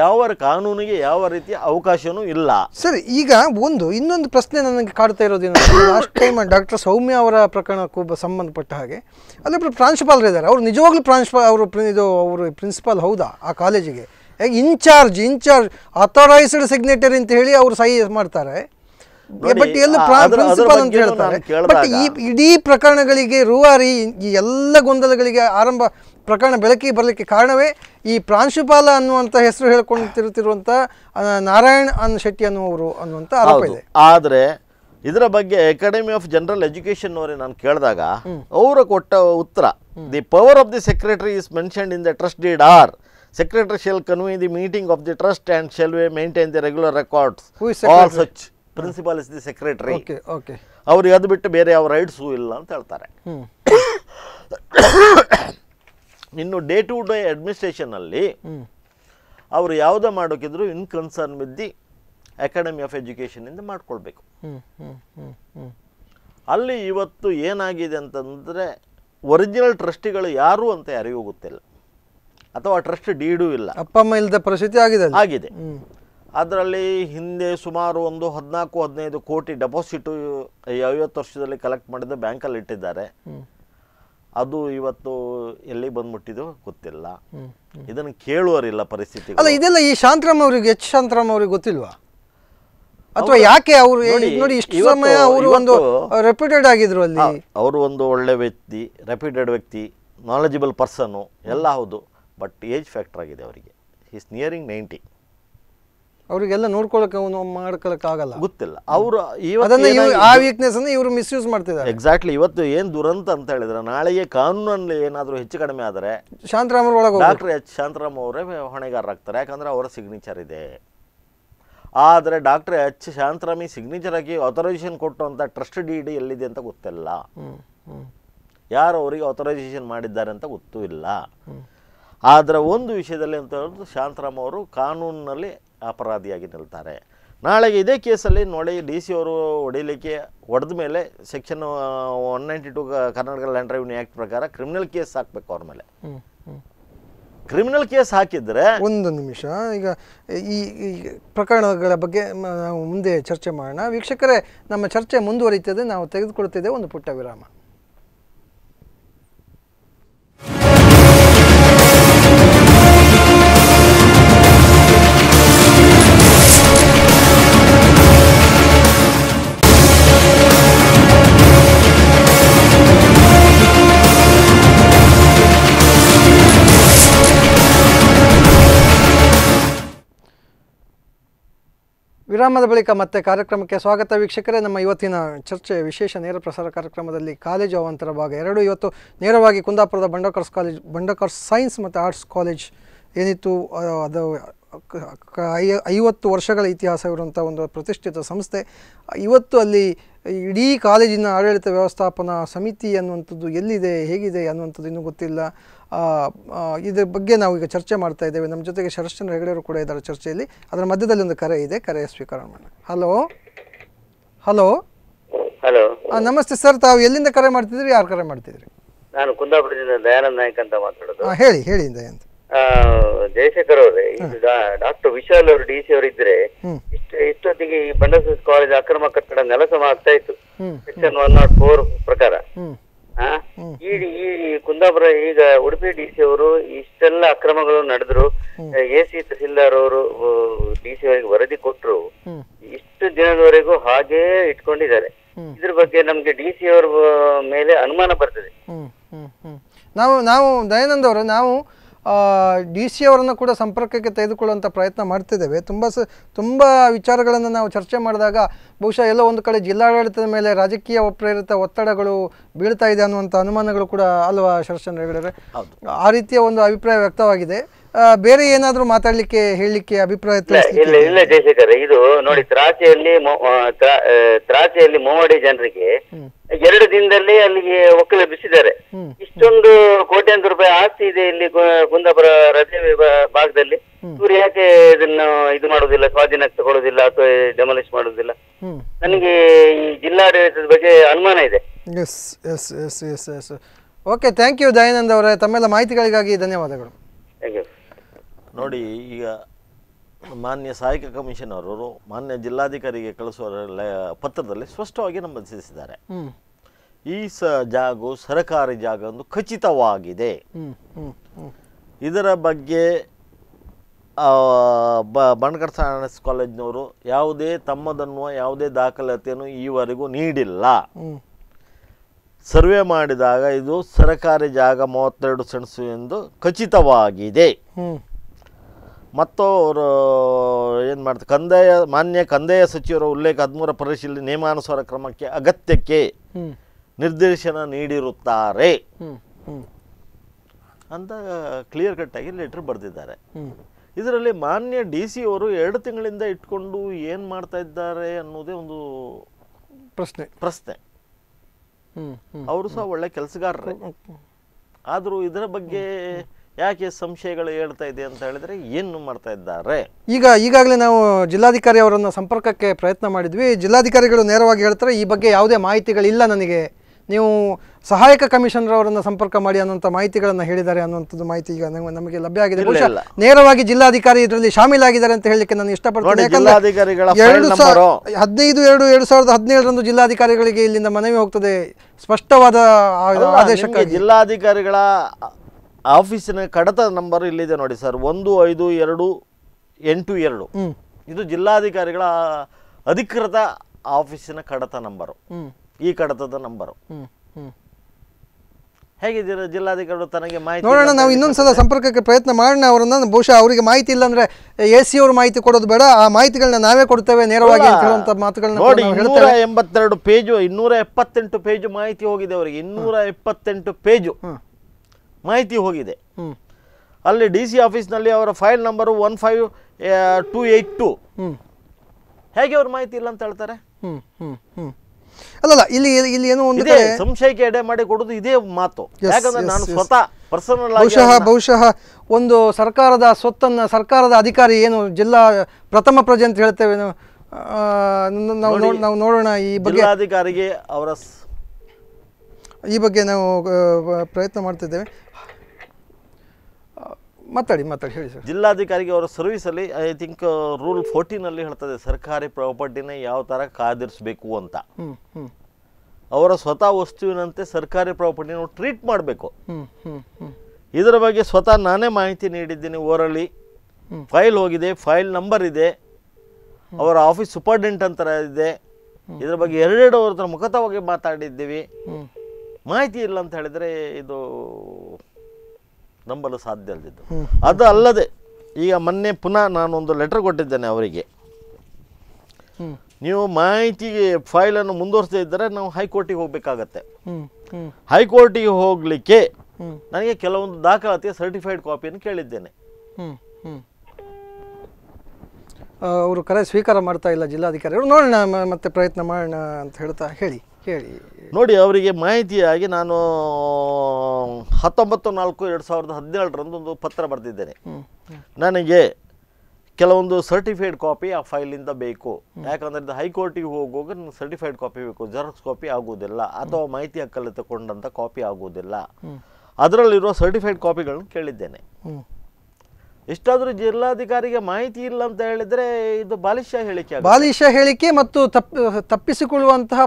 [SPEAKER 2] ಯಾವ ಕಾನೂನಿಗೆ ಯಾವ ರೀತಿಯ ಅವಕಾಶವೂ ಇಲ್ಲ
[SPEAKER 1] ಸರಿ ಈಗ ಒಂದು ಇನ್ನೊಂದು ಪ್ರಶ್ನೆ ನನಗೆ ಕಾಡ್ತಾ ಇರೋದೇನು ಲಾಸ್ಟ್ ಟೈಮ್ ಡಾಕ್ಟರ್ ಸೌಮ್ಯ ಅವರ ಪ್ರಕರಣಕ್ಕೂ ಸಂಬಂಧಪಟ್ಟ ಹಾಗೆ ಅಲ್ಲಿ ಇದ್ದಾರೆ ಅವರು ನಿಜವಾಗ್ಲೂ ಪ್ರಾಂಶುಪಾಲ ಅವರು ಇದು ಅವರು ಪ್ರಿನ್ಸಿಪಾಲ್ ಹೌದಾ ಆ ಕಾಲೇಜಿಗೆ ಇನ್ಚಾರ್ಜ್ ಇನ್ಚಾರ್ಜ್ ಅಥರೈಸ್ಡ್ ಸಿಗ್ನೇಟರಿ ಅಂತ ಹೇಳಿ ಅವರು ಸಹಿ ಮಾಡ್ತಾರೆ ಬಟ್ ಎಲ್ಲ ಅಂತ ಹೇಳ್ತಾರೆ ಬಟ್ ಈ ಇಡೀ ಪ್ರಕರಣಗಳಿಗೆ ರೂವಾರಿ ಈ ಎಲ್ಲ ಗೊಂದಲಗಳಿಗೆ ಆರಂಭ ಪ್ರಕರಣ ಬೆಳಕಿಗೆ ಬರಲಿಕ್ಕೆ ಕಾರಣವೇ ಈ ಪ್ರಾಂಶುಪಾಲ ಅನ್ನುವಂಥ ಹೆಸರು ಹೇಳ್ಕೊಂತಿರುತ್ತಿರುವಂಥ ನಾರಾಯಣ್ ಅನ್ ಶೆಟ್ಟಿ ಅನ್ನುವರು ಅನ್ನುವಂಥ ಆರೋಪ ಇದೆ
[SPEAKER 2] ಆದ್ರೆ ಇದರ ಬಗ್ಗೆ ಅಕಾಡೆಮಿ ಆಫ್ ಜನರಲ್ ಎಜುಕೇಶನ್ ಅವರೇ ನಾನು ಕೇಳಿದಾಗ ಅವರು ಕೊಟ್ಟ ಉತ್ತರ the power of the secretary is mentioned in the trust deed or secretary shall convene the meeting of the trust and shall we maintain the regular records who is secretary? all such principal is the secretary okay okay avaru yad bitte bere avu rights illa anta heltare hmm innu day to day administration alli hmm avaru yavada madokidru in concern with the academy of education inda maatkolbeku
[SPEAKER 6] hmm hmm
[SPEAKER 2] ಅಲ್ಲಿ ಇವತ್ತು ಏನಾಗಿದೆ ಅಂತಂದರೆ original ಟ್ರಸ್ಟಿಗಳು ಯಾರು ಅಂತ ಯಾರಿಗೂ ಗೊತ್ತಿಲ್ಲ ಹ್ಞೂ ಅಥವಾ ಟ್ರಸ್ಟ್ ಡೀಡು ಇಲ್ಲ ಅಪ್ಪ ಅಮ್ಮ ಇಲ್ಲದ ಪರಿಸ್ಥಿತಿ ಆಗಿದೆ ಆಗಿದೆ ಅದರಲ್ಲಿ ಹಿಂದೆ ಸುಮಾರು ಒಂದು ಹದಿನಾಲ್ಕು ಹದಿನೈದು ಕೋಟಿ ಡೆಪಾಸಿಟ್ ಐವತ್ತು ವರ್ಷದಲ್ಲಿ ಕಲೆಕ್ಟ್ ಮಾಡಿದ ಬ್ಯಾಂಕಲ್ಲಿ ಇಟ್ಟಿದ್ದಾರೆ ಅದು ಇವತ್ತು ಎಲ್ಲಿ ಬಂದ್ಬಿಟ್ಟಿದ್ದು ಗೊತ್ತಿಲ್ಲ ಇದನ್ನು ಕೇಳುವರಿಲ್ಲ ಪರಿಸ್ಥಿತಿ ಅಲ್ಲ
[SPEAKER 1] ಇದೆಲ್ಲ ಈ ಶಾಂತರಾಮ್ ಅವರಿಗೆ ಎಚ್ ಶಾಂತರಾಮ್ ಅವರಿಗೆ ಗೊತ್ತಿಲ್ವಾ ಅಥವಾ ಯಾಕೆ ಅವರು ನೋಡಿ ಇಷ್ಟು ಸಮಯ ಅವರು ಒಂದು ರೆಪ್ಯೂಟೆಡ್ ಆಗಿದ್ರು ಅಲ್ಲಿ
[SPEAKER 2] ಅವರು ಒಂದು ಒಳ್ಳೆ ವ್ಯಕ್ತಿ ರೆಪ್ಯೂಟೆಡ್ ವ್ಯಕ್ತಿ ನಾಲೆಜಿಬಲ್ ಪರ್ಸನ್ ಎಲ್ಲ ಹೌದು ಬಟ್ ಏಜ್ ಫ್ಯಾಕ್ಟರ್ ಆಗಿದೆ ಅವರಿಗೆ ಈಸ್ ನಿಯರಿಂಗ್ ನೈಂಟಿ
[SPEAKER 1] ಅವರಿಗೆಲ್ಲ ನೋಡ್ಕೊಳ್ಳೋಕೆ ಅವನು ಆಗಲ್ಲ ಗೊತ್ತಿಲ್ಲ ಅವರು ಆ ವೀಕ್ನೆಸ್ ಅನ್ನು ಇವರು ಮಿಸ್ಯೂಸ್ ಮಾಡ್ತಿದ್ದಾರೆ
[SPEAKER 2] ಎಕ್ಸಾಕ್ಟ್ಲಿ ಇವತ್ತು ಏನು ದುರಂತ ಅಂತ ಹೇಳಿದ್ರೆ ನಾಳೆಗೆ ಕಾನೂನಲ್ಲಿ ಏನಾದರೂ ಹೆಚ್ಚು ಕಡಿಮೆ ಆದರೆ
[SPEAKER 1] ಶಾಂತರಾಮ್ ಒಳಗೆ ಡಾಕ್ಟರ್
[SPEAKER 2] ಎಚ್ ಶಾಂತರಾಮ್ ಅವರೇ ಹೊಣೆಗಾರರಾಗ್ತಾರೆ ಯಾಕಂದ್ರೆ ಅವರ ಸಿಗ್ನೇಚರ್ ಇದೆ ಆದರೆ ಡಾಕ್ಟರ್ ಎಚ್ ಶಾಂತರಾಮಿ ಸಿಗ್ನೇಚರ್ ಆಗಿ ಆಥರೈಸೇಷನ್ ಕೊಟ್ಟು ಅಂತ ಟ್ರಸ್ಟ್ ಡಿ ಡಿ ಎಲ್ಲಿದೆ ಅಂತ ಗೊತ್ತಿಲ್ಲ ಯಾರು ಅವರಿಗೆ ಆಥರೈಸೇಷನ್ ಮಾಡಿದ್ದಾರೆ ಅಂತ ಗೊತ್ತೂ ಇಲ್ಲ ಆದರೆ ಒಂದು ವಿಷಯದಲ್ಲಿ ಅಂತ ಹೇಳಿದ್ರು ಶಾಂತರಾಮ್ ಅವರು ಕಾನೂನಿನಲ್ಲಿ ಅಪರಾಧಿಯಾಗಿ ನಿಲ್ತಾರೆ ನಾಳೆಗೆ ಇದೇ ಕೇಸಲ್ಲಿ ನೋಡಿ ಡಿ ಸಿ ಅವರು ಹೊಡಿಲಿಕ್ಕೆ ಹೊಡೆದ ಮೇಲೆ section one ninety two Karnataka land revenue act ಪ್ರಕಾರ ಕ್ರಿಮಿನಲ್ ಕೇಸ್ ಹಾಕಬೇಕು ಅವ್ರ ಮೇಲೆ
[SPEAKER 1] ಕ್ರಿಮಿನಲ್ ಕೇಸ್ ಹಾಕಿದ್ರೆ ಒಂದು ನಿಮಿಷ ಈಗ ಈ ಪ್ರಕರಣಗಳ ಬಗ್ಗೆ ನಾವು ಮುಂದೆ ಚರ್ಚೆ ಮಾಡೋಣ ವೀಕ್ಷಕರೇ ನಮ್ಮ ಚರ್ಚೆ ಮುಂದುವರಿತದೆ ನಾವು ತೆಗೆದುಕೊಳ್ತಿದ್ದೇವೆ ಒಂದು ಪುಟ್ಟ ವಿರಾಮ ವಿರಾಮದ ಬಳಿಕ ಮತ್ತೆ ಕಾರ್ಯಕ್ರಮಕ್ಕೆ ಸ್ವಾಗತ ವೀಕ್ಷಕರೇ ನಮ್ಮ ಇವತ್ತಿನ ಚರ್ಚೆ ವಿಶೇಷ ನೇರ ಪ್ರಸಾರ ಕಾರ್ಯಕ್ರಮದಲ್ಲಿ ಕಾಲೇಜು ಅವಾಂತರ ಭಾಗ ಎರಡು ಇವತ್ತು ನೇರವಾಗಿ ಕುಂದಾಪುರದ ಬಂಡಕರ್ಸ್ ಕಾಲೇಜ್ ಬಂಡಕರ್ಸ್ ಸೈನ್ಸ್ ಮತ್ತು ಆರ್ಟ್ಸ್ ಕಾಲೇಜ್ ಏನಿತ್ತು ಅದು ಐವತ್ತು ವರ್ಷಗಳ ಇತಿಹಾಸ ಇರುವಂಥ ಒಂದು ಪ್ರತಿಷ್ಠಿತ ಸಂಸ್ಥೆ ಇವತ್ತು ಅಲ್ಲಿ ಇಡೀ ಕಾಲೇಜಿನ ಆಡಳಿತ ವ್ಯವಸ್ಥಾಪನಾ ಸಮಿತಿ ಅನ್ನುವಂಥದ್ದು ಎಲ್ಲಿದೆ ಹೇಗಿದೆ ಅನ್ನುವಂಥದ್ದು ಇನ್ನೂ ಗೊತ್ತಿಲ್ಲ ಇದ್ರ ಬಗ್ಗೆ ನಾವು ಈಗ ಚರ್ಚೆ ಮಾಡ್ತಾ ಇದ್ದೇವೆ ನಮ್ಮ ಜೊತೆಗೆ ಶರಶ್ಚಂದ್ರ ಹೆಗಡೆಯವರು ಕೂಡ ಇದ್ದಾರೆ ಚರ್ಚೆಯಲ್ಲಿ ಅದರ ಮಧ್ಯದಲ್ಲಿ ಒಂದು ಕರೆ ಇದೆ ಕರೆ ಸ್ವೀಕಾರ ಮಾಡೋಣ ಹಲೋ ಹಲೋ ಹಲೋ ನಮಸ್ತೆ ಸರ್ ತಾವು ಎಲ್ಲಿಂದ ಕರೆ ಮಾಡ್ತಿದ್ರಿ ಯಾರು ಕರೆ ಮಾಡ್ತಿದ್ರಿ
[SPEAKER 4] ನಾನು ಕುಂದಾಪುರದಿಂದ ದಯಾನಂದ ನಾಯ್ಕ ಅಂತ ಮಾತಾಡೋದು ಹೇಳಿ ಹೇಳಿ ಆ ಜಯಶೇಖರ್ ಅವರೇ ಡಾಕ್ಟರ್ ವಿಶಾಲ್ ಅವರು ಡಿ ಸಿ ಅವರು ಇದ್ರೆ ಇಷ್ಟು ಇಷ್ಟೊತ್ತಿಗೆ ಈ ಬಂಡಸ ಕಾಲೇಜ್ ಅಕ್ರಮ ಕಟ್ಟಡ ನೆಲಸಮ ಆಗ್ತಾ ಇತ್ತು ಸೆಕ್ಷನ್ ಒನ್ ನಾಟ್ ಫೋರ್ ಪ್ರಕಾರ ಈ ಈ ಕುಂದಾಪುರ ಈಗ ಉಡುಪಿ ಡಿ ಸಿ ಅವರು ಇಷ್ಟೆಲ್ಲ ಅಕ್ರಮಗಳು ನಡೆದ್ರು ಎ ಸಿ ತಹಸೀಲ್ದಾರ್ ಅವರು ಡಿ ಸಿ ಅವರಿಗೆ ವರದಿ ಕೊಟ್ರು ಇಷ್ಟು ದಿನದವರೆಗೂ ಹಾಗೇ ಇಟ್ಕೊಂಡಿದ್ದಾರೆ ಇದ್ರ ಬಗ್ಗೆ ನಮ್ಗೆ ಡಿ ಸಿ ಅವರ ಮೇಲೆ ಅನುಮಾನ ಬರ್ತದೆ
[SPEAKER 1] ನಾವು ನಾವು ದಯಾನಂದ್ ಅವರು ನಾವು ಡಿ ಸಿ ಅವರನ್ನು ಕೂಡ ಸಂಪರ್ಕಕ್ಕೆ ತೆಗೆದುಕೊಳ್ಳುವಂಥ ಪ್ರಯತ್ನ ಮಾಡ್ತಿದ್ದೇವೆ ತುಂಬ ಸ ತುಂಬ ವಿಚಾರಗಳನ್ನು ನಾವು ಚರ್ಚೆ ಮಾಡಿದಾಗ ಬಹುಶಃ ಎಲ್ಲೋ ಒಂದು ಕಡೆ ಜಿಲ್ಲಾಡಳಿತದ ಮೇಲೆ ರಾಜಕೀಯ ಪ್ರೇರಿತ ಒತ್ತಡಗಳು ಬೀಳ್ತಾ ಇದೆ ಅನ್ನುವಂಥ ಅನುಮಾನಗಳು ಕೂಡ ಅಲ್ವಾ ಶರಶನ್ ಹೆಗಡೆಯವರೇ ಆ ರೀತಿಯ ಒಂದು ಅಭಿಪ್ರಾಯ ವ್ಯಕ್ತವಾಗಿದೆ ಬೇರೆ ಏನಾದರೂ ಮಾತಾಡಲಿಕ್ಕೆ ಹೇಳಲಿಕ್ಕೆ ಅಭಿಪ್ರಾಯ ಇಲ್ಲ ಇಲ್ಲ
[SPEAKER 4] ಜಯಶೇಖರ್ ಇದು ನೋಡಿ ತ್ರಾಚೆಯಲ್ಲಿ ತ್ರಾಚೆಯಲ್ಲಿ ಮೋವಡಿ ಜನರಿಗೆ ಎರಡು ದಿನದಲ್ಲಿ ಅಲ್ಲಿಗೆ ಒಕ್ಕಲು ಬಿಸಿದ್ದಾರೆ ಇಷ್ಟೊಂದು ಕೋಟ್ಯಾಂತರ ರೂಪಾಯಿ ಆಸ್ತಿ ಇದೆ ಇಲ್ಲಿ ಕುಂದಾಪುರ ರಜೆ ಭಾಗದಲ್ಲಿ ಇವ್ರು ಯಾಕೆ ಇದನ್ನ ಇದು ಮಾಡುದಿಲ್ಲ ಸ್ವಾಧೀನಕ್ಕೆ ತಗೊಳ್ಳುದಿಲ್ಲ ಅಥವಾ ಡೆಮಾಲಿಶ್ ಮಾಡುದಿಲ್ಲ ನನಗೆ ಈ ಜಿಲ್ಲಾಡಳಿತದ ಬಗ್ಗೆ ಅನುಮಾನ
[SPEAKER 1] ಇದೆ ಓಕೆ ಥ್ಯಾಂಕ್ ಯು ದಯಾನಂದ್ ಅವರೇ ತಮ್ಮೆಲ್ಲ ಮಾಹಿತಿಗಳಿಗಾಗಿ ಧನ್ಯವಾದಗಳು
[SPEAKER 2] ಥ್ಯಾಂಕ್ ಯು ನೋಡಿ ಈಗ ಮಾನ್ಯ ಸಹಾಯಕ ಕಮಿಷನ್ ಅವರು ಮಾನ್ಯ ಜಿಲ್ಲಾಧಿಕಾರಿಗೆ ಕಳಿಸುವ ಪತ್ರದಲ್ಲಿ ಸ್ಪಷ್ಟವಾಗಿ ನಮ್ಮ ತಿಳಿಸಿದ್ದಾರೆ ಈ ಸ ಜಾಗವು ಸರಕಾರಿ ಜಾಗ ಒಂದು ಖಚಿತವಾಗಿದೆ ಇದರ ಬಗ್ಗೆ ಬಣಕರ್ ಸೈನ್ಸ್ ಕಾಲೇಜ್ನವರು ಯಾವುದೇ ತಮ್ಮದನ್ನುವ ಯಾವುದೇ ದಾಖಲಾತಿಯನ್ನು ಈವರೆಗೂ ನೀಡಿಲ್ಲ ಸರ್ವೆ ಮಾಡಿದಾಗ ಇದು ಸರಕಾರಿ ಜಾಗ ಮೂವತ್ತೆರಡು ಸೆಣಸು ಎಂದು ಖಚಿತವಾಗಿದೆ ಮತ್ತು ಅವರು ಏನು ಮಾಡ್ತಾರೆ ಕಂದಾಯ ಮಾನ್ಯ ಕಂದಾಯ ಸಚಿವರ ಉಲ್ಲೇಖ ಹದಿಮೂರ ಪರಿಶೀಲನೆ ನಿಯಮಾನುಸಾರ ಕ್ರಮಕ್ಕೆ ಅಗತ್ಯಕ್ಕೆ ನಿರ್ದೇಶನ ನೀಡಿರುತ್ತಾರೆ ಅಂತ ಕ್ಲಿಯರ್ ಕಟ್ಟಾಗಿ ಲೆಟ್ರ್ ಬರೆದಿದ್ದಾರೆ ಇದರಲ್ಲಿ ಮಾನ್ಯ ಡಿ ಸಿ ಅವರು ಎರಡು ತಿಂಗಳಿಂದ ಇಟ್ಕೊಂಡು ಏನು ಮಾಡ್ತಾ ಇದ್ದಾರೆ ಅನ್ನೋದೇ ಒಂದು ಪ್ರಶ್ನೆ ಪ್ರಶ್ನೆ ಅವರು ಸಹ ಒಳ್ಳೆ ಕೆಲಸಗಾರರೇ ಆದರೂ ಇದರ ಬಗ್ಗೆ ಯಾಕೆ ಸಂಶಯಗಳು ಹೇಳ್ತಾ ಇದೆ ಅಂತ ಹೇಳಿದ್ರೆ ಏನು ಮಾಡ್ತಾ ಇದ್ದಾರೆ
[SPEAKER 1] ಈಗ ಈಗಾಗಲೇ ನಾವು ಜಿಲ್ಲಾಧಿಕಾರಿ ಅವರನ್ನು ಸಂಪರ್ಕಕ್ಕೆ ಪ್ರಯತ್ನ ಮಾಡಿದ್ವಿ ಜಿಲ್ಲಾಧಿಕಾರಿಗಳು ನೇರವಾಗಿ ಹೇಳ್ತಾರೆ ಈ ಬಗ್ಗೆ ಯಾವುದೇ ಮಾಹಿತಿಗಳಿಲ್ಲ ನನಗೆ ನೀವು ಸಹಾಯಕ ಕಮಿಷನರ್ ಅವರನ್ನು ಸಂಪರ್ಕ ಮಾಡಿ ಅನ್ನೋಂಥ ಮಾಹಿತಿಗಳನ್ನು ಹೇಳಿದ್ದಾರೆ ಅನ್ನೋಂಥದ್ದು ಮಾಹಿತಿ ಈಗ ನಮಗೆ ಲಭ್ಯ ಆಗಿದೆ ನೇರವಾಗಿ ಜಿಲ್ಲಾಧಿಕಾರಿ ಇದರಲ್ಲಿ ಶಾಮೀಲಾಗಿದ್ದಾರೆ ಅಂತ ಹೇಳಲಿಕ್ಕೆ ನಾನು ಇಷ್ಟಪಡ್ತೇನೆ ಯಾಕಂದ್ರೆ ಹದಿನೈದು ಎರಡು ಎರಡು ಸಾವಿರದ ಹದಿನೇಳರಂದು ಜಿಲ್ಲಾಧಿಕಾರಿಗಳಿಗೆ ಇಲ್ಲಿಂದ ಮನವಿ ಹೋಗ್ತದೆ ಸ್ಪಷ್ಟವಾದ ಆದೇಶಕ್ಕೆ ಜಿಲ್ಲಾಧಿಕಾರಿಗಳ
[SPEAKER 2] ಆಫೀಸಿನ ಕಡತ ನಂಬರ್ ಇಲ್ಲಿದೆ ನೋಡಿ ಸರ್ ಒಂದು ಐದು ಎರಡು ಎಂಟು ಎರಡು ಇದು ಜಿಲ್ಲಾಧಿಕಾರಿಗಳ ಅಧಿಕೃತ ಆಫೀಸಿನ ಕಡತ ನಂಬರು ಈ ಕಡತದ ನಂಬರು ಹೇಗಿದ್ದೀರಾ ಜಿಲ್ಲಾಧಿಕಾರಿಗಳು ತನಗೆ ಮಾಹಿತಿ ನೋಡೋಣ ನಾವು ಇನ್ನೊಂದ್ಸಲ
[SPEAKER 1] ಸಂಪರ್ಕಕ್ಕೆ ಪ್ರಯತ್ನ ಮಾಡೋಣ ಅವರನ್ನ ಬಹುಶಃ ಅವರಿಗೆ ಮಾಹಿತಿ ಇಲ್ಲ ಅಂದ್ರೆ ಎ ಸಿ ಅವರು ಮಾಹಿತಿ ಕೊಡೋದು ಬೇಡ ಆ ಮಾಹಿತಿಗಳನ್ನ ನಾವೇ ಕೊಡ್ತೇವೆ ನೇರವಾಗಿ ಮಾತುಗಳನ್ನ
[SPEAKER 2] ಎಂಬತ್ತೆರಡು ಪೇಜು ಇನ್ನೂರ ಎಪ್ಪತ್ತೆಂಟು ಪೇಜು ಮಾಹಿತಿ ಹೋಗಿದೆ ಅವರಿಗೆ ಇನ್ನೂರ ಎಪ್ಪತ್ತೆಂಟು ಪೇಜು ಮಾಹಿತಿ ಹೋಗಿದೆ ಅಲ್ಲಿ ಡಿ ಸಿ ಆಫೀಸ್ನಲ್ಲಿ ಅವರ file number one five two eight two ಹೇಗೆ ಅವ್ರ ಮಾಹಿತಿ ಇಲ್ಲ ಅಂತ ಹೇಳ್ತಾರೆ
[SPEAKER 1] ಅಲ್ಲಲ್ಲ ಇಲ್ಲಿ ಇಲ್ಲಿ ಏನೋ ಒಂದು
[SPEAKER 2] ಸಂಶಯಕ್ಕೆ ಎಡೆ ಮಾಡಿ ಕೊಡೋದು ಇದೇ ಮಾತು ಯಾಕಂದ್ರೆ ನಾನು ಸ್ವತಃ ಪರ್ಸನಲ್ ಬಹುಶಃ
[SPEAKER 1] ಬಹುಶಃ ಒಂದು ಸರ್ಕಾರದ ಸ್ವತ್ತನ್ನ ಸರ್ಕಾರದ ಅಧಿಕಾರಿ ಏನು ಜಿಲ್ಲಾ ಪ್ರಥಮ ಪ್ರಜೆ ಅಂತ ಹೇಳ್ತೇವೆ ನಾವು ನಾವು ನೋಡೋಣ ಈ ಬಗ್ಗೆ
[SPEAKER 2] ಅಧಿಕಾರಿಗೆ ಅವರ
[SPEAKER 1] ಈ ಬಗ್ಗೆ ನಾವು ಪ್ರಯತ್ನ ಮಾಡ್ತಿದ್ದೇವೆ ಮಾತಾಡಿ ಮಾತಾಡಿ ಹೇಳಿ ಸರ್
[SPEAKER 2] ಜಿಲ್ಲಾಧಿಕಾರಿಗೆ ಅವರ ಅಲ್ಲಿ ಐ ಥಿಂಕ್ ರೂಲ್ ಫೋರ್ಟೀನಲ್ಲಿ ಹೇಳ್ತದೆ ಸರ್ಕಾರಿ ಪ್ರಾಪರ್ಟಿನ ಯಾವ ಥರ ಕಾದಿರಿಸಬೇಕು ಅಂತ ಅವರ ಸ್ವತಃ ವಸ್ತುವಿನಂತೆ ಸರ್ಕಾರಿ ಪ್ರಾಪರ್ಟಿನ ಟ್ರೀಟ್ ಮಾಡಬೇಕು ಇದರ ಬಗ್ಗೆ ಸ್ವತಃ ನಾನೇ ಮಾಹಿತಿ ನೀಡಿದ್ದೀನಿ ಓರಲ್ಲಿ ಫೈಲ್ ಹೋಗಿದೆ ಫೈಲ್ ನಂಬರ್ ಇದೆ ಅವರ ಆಫೀಸ್ ಸೂಪರ್ಡೆಂಟ್ ಅಂತರ ಇದೆ ಇದರ ಬಗ್ಗೆ ಎರಡೆರಡು ಅವ್ರ ಮುಖತವಾಗಿ ಮಾತಾಡಿದ್ದೀವಿ ಮಾಹಿತಿ ಇಲ್ಲ ಅಂತ ಹೇಳಿದರೆ ಇದು ನಂಬಲು ಸಾಧ್ಯ ಅಲ್ಲದಿದ್ದು ಅದು ಅಲ್ಲದೆ ಈಗ ಮೊನ್ನೆ ಪುನಃ ನಾನೊಂದು ಲೆಟರ್ ಕೊಟ್ಟಿದ್ದೇನೆ ಅವರಿಗೆ ನೀವು ಮಾಹಿತಿ ಫೈಲನ್ನು ಮುಂದುವರಿಸದೇ ಇದ್ದರೆ ನಾವು ಹೈಕೋರ್ಟಿಗೆ ಹೋಗಬೇಕಾಗತ್ತೆ ಹೈಕೋರ್ಟಿಗೆ ಹೋಗಲಿಕ್ಕೆ ನನಗೆ ಕೆಲವೊಂದು ದಾಖಲಾತಿಯ ಸರ್ಟಿಫೈಡ್ ಕಾಪಿಯನ್ನು ಕೇಳಿದ್ದೇನೆ
[SPEAKER 1] ಅವರು ಕರೆ ಸ್ವೀಕಾರ ಮಾಡ್ತಾ ಇಲ್ಲ ಜಿಲ್ಲಾಧಿಕಾರಿಗಳು ನೋಡೋಣ ಮತ್ತೆ ಪ್ರಯತ್ನ ಮಾಡೋಣ ಅಂತ ಹೇಳ್ತಾ ಹೇಳಿ
[SPEAKER 2] ನೋಡಿ ಅವರಿಗೆ ಮಾಹಿತಿಯಾಗಿ ನಾನು ಹತ್ತೊಂಬತ್ತು ನಾಲ್ಕು ಎರಡು ಸಾವಿರದ ಹದಿನೇಳರಂದು ಒಂದು ಪತ್ರ ಬರೆದಿದ್ದೇನೆ ನನಗೆ ಕೆಲವೊಂದು ಸರ್ಟಿಫೈಡ್ ಕಾಪಿ ಆ ಫೈಲಿಂದ ಬೇಕು ಯಾಕಂದರೆ ಹೈಕೋರ್ಟಿಗೆ ಹೋಗುವಾಗ ನನಗೆ ಸರ್ಟಿಫೈಡ್ ಕಾಪಿ ಬೇಕು ಜೆರಾಕ್ಸ್ ಕಾಪಿ ಆಗುವುದಿಲ್ಲ ಅಥವಾ ಮಾಹಿತಿ ಹಕ್ಕಲ್ಲಿ ತಗೊಂಡಂಥ ಕಾಪಿ ಆಗುವುದಿಲ್ಲ ಅದರಲ್ಲಿರುವ ಸರ್ಟಿಫೈಡ್ ಕಾಪಿಗಳನ್ನು ಕೇಳಿದ್ದೇನೆ ಇಷ್ಟಾದರೂ ಜಿಲ್ಲಾಧಿಕಾರಿಗೆ ಮಾಹಿತಿ ಇಲ್ಲ ಅಂತ ಹೇಳಿದ್ರೆ ಇದು ಬಾಲಿಷ್ಯ ಹೇಳಿಕೆ ಬಾಲಿಷ್ಯ
[SPEAKER 1] ಹೇಳಿಕೆ ಮತ್ತು ತಪ್ಪಿಸಿಕೊಳ್ಳುವಂತಹ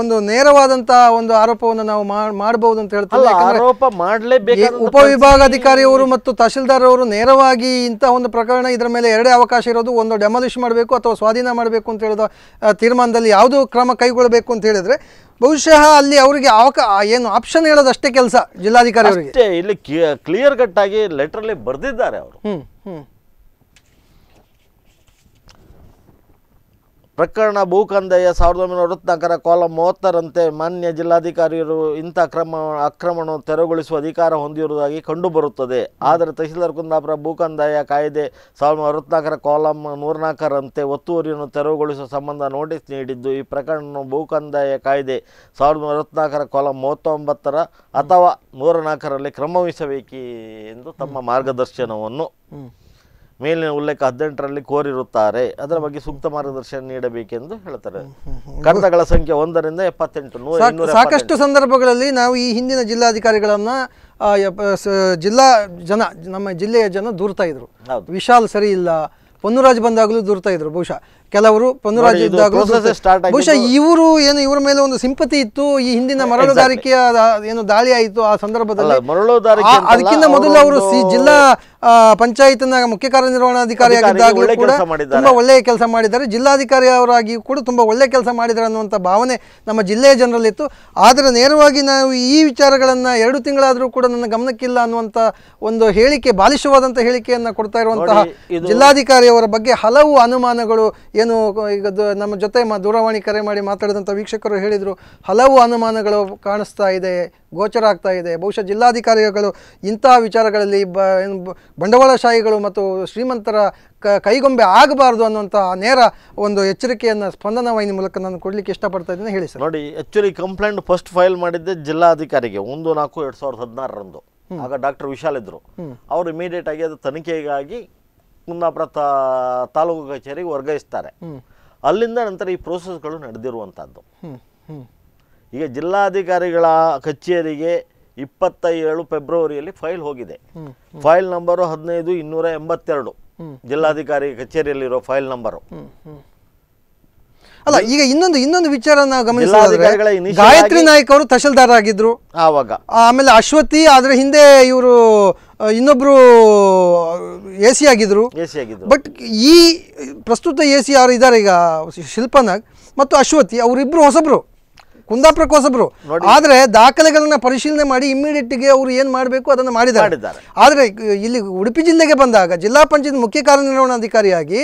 [SPEAKER 1] ಒಂದು ನೇರವಾದಂತಹ ಒಂದು ಆರೋಪವನ್ನು ನಾವು ಮಾಡಬಹುದು ಅಂತ ಹೇಳ್ತಾರೆ ಆರೋಪ
[SPEAKER 2] ಮಾಡಲೇಬೇಕು ಉಪವಿಭಾಗಾಧಿಕಾರಿಯವರು
[SPEAKER 1] ಮತ್ತು ತಹಶೀಲ್ದಾರ್ ಅವರು ನೇರವಾಗಿ ಇಂತಹ ಒಂದು ಪ್ರಕರಣ ಇದರ ಮೇಲೆ ಎರಡೇ ಅವಕಾಶ ಇರೋದು ಒಂದು ಡೆಮಾಲಿಷ್ ಮಾಡಬೇಕು ಅಥವಾ ಸ್ವಾಧೀನ ಮಾಡಬೇಕು ಅಂತ ಹೇಳಿದ ತೀರ್ಮಾನದಲ್ಲಿ ಯಾವುದು ಕ್ರಮ ಕೈಗೊಳ್ಳಬೇಕು ಅಂತ ಹೇಳಿದ್ರೆ ಬಹುಶಃ ಅಲ್ಲಿ ಅವರಿಗೆ ಅವಕ ಏನು ಆಪ್ಷನ್ ಹೇಳೋದಷ್ಟೇ ಕೆಲಸ ಜಿಲ್ಲಾಧಿಕಾರಿ ಅವರಿಗೆ
[SPEAKER 2] ಇಲ್ಲಿ ಕ್ಲಿಯರ್ ಕಟ್ ಆಗಿ ಲೆಟರ್ ಅಲ್ಲಿ ಬರ್ದಿದ್ದಾರೆ ಅವರು ಪ್ರಕರಣ ಭೂಕಂದಯ್ಯ ಸಾವಿರದ ಒಂಬೈನೂರ ಅರವತ್ನಾಲ್ಕರ ಕಾಲಂ ಮೂವತ್ತರಂತೆ ಮಾನ್ಯ ಜಿಲ್ಲಾಧಿಕಾರಿಯರು ಇಂಥ ಅಕ್ರಮ ಅಕ್ರಮವನ್ನು ತೆರವುಗೊಳಿಸುವ ಅಧಿಕಾರ ಹೊಂದಿರುವುದಾಗಿ ಕಂಡುಬರುತ್ತದೆ ಆದರೆ ತಹಸೀಲ್ದಾರ್ ಕುಂದಾಪುರ ಭೂಕಂದಾಯ ಕಾಯ್ದೆ ಸಾವಿರದ ಒಂಬೈನೂರ ಅರವತ್ನಾಲ್ಕರ ಕಾಲಂ ನೂರ್ನಾಲ್ಕರಂತೆ ಒತ್ತುವರಿಯನ್ನು ತೆರವುಗೊಳಿಸುವ ಸಂಬಂಧ ನೋಟಿಸ್ ನೀಡಿದ್ದು ಈ ಪ್ರಕರಣವನ್ನು ಭೂಕಂದಾಯ ಕಾಯ್ದೆ ಸಾವಿರದ ಒಂಬೈನೂರ ಅರವತ್ನಾಲ್ಕರ ಕಾಲಂ ಮೂವತ್ತೊಂಬತ್ತರ ಅಥವಾ ನೂರ ನಾಲ್ಕರಲ್ಲಿ ಕ್ರಮವಹಿಸಬೇಕಿ ಎಂದು ತಮ್ಮ ಮಾರ್ಗದರ್ಶನವನ್ನು ಮೇಲಿನ ಉಲ್ಲೇಖ ಹದಿನೆಂಟರಲ್ಲಿ ಕೋರಿರುತ್ತಾರೆ ಅದರ ಬಗ್ಗೆ ಸೂಕ್ತ ಮಾರ್ಗದರ್ಶನ ನೀಡಬೇಕೆಂದು ಹೇಳ್ತಾರೆ ಕಡತಗಳ ಸಂಖ್ಯೆ ಒಂದರಿಂದ ಎಪ್ಪತ್ತೆಂಟು ಸಾಕಷ್ಟು
[SPEAKER 1] ಸಂದರ್ಭಗಳಲ್ಲಿ ನಾವು ಈ ಹಿಂದಿನ ಜಿಲ್ಲಾಧಿಕಾರಿಗಳನ್ನ ಜಿಲ್ಲಾ ಜನ ನಮ್ಮ ಜಿಲ್ಲೆಯ ಜನ ದೂರ್ತಾ ಇದ್ರು ವಿಶಾಲ್ ಸರಿ ಇಲ್ಲ ಪೊನ್ನುರಾಜ್ ಬಂದಾಗಲೂ ದೂರ್ತಾ ಇದ್ರು ಬಹುಶಃ ಕೆಲವರು ಪುನರಾಜ ಬಹುಶಃ ಇವರು ಏನು ಇವರ ಮೇಲೆ ಒಂದು ಸಿಂಪತಿ ಇತ್ತು ಈ ಹಿಂದಿನ ಮರಳುಗಾರಿಕೆಯ ಏನು ದಾಳಿ ಆಯಿತು ಆ ಸಂದರ್ಭದಲ್ಲಿ ಅದಕ್ಕಿಂತ ಮೊದಲು ಅವರು ಜಿಲ್ಲಾ ಪಂಚಾಯತ್ನ ಮುಖ್ಯ ಕಾರ್ಯನಿರ್ವಹಣಾಧಿಕಾರಿ ಕೂಡ ತುಂಬಾ ಒಳ್ಳೆಯ ಕೆಲಸ ಮಾಡಿದ್ದಾರೆ ಜಿಲ್ಲಾಧಿಕಾರಿ ಅವರಾಗಿ ಕೂಡ ತುಂಬಾ ಒಳ್ಳೆಯ ಕೆಲಸ ಮಾಡಿದ್ದಾರೆ ಅನ್ನುವಂಥ ಭಾವನೆ ನಮ್ಮ ಜಿಲ್ಲೆಯ ಜನರಲ್ಲಿತ್ತು ಆದ್ರೆ ನೇರವಾಗಿ ನಾವು ಈ ವಿಚಾರಗಳನ್ನು ಎರಡು ತಿಂಗಳಾದರೂ ಕೂಡ ನನ್ನ ಗಮನಕ್ಕಿಲ್ಲ ಅನ್ನುವಂತ ಒಂದು ಹೇಳಿಕೆ ಬಾಲಿಶವಾದಂಥ ಹೇಳಿಕೆಯನ್ನ ಕೊಡ್ತಾ ಇರುವಂತಹ ಜಿಲ್ಲಾಧಿಕಾರಿಯವರ ಬಗ್ಗೆ ಹಲವು ಅನುಮಾನಗಳು ಏನು ಈಗ ನಮ್ಮ ಜೊತೆ ಮ ದೂರವಾಣಿ ಕರೆ ಮಾಡಿ ಮಾತಾಡಿದಂಥ ವೀಕ್ಷಕರು ಹೇಳಿದರು ಹಲವು ಅನುಮಾನಗಳು ಕಾಣಿಸ್ತಾ ಇದೆ ಗೋಚರ ಆಗ್ತಾ ಇದೆ ಬಹುಶಃ ಜಿಲ್ಲಾಧಿಕಾರಿಗಳು ಇಂತಹ ವಿಚಾರಗಳಲ್ಲಿ ಬ ಬಂಡವಾಳಶಾಹಿಗಳು ಮತ್ತು ಶ್ರೀಮಂತರ ಕ ಕೈಗೊಂಬೆ ಆಗಬಾರ್ದು ಅನ್ನುವಂಥ ನೇರ ಒಂದು ಎಚ್ಚರಿಕೆಯನ್ನು ಸ್ಪಂದನವಾಹಿನಿ ಮೂಲಕ ನಾನು ಕೊಡಲಿಕ್ಕೆ ಇಷ್ಟಪಡ್ತಾ ಇದ್ದೀನಿ ಹೇಳಿ ಸರ್ ನೋಡಿ ಆ್ಯಕ್ಚುಲಿ
[SPEAKER 2] ಕಂಪ್ಲೇಂಟ್ ಫಸ್ಟ್ ಫೈಲ್ ಮಾಡಿದ್ದೆ ಜಿಲ್ಲಾಧಿಕಾರಿಗೆ ಒಂದು ನಾಲ್ಕು ಎರಡು ಸಾವಿರದ ಹದಿನಾರರಂದು ಆಗ ಡಾಕ್ಟರ್ ವಿಶಾಲ್ ಇದ್ದರು ಅವರು ಇಮಿಡಿಯೇಟ್ ಆಗಿ ಅದು ತನಿಖೆಗಾಗಿ ಕುಂದಾಪುರ ತಾಲೂಕು ಕಚೇರಿಗೆ ವರ್ಗಾಯಿಸ್ತಾರೆ ಅಲ್ಲಿಂದ ನಂತರ ಈ ಪ್ರೋಸೆಸ್ಗಳು ನಡೆದಿರುವಂಥದ್ದು ಈಗ ಜಿಲ್ಲಾಧಿಕಾರಿಗಳ ಕಚೇರಿಗೆ ಇಪ್ಪತ್ತ ಏಳು ಫೆಬ್ರವರಿಯಲ್ಲಿ ಫೈಲ್ ಹೋಗಿದೆ ಫೈಲ್ ನಂಬರ್ ಹದಿನೈದು ಇನ್ನೂರ ಎಂಬತ್ತೆರಡು ಜಿಲ್ಲಾಧಿಕಾರಿ ಕಚೇರಿಯಲ್ಲಿರೋ ಫೈಲ್
[SPEAKER 1] ನಂಬರು ಅಲ್ಲ ಈಗ ಇನ್ನೊಂದು ಇನ್ನೊಂದು ವಿಚಾರ ಗಾಯತ್ರಿ ನಾಯಕ್ ಅವರು ತಹಶೀಲ್ದಾರ್ ಆಗಿದ್ರು ಆವಾಗ ಆಮೇಲೆ ಅಶ್ವತಿ ಆದ್ರೆ ಹಿಂದೆ ಇವರು ಇನ್ನೊಬ್ರು ಎ ಸಿ ಆಗಿದ್ರು ಬಟ್ ಈ ಪ್ರಸ್ತುತ ಎ ಸಿ ಯಾರು ಇದ್ದಾರೆ ಈಗ ಶಿಲ್ಪನಾಗ್ ಮತ್ತು ಅಶ್ವತಿ ಅವರಿಬ್ಬರು ಹೊಸಬ್ರು ಕುಂದಾಪುರ ಕೋಸಬ್ರು ಆದ್ರೆ ದಾಖಲೆಗಳನ್ನ ಪರಿಶೀಲನೆ ಮಾಡಿ ಇಮ್ಮಿಡಿಯೇಟ್ ಗೆ ಅವರು ಏನ್ ಮಾಡಬೇಕು ಅದನ್ನು ಮಾಡಿದ್ದಾರೆ ಆದ್ರೆ ಇಲ್ಲಿ ಉಡುಪಿ ಜಿಲ್ಲೆಗೆ ಬಂದಾಗ ಜಿಲ್ಲಾ ಪಂಚಾಯತ್ ಮುಖ್ಯ ಕಾರ್ಯನಿರ್ವಹಣಾಧಿಕಾರಿಯಾಗಿ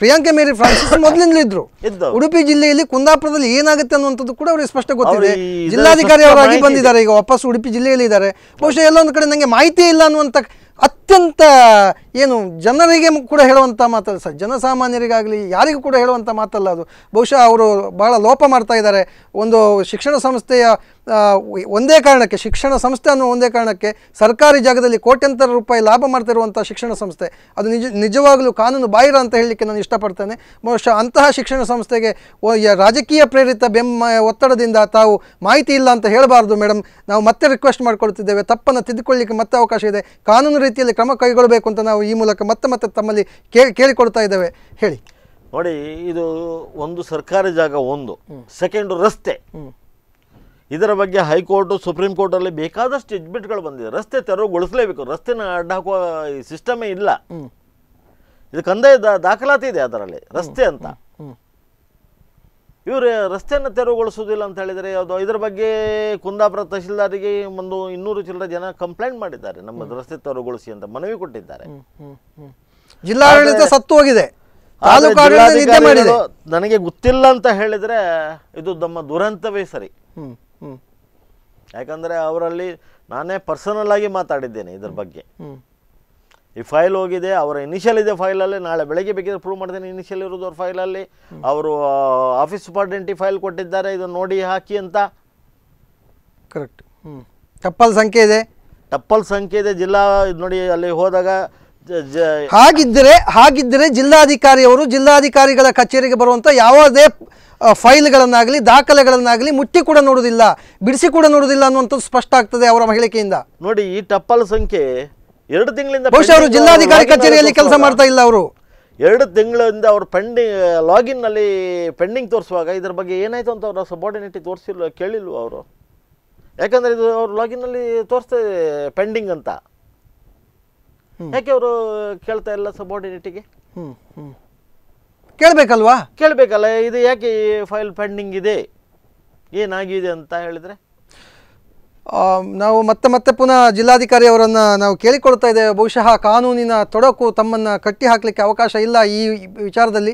[SPEAKER 1] ಪ್ರಿಯಾಂಕಾ ಮೇರಿ ಫ್ರಾನ್ಸಿಸ್ ಮೊದಲಿಂದ ಇದ್ರು ಉಡುಪಿ ಜಿಲ್ಲೆಯಲ್ಲಿ ಕುಂದಾಪುರದಲ್ಲಿ ಏನಾಗುತ್ತೆ ಅನ್ನುವಂಥದ್ದು ಕೂಡ ಅವರಿಗೆ ಸ್ಪಷ್ಟ ಗೊತ್ತಿದೆ ಜಿಲ್ಲಾಧಿಕಾರಿ ಅವರಾಗಿ ಬಂದಿದ್ದಾರೆ ಈಗ ವಾಪಸ್ ಉಡುಪಿ ಜಿಲ್ಲೆಯಲ್ಲಿ ಇದ್ದಾರೆ ಬಹುಶಃ ಎಲ್ಲೊಂದು ಕಡೆ ನಂಗೆ ಮಾಹಿತಿ ಇಲ್ಲ ಅನ್ನುವಂಥ ಅತ್ಯಂತ ಏನು ಜನರಿಗೆ ಕೂಡ ಹೇಳುವಂಥ ಮಾತಲ್ಲ ಸರ್ ಜನಸಾಮಾನ್ಯರಿಗಾಗಲಿ ಯಾರಿಗೂ ಕೂಡ ಹೇಳುವಂಥ ಮಾತಲ್ಲ ಅದು ಬಹುಶಃ ಅವರು ಭಾಳ ಲೋಪ ಮಾಡ್ತಾ ಇದ್ದಾರೆ ಒಂದು ಶಿಕ್ಷಣ ಸಂಸ್ಥೆಯ ಒಂದೇ ಕಾರಣಕ್ಕೆ ಶಿಕ್ಷಣ ಸಂಸ್ಥೆ ಅನ್ನೋ ಒಂದೇ ಕಾರಣಕ್ಕೆ ಸರ್ಕಾರಿ ಜಾಗದಲ್ಲಿ ಕೋಟ್ಯಂತರ ರೂಪಾಯಿ ಲಾಭ ಮಾಡ್ತಿರುವಂಥ ಶಿಕ್ಷಣ ಸಂಸ್ಥೆ ಅದು ನಿಜ ನಿಜವಾಗಲೂ ಕಾನೂನು ಬಾಹಿರ ಅಂತ ಹೇಳಲಿಕ್ಕೆ ನಾನು ಇಷ್ಟಪಡ್ತೇನೆ ಬಹುಶಃ ಅಂತಹ ಶಿಕ್ಷಣ ಸಂಸ್ಥೆಗೆ ರಾಜಕೀಯ ಪ್ರೇರಿತ ಬೆಮ್ಮ ಒತ್ತಡದಿಂದ ತಾವು ಮಾಹಿತಿ ಇಲ್ಲ ಅಂತ ಹೇಳಬಾರ್ದು ಮೇಡಮ್ ನಾವು ಮತ್ತೆ ರಿಕ್ವೆಸ್ಟ್ ಮಾಡ್ಕೊಳ್ತಿದ್ದೇವೆ ತಪ್ಪನ್ನು ತಿದ್ದುಕೊಳ್ಳಿಕ್ಕೆ ಮತ್ತೆ ಅವಕಾಶ ಇದೆ ಕಾನೂನು ರೀತಿಯಲ್ಲಿ ಕ್ರಮ ಕೈಗೊಳ್ಳಬೇಕು ಅಂತ ನಾವು ಈ ಮೂಲಕ ಮತ್ತೆ ಮತ್ತೆ ತಮ್ಮಲ್ಲಿ ಕೇಳಿ ಕೇಳಿಕೊಡ್ತಾ ಇದ್ದೇವೆ ಹೇಳಿ
[SPEAKER 2] ನೋಡಿ ಇದು ಒಂದು ಸರ್ಕಾರಿ ಜಾಗ ಒಂದು ಸೆಕೆಂಡು ರಸ್ತೆ ಇದರ ಬಗ್ಗೆ ಹೈಕೋರ್ಟ್ ಸುಪ್ರೀಂ ಕೋರ್ಟಲ್ಲಿ ಬೇಕಾದಷ್ಟು ಜಜ್ಮೆಂಟ್ಗಳು ಬಂದಿದೆ ರಸ್ತೆ ತೆರವುಗೊಳಿಸಲೇಬೇಕು ರಸ್ತೆನ ಅಡ್ಡ ಹಾಕುವ ಸಿಸ್ಟಮೇ ಇಲ್ಲ ಇದು ಕಂದಾಯ ದಾಖಲಾತಿ ಇದೆ ಅದರಲ್ಲಿ ರಸ್ತೆ ಅಂತ ಇವರು ರಸ್ತೆಯನ್ನು ತೆರವುಗೊಳಿಸುವುದಿಲ್ಲ ಅಂತ ಹೇಳಿದರೆ ಯಾವುದು ಇದರ ಬಗ್ಗೆ ಕುಂದಾಪುರ ತಹಶೀಲ್ದಾರಿಗೆ ಒಂದು ಇನ್ನೂರು ಚಿಲ್ಲರೆ ಜನ ಕಂಪ್ಲೇಂಟ್ ಮಾಡಿದ್ದಾರೆ ನಮ್ಮ ರಸ್ತೆ ತೆರವುಗೊಳಿಸಿ ಅಂತ ಮನವಿ ಕೊಟ್ಟಿದ್ದಾರೆ ಜಿಲ್ಲಾಡಳಿತ ಸತ್ತು ಹೋಗಿದೆ ನನಗೆ ಗೊತ್ತಿಲ್ಲ ಅಂತ ಹೇಳಿದ್ರೆ ಇದು ನಮ್ಮ ದುರಂತವೇ ಸರಿ ಯಾಕಂದ್ರೆ ಅವರಲ್ಲಿ ನಾನೇ ಪರ್ಸನಲ್ ಆಗಿ ಮಾತಾಡಿದ್ದೇನೆ ಇದ್ರ ಬಗ್ಗೆ ಈ ಫೈಲ್ ಹೋಗಿದೆ ಅವರ ಇನಿಷಿಯಲ್ ಇದೆ ಫೈಲಲ್ಲಿ ನಾಳೆ ಬೆಳಗ್ಗೆ ಬೇಕಿದ್ರೆ ಪ್ರೂವ್ ಮಾಡ್ತೇನೆ ಇನಿಷಿಯಲ್ ಇರೋದು ಅವ್ರ ಫೈಲಲ್ಲಿ ಅವರು ಆಫೀಸ್ ಸೂಪರ್ಡೆಂಟಿ ಫೈಲ್ ಕೊಟ್ಟಿದ್ದಾರೆ ಇದನ್ನು ನೋಡಿ ಹಾಕಿ ಅಂತ
[SPEAKER 1] ಕರೆಕ್ಟ್ ಹ್ಞೂ ಟಪ್ಪಲ್ ಸಂಖ್ಯೆ ಇದೆ
[SPEAKER 2] ಟಪ್ಪಲ್ ಸಂಖ್ಯೆ ಇದೆ ಜಿಲ್ಲಾ ನೋಡಿ ಅಲ್ಲಿ ಹೋದಾಗ
[SPEAKER 1] ಹಾಗಿದ್ದರೆ ಹಾಗಿದ್ದರೆ ಜಿಲ್ಲಾಧಿಕಾರಿಯವರು ಜಿಲ್ಲಾಧಿಕಾರಿಗಳ ಕಚೇರಿಗೆ ಬರುವಂಥ ಯಾವುದೇ ಫೈಲ್ಗಳನ್ನಾಗಲಿ ದಾಖಲೆಗಳನ್ನಾಗಲಿ ಮುಟ್ಟಿ ಕೂಡ ನೋಡುವುದಿಲ್ಲ ಬಿಡಿಸಿ ಕೂಡ ನೋಡುವುದಿಲ್ಲ ಅನ್ನುವಂಥದ್ದು ಸ್ಪಷ್ಟ ಆಗ್ತದೆ ಅವರ ಹೇಳಿಕೆಯಿಂದ
[SPEAKER 2] ನೋಡಿ ಈ ಟಪ್ಪಲ್ ಸಂಖ್ಯೆ ಎರಡು ತಿಂಗಳಿಂದ ಬಹುಶಃ ಅವರು ಜಿಲ್ಲಾಧಿಕಾರಿ ಕಚೇರಿಯಲ್ಲಿ ಕೆಲಸ ಮಾಡ್ತಾ ಇಲ್ಲ ಅವರು ಎರಡು ತಿಂಗಳಿಂದ ಅವರು ಪೆಂಡಿಂಗ್ ಅಲ್ಲಿ ಪೆಂಡಿಂಗ್ ತೋರಿಸುವಾಗ ಇದ್ರ ಬಗ್ಗೆ ಏನಾಯ್ತು ಅಂತ ಅವರ ಸಬಾರ್ಡಿನೇಟಿ ತೋರಿಸಿಲ್ವ ಕೇಳಿಲ್ವ ಅವರು ಯಾಕಂದ್ರೆ ಇದು ಲಾಗಿನ್ ಅಲ್ಲಿ ತೋರಿಸ್ತಾ ಪೆಂಡಿಂಗ್ ಅಂತ ಯಾಕೆ ಅವರು ಕೇಳ್ತಾ ಇಲ್ಲ ಸಬಾರ್ಡಿನೇಟಿಗೆ ಕೇಳಬೇಕಲ್ವಾ ಕೇಳಬೇಕಲ್ಲ ಇದು ಯಾಕೆ ಫೈಲ್ ಪೆಂಡಿಂಗ್ ಇದೆ ಏನಾಗಿದೆ ಅಂತ ಹೇಳಿದರೆ
[SPEAKER 1] ನಾವು ಮತ್ತೆ ಮತ್ತೆ ಪುನಃ ಜಿಲ್ಲಾಧಿಕಾರಿ ಅವರನ್ನು ನಾವು ಕೇಳಿಕೊಳ್ತಾ ಇದ್ದೇವೆ ಬಹುಶಃ ಕಾನೂನಿನ ತೊಡಕು ತಮ್ಮನ್ನು ಕಟ್ಟಿ ಹಾಕಲಿಕ್ಕೆ ಅವಕಾಶ ಇಲ್ಲ ಈ ವಿಚಾರದಲ್ಲಿ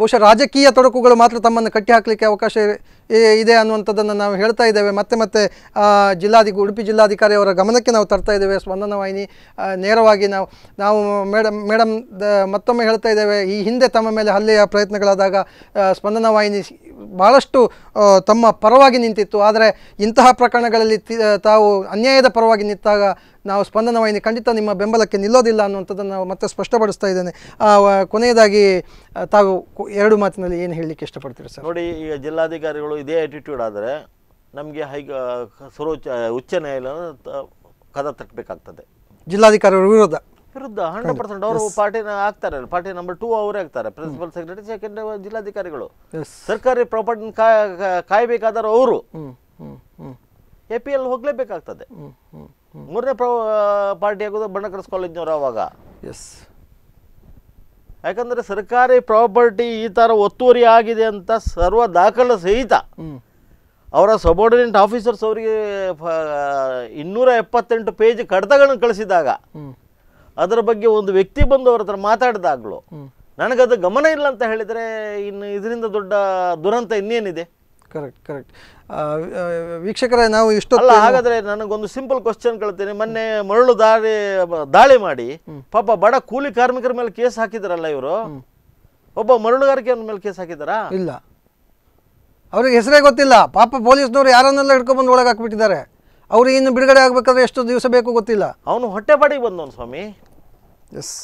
[SPEAKER 1] ಬಹುಶಃ ರಾಜಕೀಯ ತೊಡಕುಗಳು ಮಾತ್ರ ತಮ್ಮನ್ನು ಕಟ್ಟಿ ಹಾಕಲಿಕ್ಕೆ ಅವಕಾಶ ಇದೆ ಅನ್ನುವಂಥದ್ದನ್ನು ನಾವು ಹೇಳ್ತಾ ಇದ್ದೇವೆ ಮತ್ತೆ ಮತ್ತೆ ಜಿಲ್ಲಾಧಿಕ ಉಡುಪಿ ಜಿಲ್ಲಾಧಿಕಾರಿ ಅವರ ಗಮನಕ್ಕೆ ನಾವು ತರ್ತಾ ಇದ್ದೇವೆ ಸ್ಪಂದನ ವಾಹಿನಿ ನೇರವಾಗಿ ನಾವು ನಾವು ಮೇಡಮ್ ಮೇಡಮ್ ಮತ್ತೊಮ್ಮೆ ಹೇಳ್ತಾ ಇದ್ದೇವೆ ಈ ಹಿಂದೆ ತಮ್ಮ ಮೇಲೆ ಹಲ್ಲೆಯ ಪ್ರಯತ್ನಗಳಾದಾಗ ಸ್ಪಂದನ ವಾಹಿನಿ ಭಾಳಷ್ಟು ತಮ್ಮ ಪರವಾಗಿ ನಿಂತಿತ್ತು ಆದರೆ ಇಂತಹ ಪ್ರಕರಣಗಳಲ್ಲಿ ತಾವು ಅನ್ಯಾಯದ ಪರವಾಗಿ ನಿಂತಾಗ ನಾವು ವಾಹಿನಿ ಖಂಡಿತ ನಿಮ್ಮ ಬೆಂಬಲಕ್ಕೆ ನಿಲ್ಲೋದಿಲ್ಲ ಅನ್ನುವಂಥದ್ದನ್ನು ನಾವು ಮತ್ತೆ ಸ್ಪಷ್ಟಪಡಿಸ್ತಾ ಇದ್ದೇನೆ ಕೊನೆಯದಾಗಿ ತಾವು ಎರಡು ಮಾತಿನಲ್ಲಿ ಏನು ಹೇಳಲಿಕ್ಕೆ ಇಷ್ಟಪಡ್ತೀರಿ ಸರ್
[SPEAKER 2] ನೋಡಿ ಈಗ ಜಿಲ್ಲಾಧಿಕಾರಿಗಳು ಇದೇ ಆ್ಯಟಿಟ್ಯೂಡ್ ಆದರೆ ನಮಗೆ ಹೈ ಸರ್ವೋಚ್ಚ ಉಚ್ಚ ನ್ಯಾಯಾಲಯ ಕದ
[SPEAKER 1] ತಕ್ಕಬೇಕಾಗ್ತದೆ ಜಿಲ್ಲಾಧಿಕಾರಿಗಳ ವಿರುದ್ಧ
[SPEAKER 2] ವಿರುದ್ಧ ಹಂಡ್ರೆಡ್ ಪರ್ಸೆಂಟ್ ಅವರು ಪಾರ್ಟಿನ ಆಗ್ತಾರೆ ಪಾರ್ಟಿ ನಂಬರ್ ಟೂ ಅವರೇ ಆಗ್ತಾರೆ ಪ್ರಿನ್ಸಿಪಲ್ ಸೆಕ್ರೆಟರಿ ಸೆಕೆಂಡ್ ಜಿಲ್ಲಾಧಿಕಾರಿಗಳು ಸರ್ಕಾರಿ ಪ್ರಾಪರ್ಟಿ ಕಾಯಬೇಕಾದ್ರೆ ಅವರು ಎ ಪಿ ಎಲ್ ಹೋಗ್ಲೇಬೇಕಾಗ್ತದೆ ಮೂರನೇ ಪಾರ್ಟಿ ಆಗೋದು ಬಣ್ಣ ಕಾಲೇಜ್ನವರು ಅವಾಗ ಎಸ್ ಯಾಕಂದರೆ ಸರ್ಕಾರಿ ಪ್ರಾಪರ್ಟಿ ಈ ಥರ ಒತ್ತುವರಿ ಆಗಿದೆ ಅಂತ ಸರ್ವ ದಾಖಲೆ ಸಹಿತ ಅವರ ಸಬೋರ್ಡಿನೆಂಟ್ ಆಫೀಸರ್ಸ್ ಅವರಿಗೆ ಇನ್ನೂರ ಎಪ್ಪತ್ತೆಂಟು ಪೇಜ್ ಕಡತಗಳನ್ನು ಕಳಿಸಿದಾಗ ಅದರ ಬಗ್ಗೆ ಒಂದು ವ್ಯಕ್ತಿ ಬಂದು ಅವ್ರ ಹತ್ರ ಮಾತಾಡಿದಾಗಲೂ ನನಗದು ಗಮನ ಇಲ್ಲ ಅಂತ ಹೇಳಿದರೆ ಇನ್ನು ಇದರಿಂದ ದೊಡ್ಡ ದುರಂತ ಇನ್ನೇನಿದೆ ಕರೆಕ್ಟ್ ಕರೆಕ್ಟ್ ವೀಕ್ಷಕರೇ ನಾವು ಇಷ್ಟು ಹಾಗಾದ್ರೆ ನನಗೊಂದು ಸಿಂಪಲ್ ಕ್ವಶನ್ ಕೇಳ್ತೇನೆ ಮೊನ್ನೆ ಮರಳು ದಾಳಿ ದಾಳಿ ಮಾಡಿ ಪಾಪ ಬಡ ಕೂಲಿ ಕಾರ್ಮಿಕರ ಮೇಲೆ ಕೇಸ್ ಹಾಕಿದಾರಲ್ಲ ಇವರು ಒಬ್ಬ ಮರಳುಗಾರಿಕೆ ಮೇಲೆ ಕೇಸ್ ಹಾಕಿದಾರಾ ಇಲ್ಲ
[SPEAKER 1] ಅವ್ರಿಗೆ ಹೆಸರೇ ಗೊತ್ತಿಲ್ಲ ಪಾಪ ಪೊಲೀಸ್ನವ್ರು ಯಾರನ್ನೆಲ್ಲ ಬಂದು ಒಳಗೆ ಹಾಕ್ಬಿಟ್ಟಿದ್ದಾರೆ ಅವ್ರು ಇನ್ನು ಬಿಡುಗಡೆ ಆಗ್ಬೇಕಾದ್ರೆ ಎಷ್ಟು ದಿವಸ ಬೇಕು ಗೊತ್ತಿಲ್ಲ
[SPEAKER 2] ಅವನು ಹೊಟ್ಟೆಪಾಡಿಗೆ ಬಂದವನು ಸ್ವಾಮಿ ಎಸ್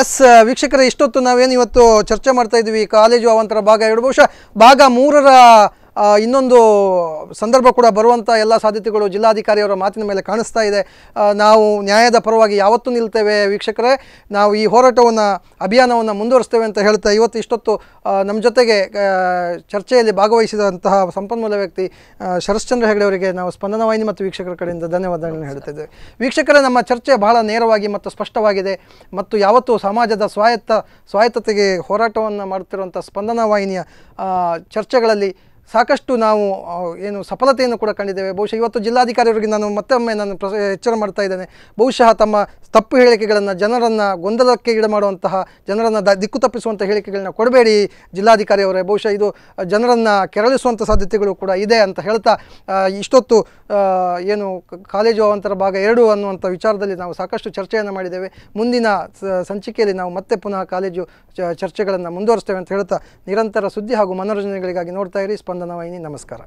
[SPEAKER 1] ಎಸ್ ವೀಕ್ಷಕರೇ ಇಷ್ಟೊತ್ತು ನಾವೇನು ಇವತ್ತು ಚರ್ಚೆ ಮಾಡ್ತಾ ಇದ್ದೀವಿ ಕಾಲೇಜು ಅವಂತರ ಭಾಗ ಎರಡು ಬಹುಶಃ ಭಾಗ ಮೂರರ ಇನ್ನೊಂದು ಸಂದರ್ಭ ಕೂಡ ಬರುವಂಥ ಎಲ್ಲ ಸಾಧ್ಯತೆಗಳು ಜಿಲ್ಲಾಧಿಕಾರಿಯವರ ಮಾತಿನ ಮೇಲೆ ಕಾಣಿಸ್ತಾ ಇದೆ ನಾವು ನ್ಯಾಯದ ಪರವಾಗಿ ಯಾವತ್ತೂ ನಿಲ್ತೇವೆ ವೀಕ್ಷಕರೇ ನಾವು ಈ ಹೋರಾಟವನ್ನು ಅಭಿಯಾನವನ್ನು ಮುಂದುವರಿಸ್ತೇವೆ ಅಂತ ಹೇಳ್ತಾ ಇವತ್ತು ಇಷ್ಟೊತ್ತು ನಮ್ಮ ಜೊತೆಗೆ ಚರ್ಚೆಯಲ್ಲಿ ಭಾಗವಹಿಸಿದಂತಹ ಸಂಪನ್ಮೂಲ ವ್ಯಕ್ತಿ ಶರಶ್ಚಂದ್ರ ಹೆಗಡೆ ಅವರಿಗೆ ನಾವು ವಾಹಿನಿ ಮತ್ತು ವೀಕ್ಷಕರ ಕಡೆಯಿಂದ ಧನ್ಯವಾದಗಳನ್ನು ಹೇಳ್ತಿದ್ದೇವೆ ವೀಕ್ಷಕರೇ ನಮ್ಮ ಚರ್ಚೆ ಬಹಳ ನೇರವಾಗಿ ಮತ್ತು ಸ್ಪಷ್ಟವಾಗಿದೆ ಮತ್ತು ಯಾವತ್ತೂ ಸಮಾಜದ ಸ್ವಾಯತ್ತ ಸ್ವಾಯತ್ತತೆಗೆ ಹೋರಾಟವನ್ನು ಮಾಡುತ್ತಿರುವಂಥ ಸ್ಪಂದನ ವಾಹಿನಿಯ ಚರ್ಚೆಗಳಲ್ಲಿ ಸಾಕಷ್ಟು ನಾವು ಏನು ಸಫಲತೆಯನ್ನು ಕೂಡ ಕಂಡಿದ್ದೇವೆ ಬಹುಶಃ ಇವತ್ತು ಜಿಲ್ಲಾಧಿಕಾರಿಯವರಿಗೆ ನಾನು ಮತ್ತೊಮ್ಮೆ ನಾನು ಪ್ರ ಎಚ್ಚರ ಮಾಡ್ತಾ ಇದ್ದೇನೆ ಬಹುಶಃ ತಮ್ಮ ತಪ್ಪು ಹೇಳಿಕೆಗಳನ್ನು ಜನರನ್ನು ಗೊಂದಲಕ್ಕೆ ಈಡಮಾಡುವಂತಹ ಮಾಡುವಂತಹ ಜನರನ್ನು ದ ದಿಕ್ಕು ತಪ್ಪಿಸುವಂಥ ಹೇಳಿಕೆಗಳನ್ನ ಕೊಡಬೇಡಿ ಜಿಲ್ಲಾಧಿಕಾರಿಯವರೇ ಬಹುಶಃ ಇದು ಜನರನ್ನು ಕೆರಳಿಸುವಂಥ ಸಾಧ್ಯತೆಗಳು ಕೂಡ ಇದೆ ಅಂತ ಹೇಳ್ತಾ ಇಷ್ಟೊತ್ತು ಏನು ಕಾಲೇಜು ಅವಂತರ ಭಾಗ ಎರಡು ಅನ್ನುವಂಥ ವಿಚಾರದಲ್ಲಿ ನಾವು ಸಾಕಷ್ಟು ಚರ್ಚೆಯನ್ನು ಮಾಡಿದ್ದೇವೆ ಮುಂದಿನ ಸಂಚಿಕೆಯಲ್ಲಿ ನಾವು ಮತ್ತೆ ಪುನಃ ಕಾಲೇಜು ಚರ್ಚೆಗಳನ್ನು ಮುಂದುವರಿಸ್ತೇವೆ ಅಂತ ಹೇಳ್ತಾ ನಿರಂತರ ಸುದ್ದಿ ಹಾಗೂ ಮನೋರಂಜನೆಗಳಿಗಾಗಿ ನೋಡ್ತಾ ಇರಿ ಸ್ಪ ಸ್ಪಂದನವಾಹಿನಿ ನಮಸ್ಕಾರ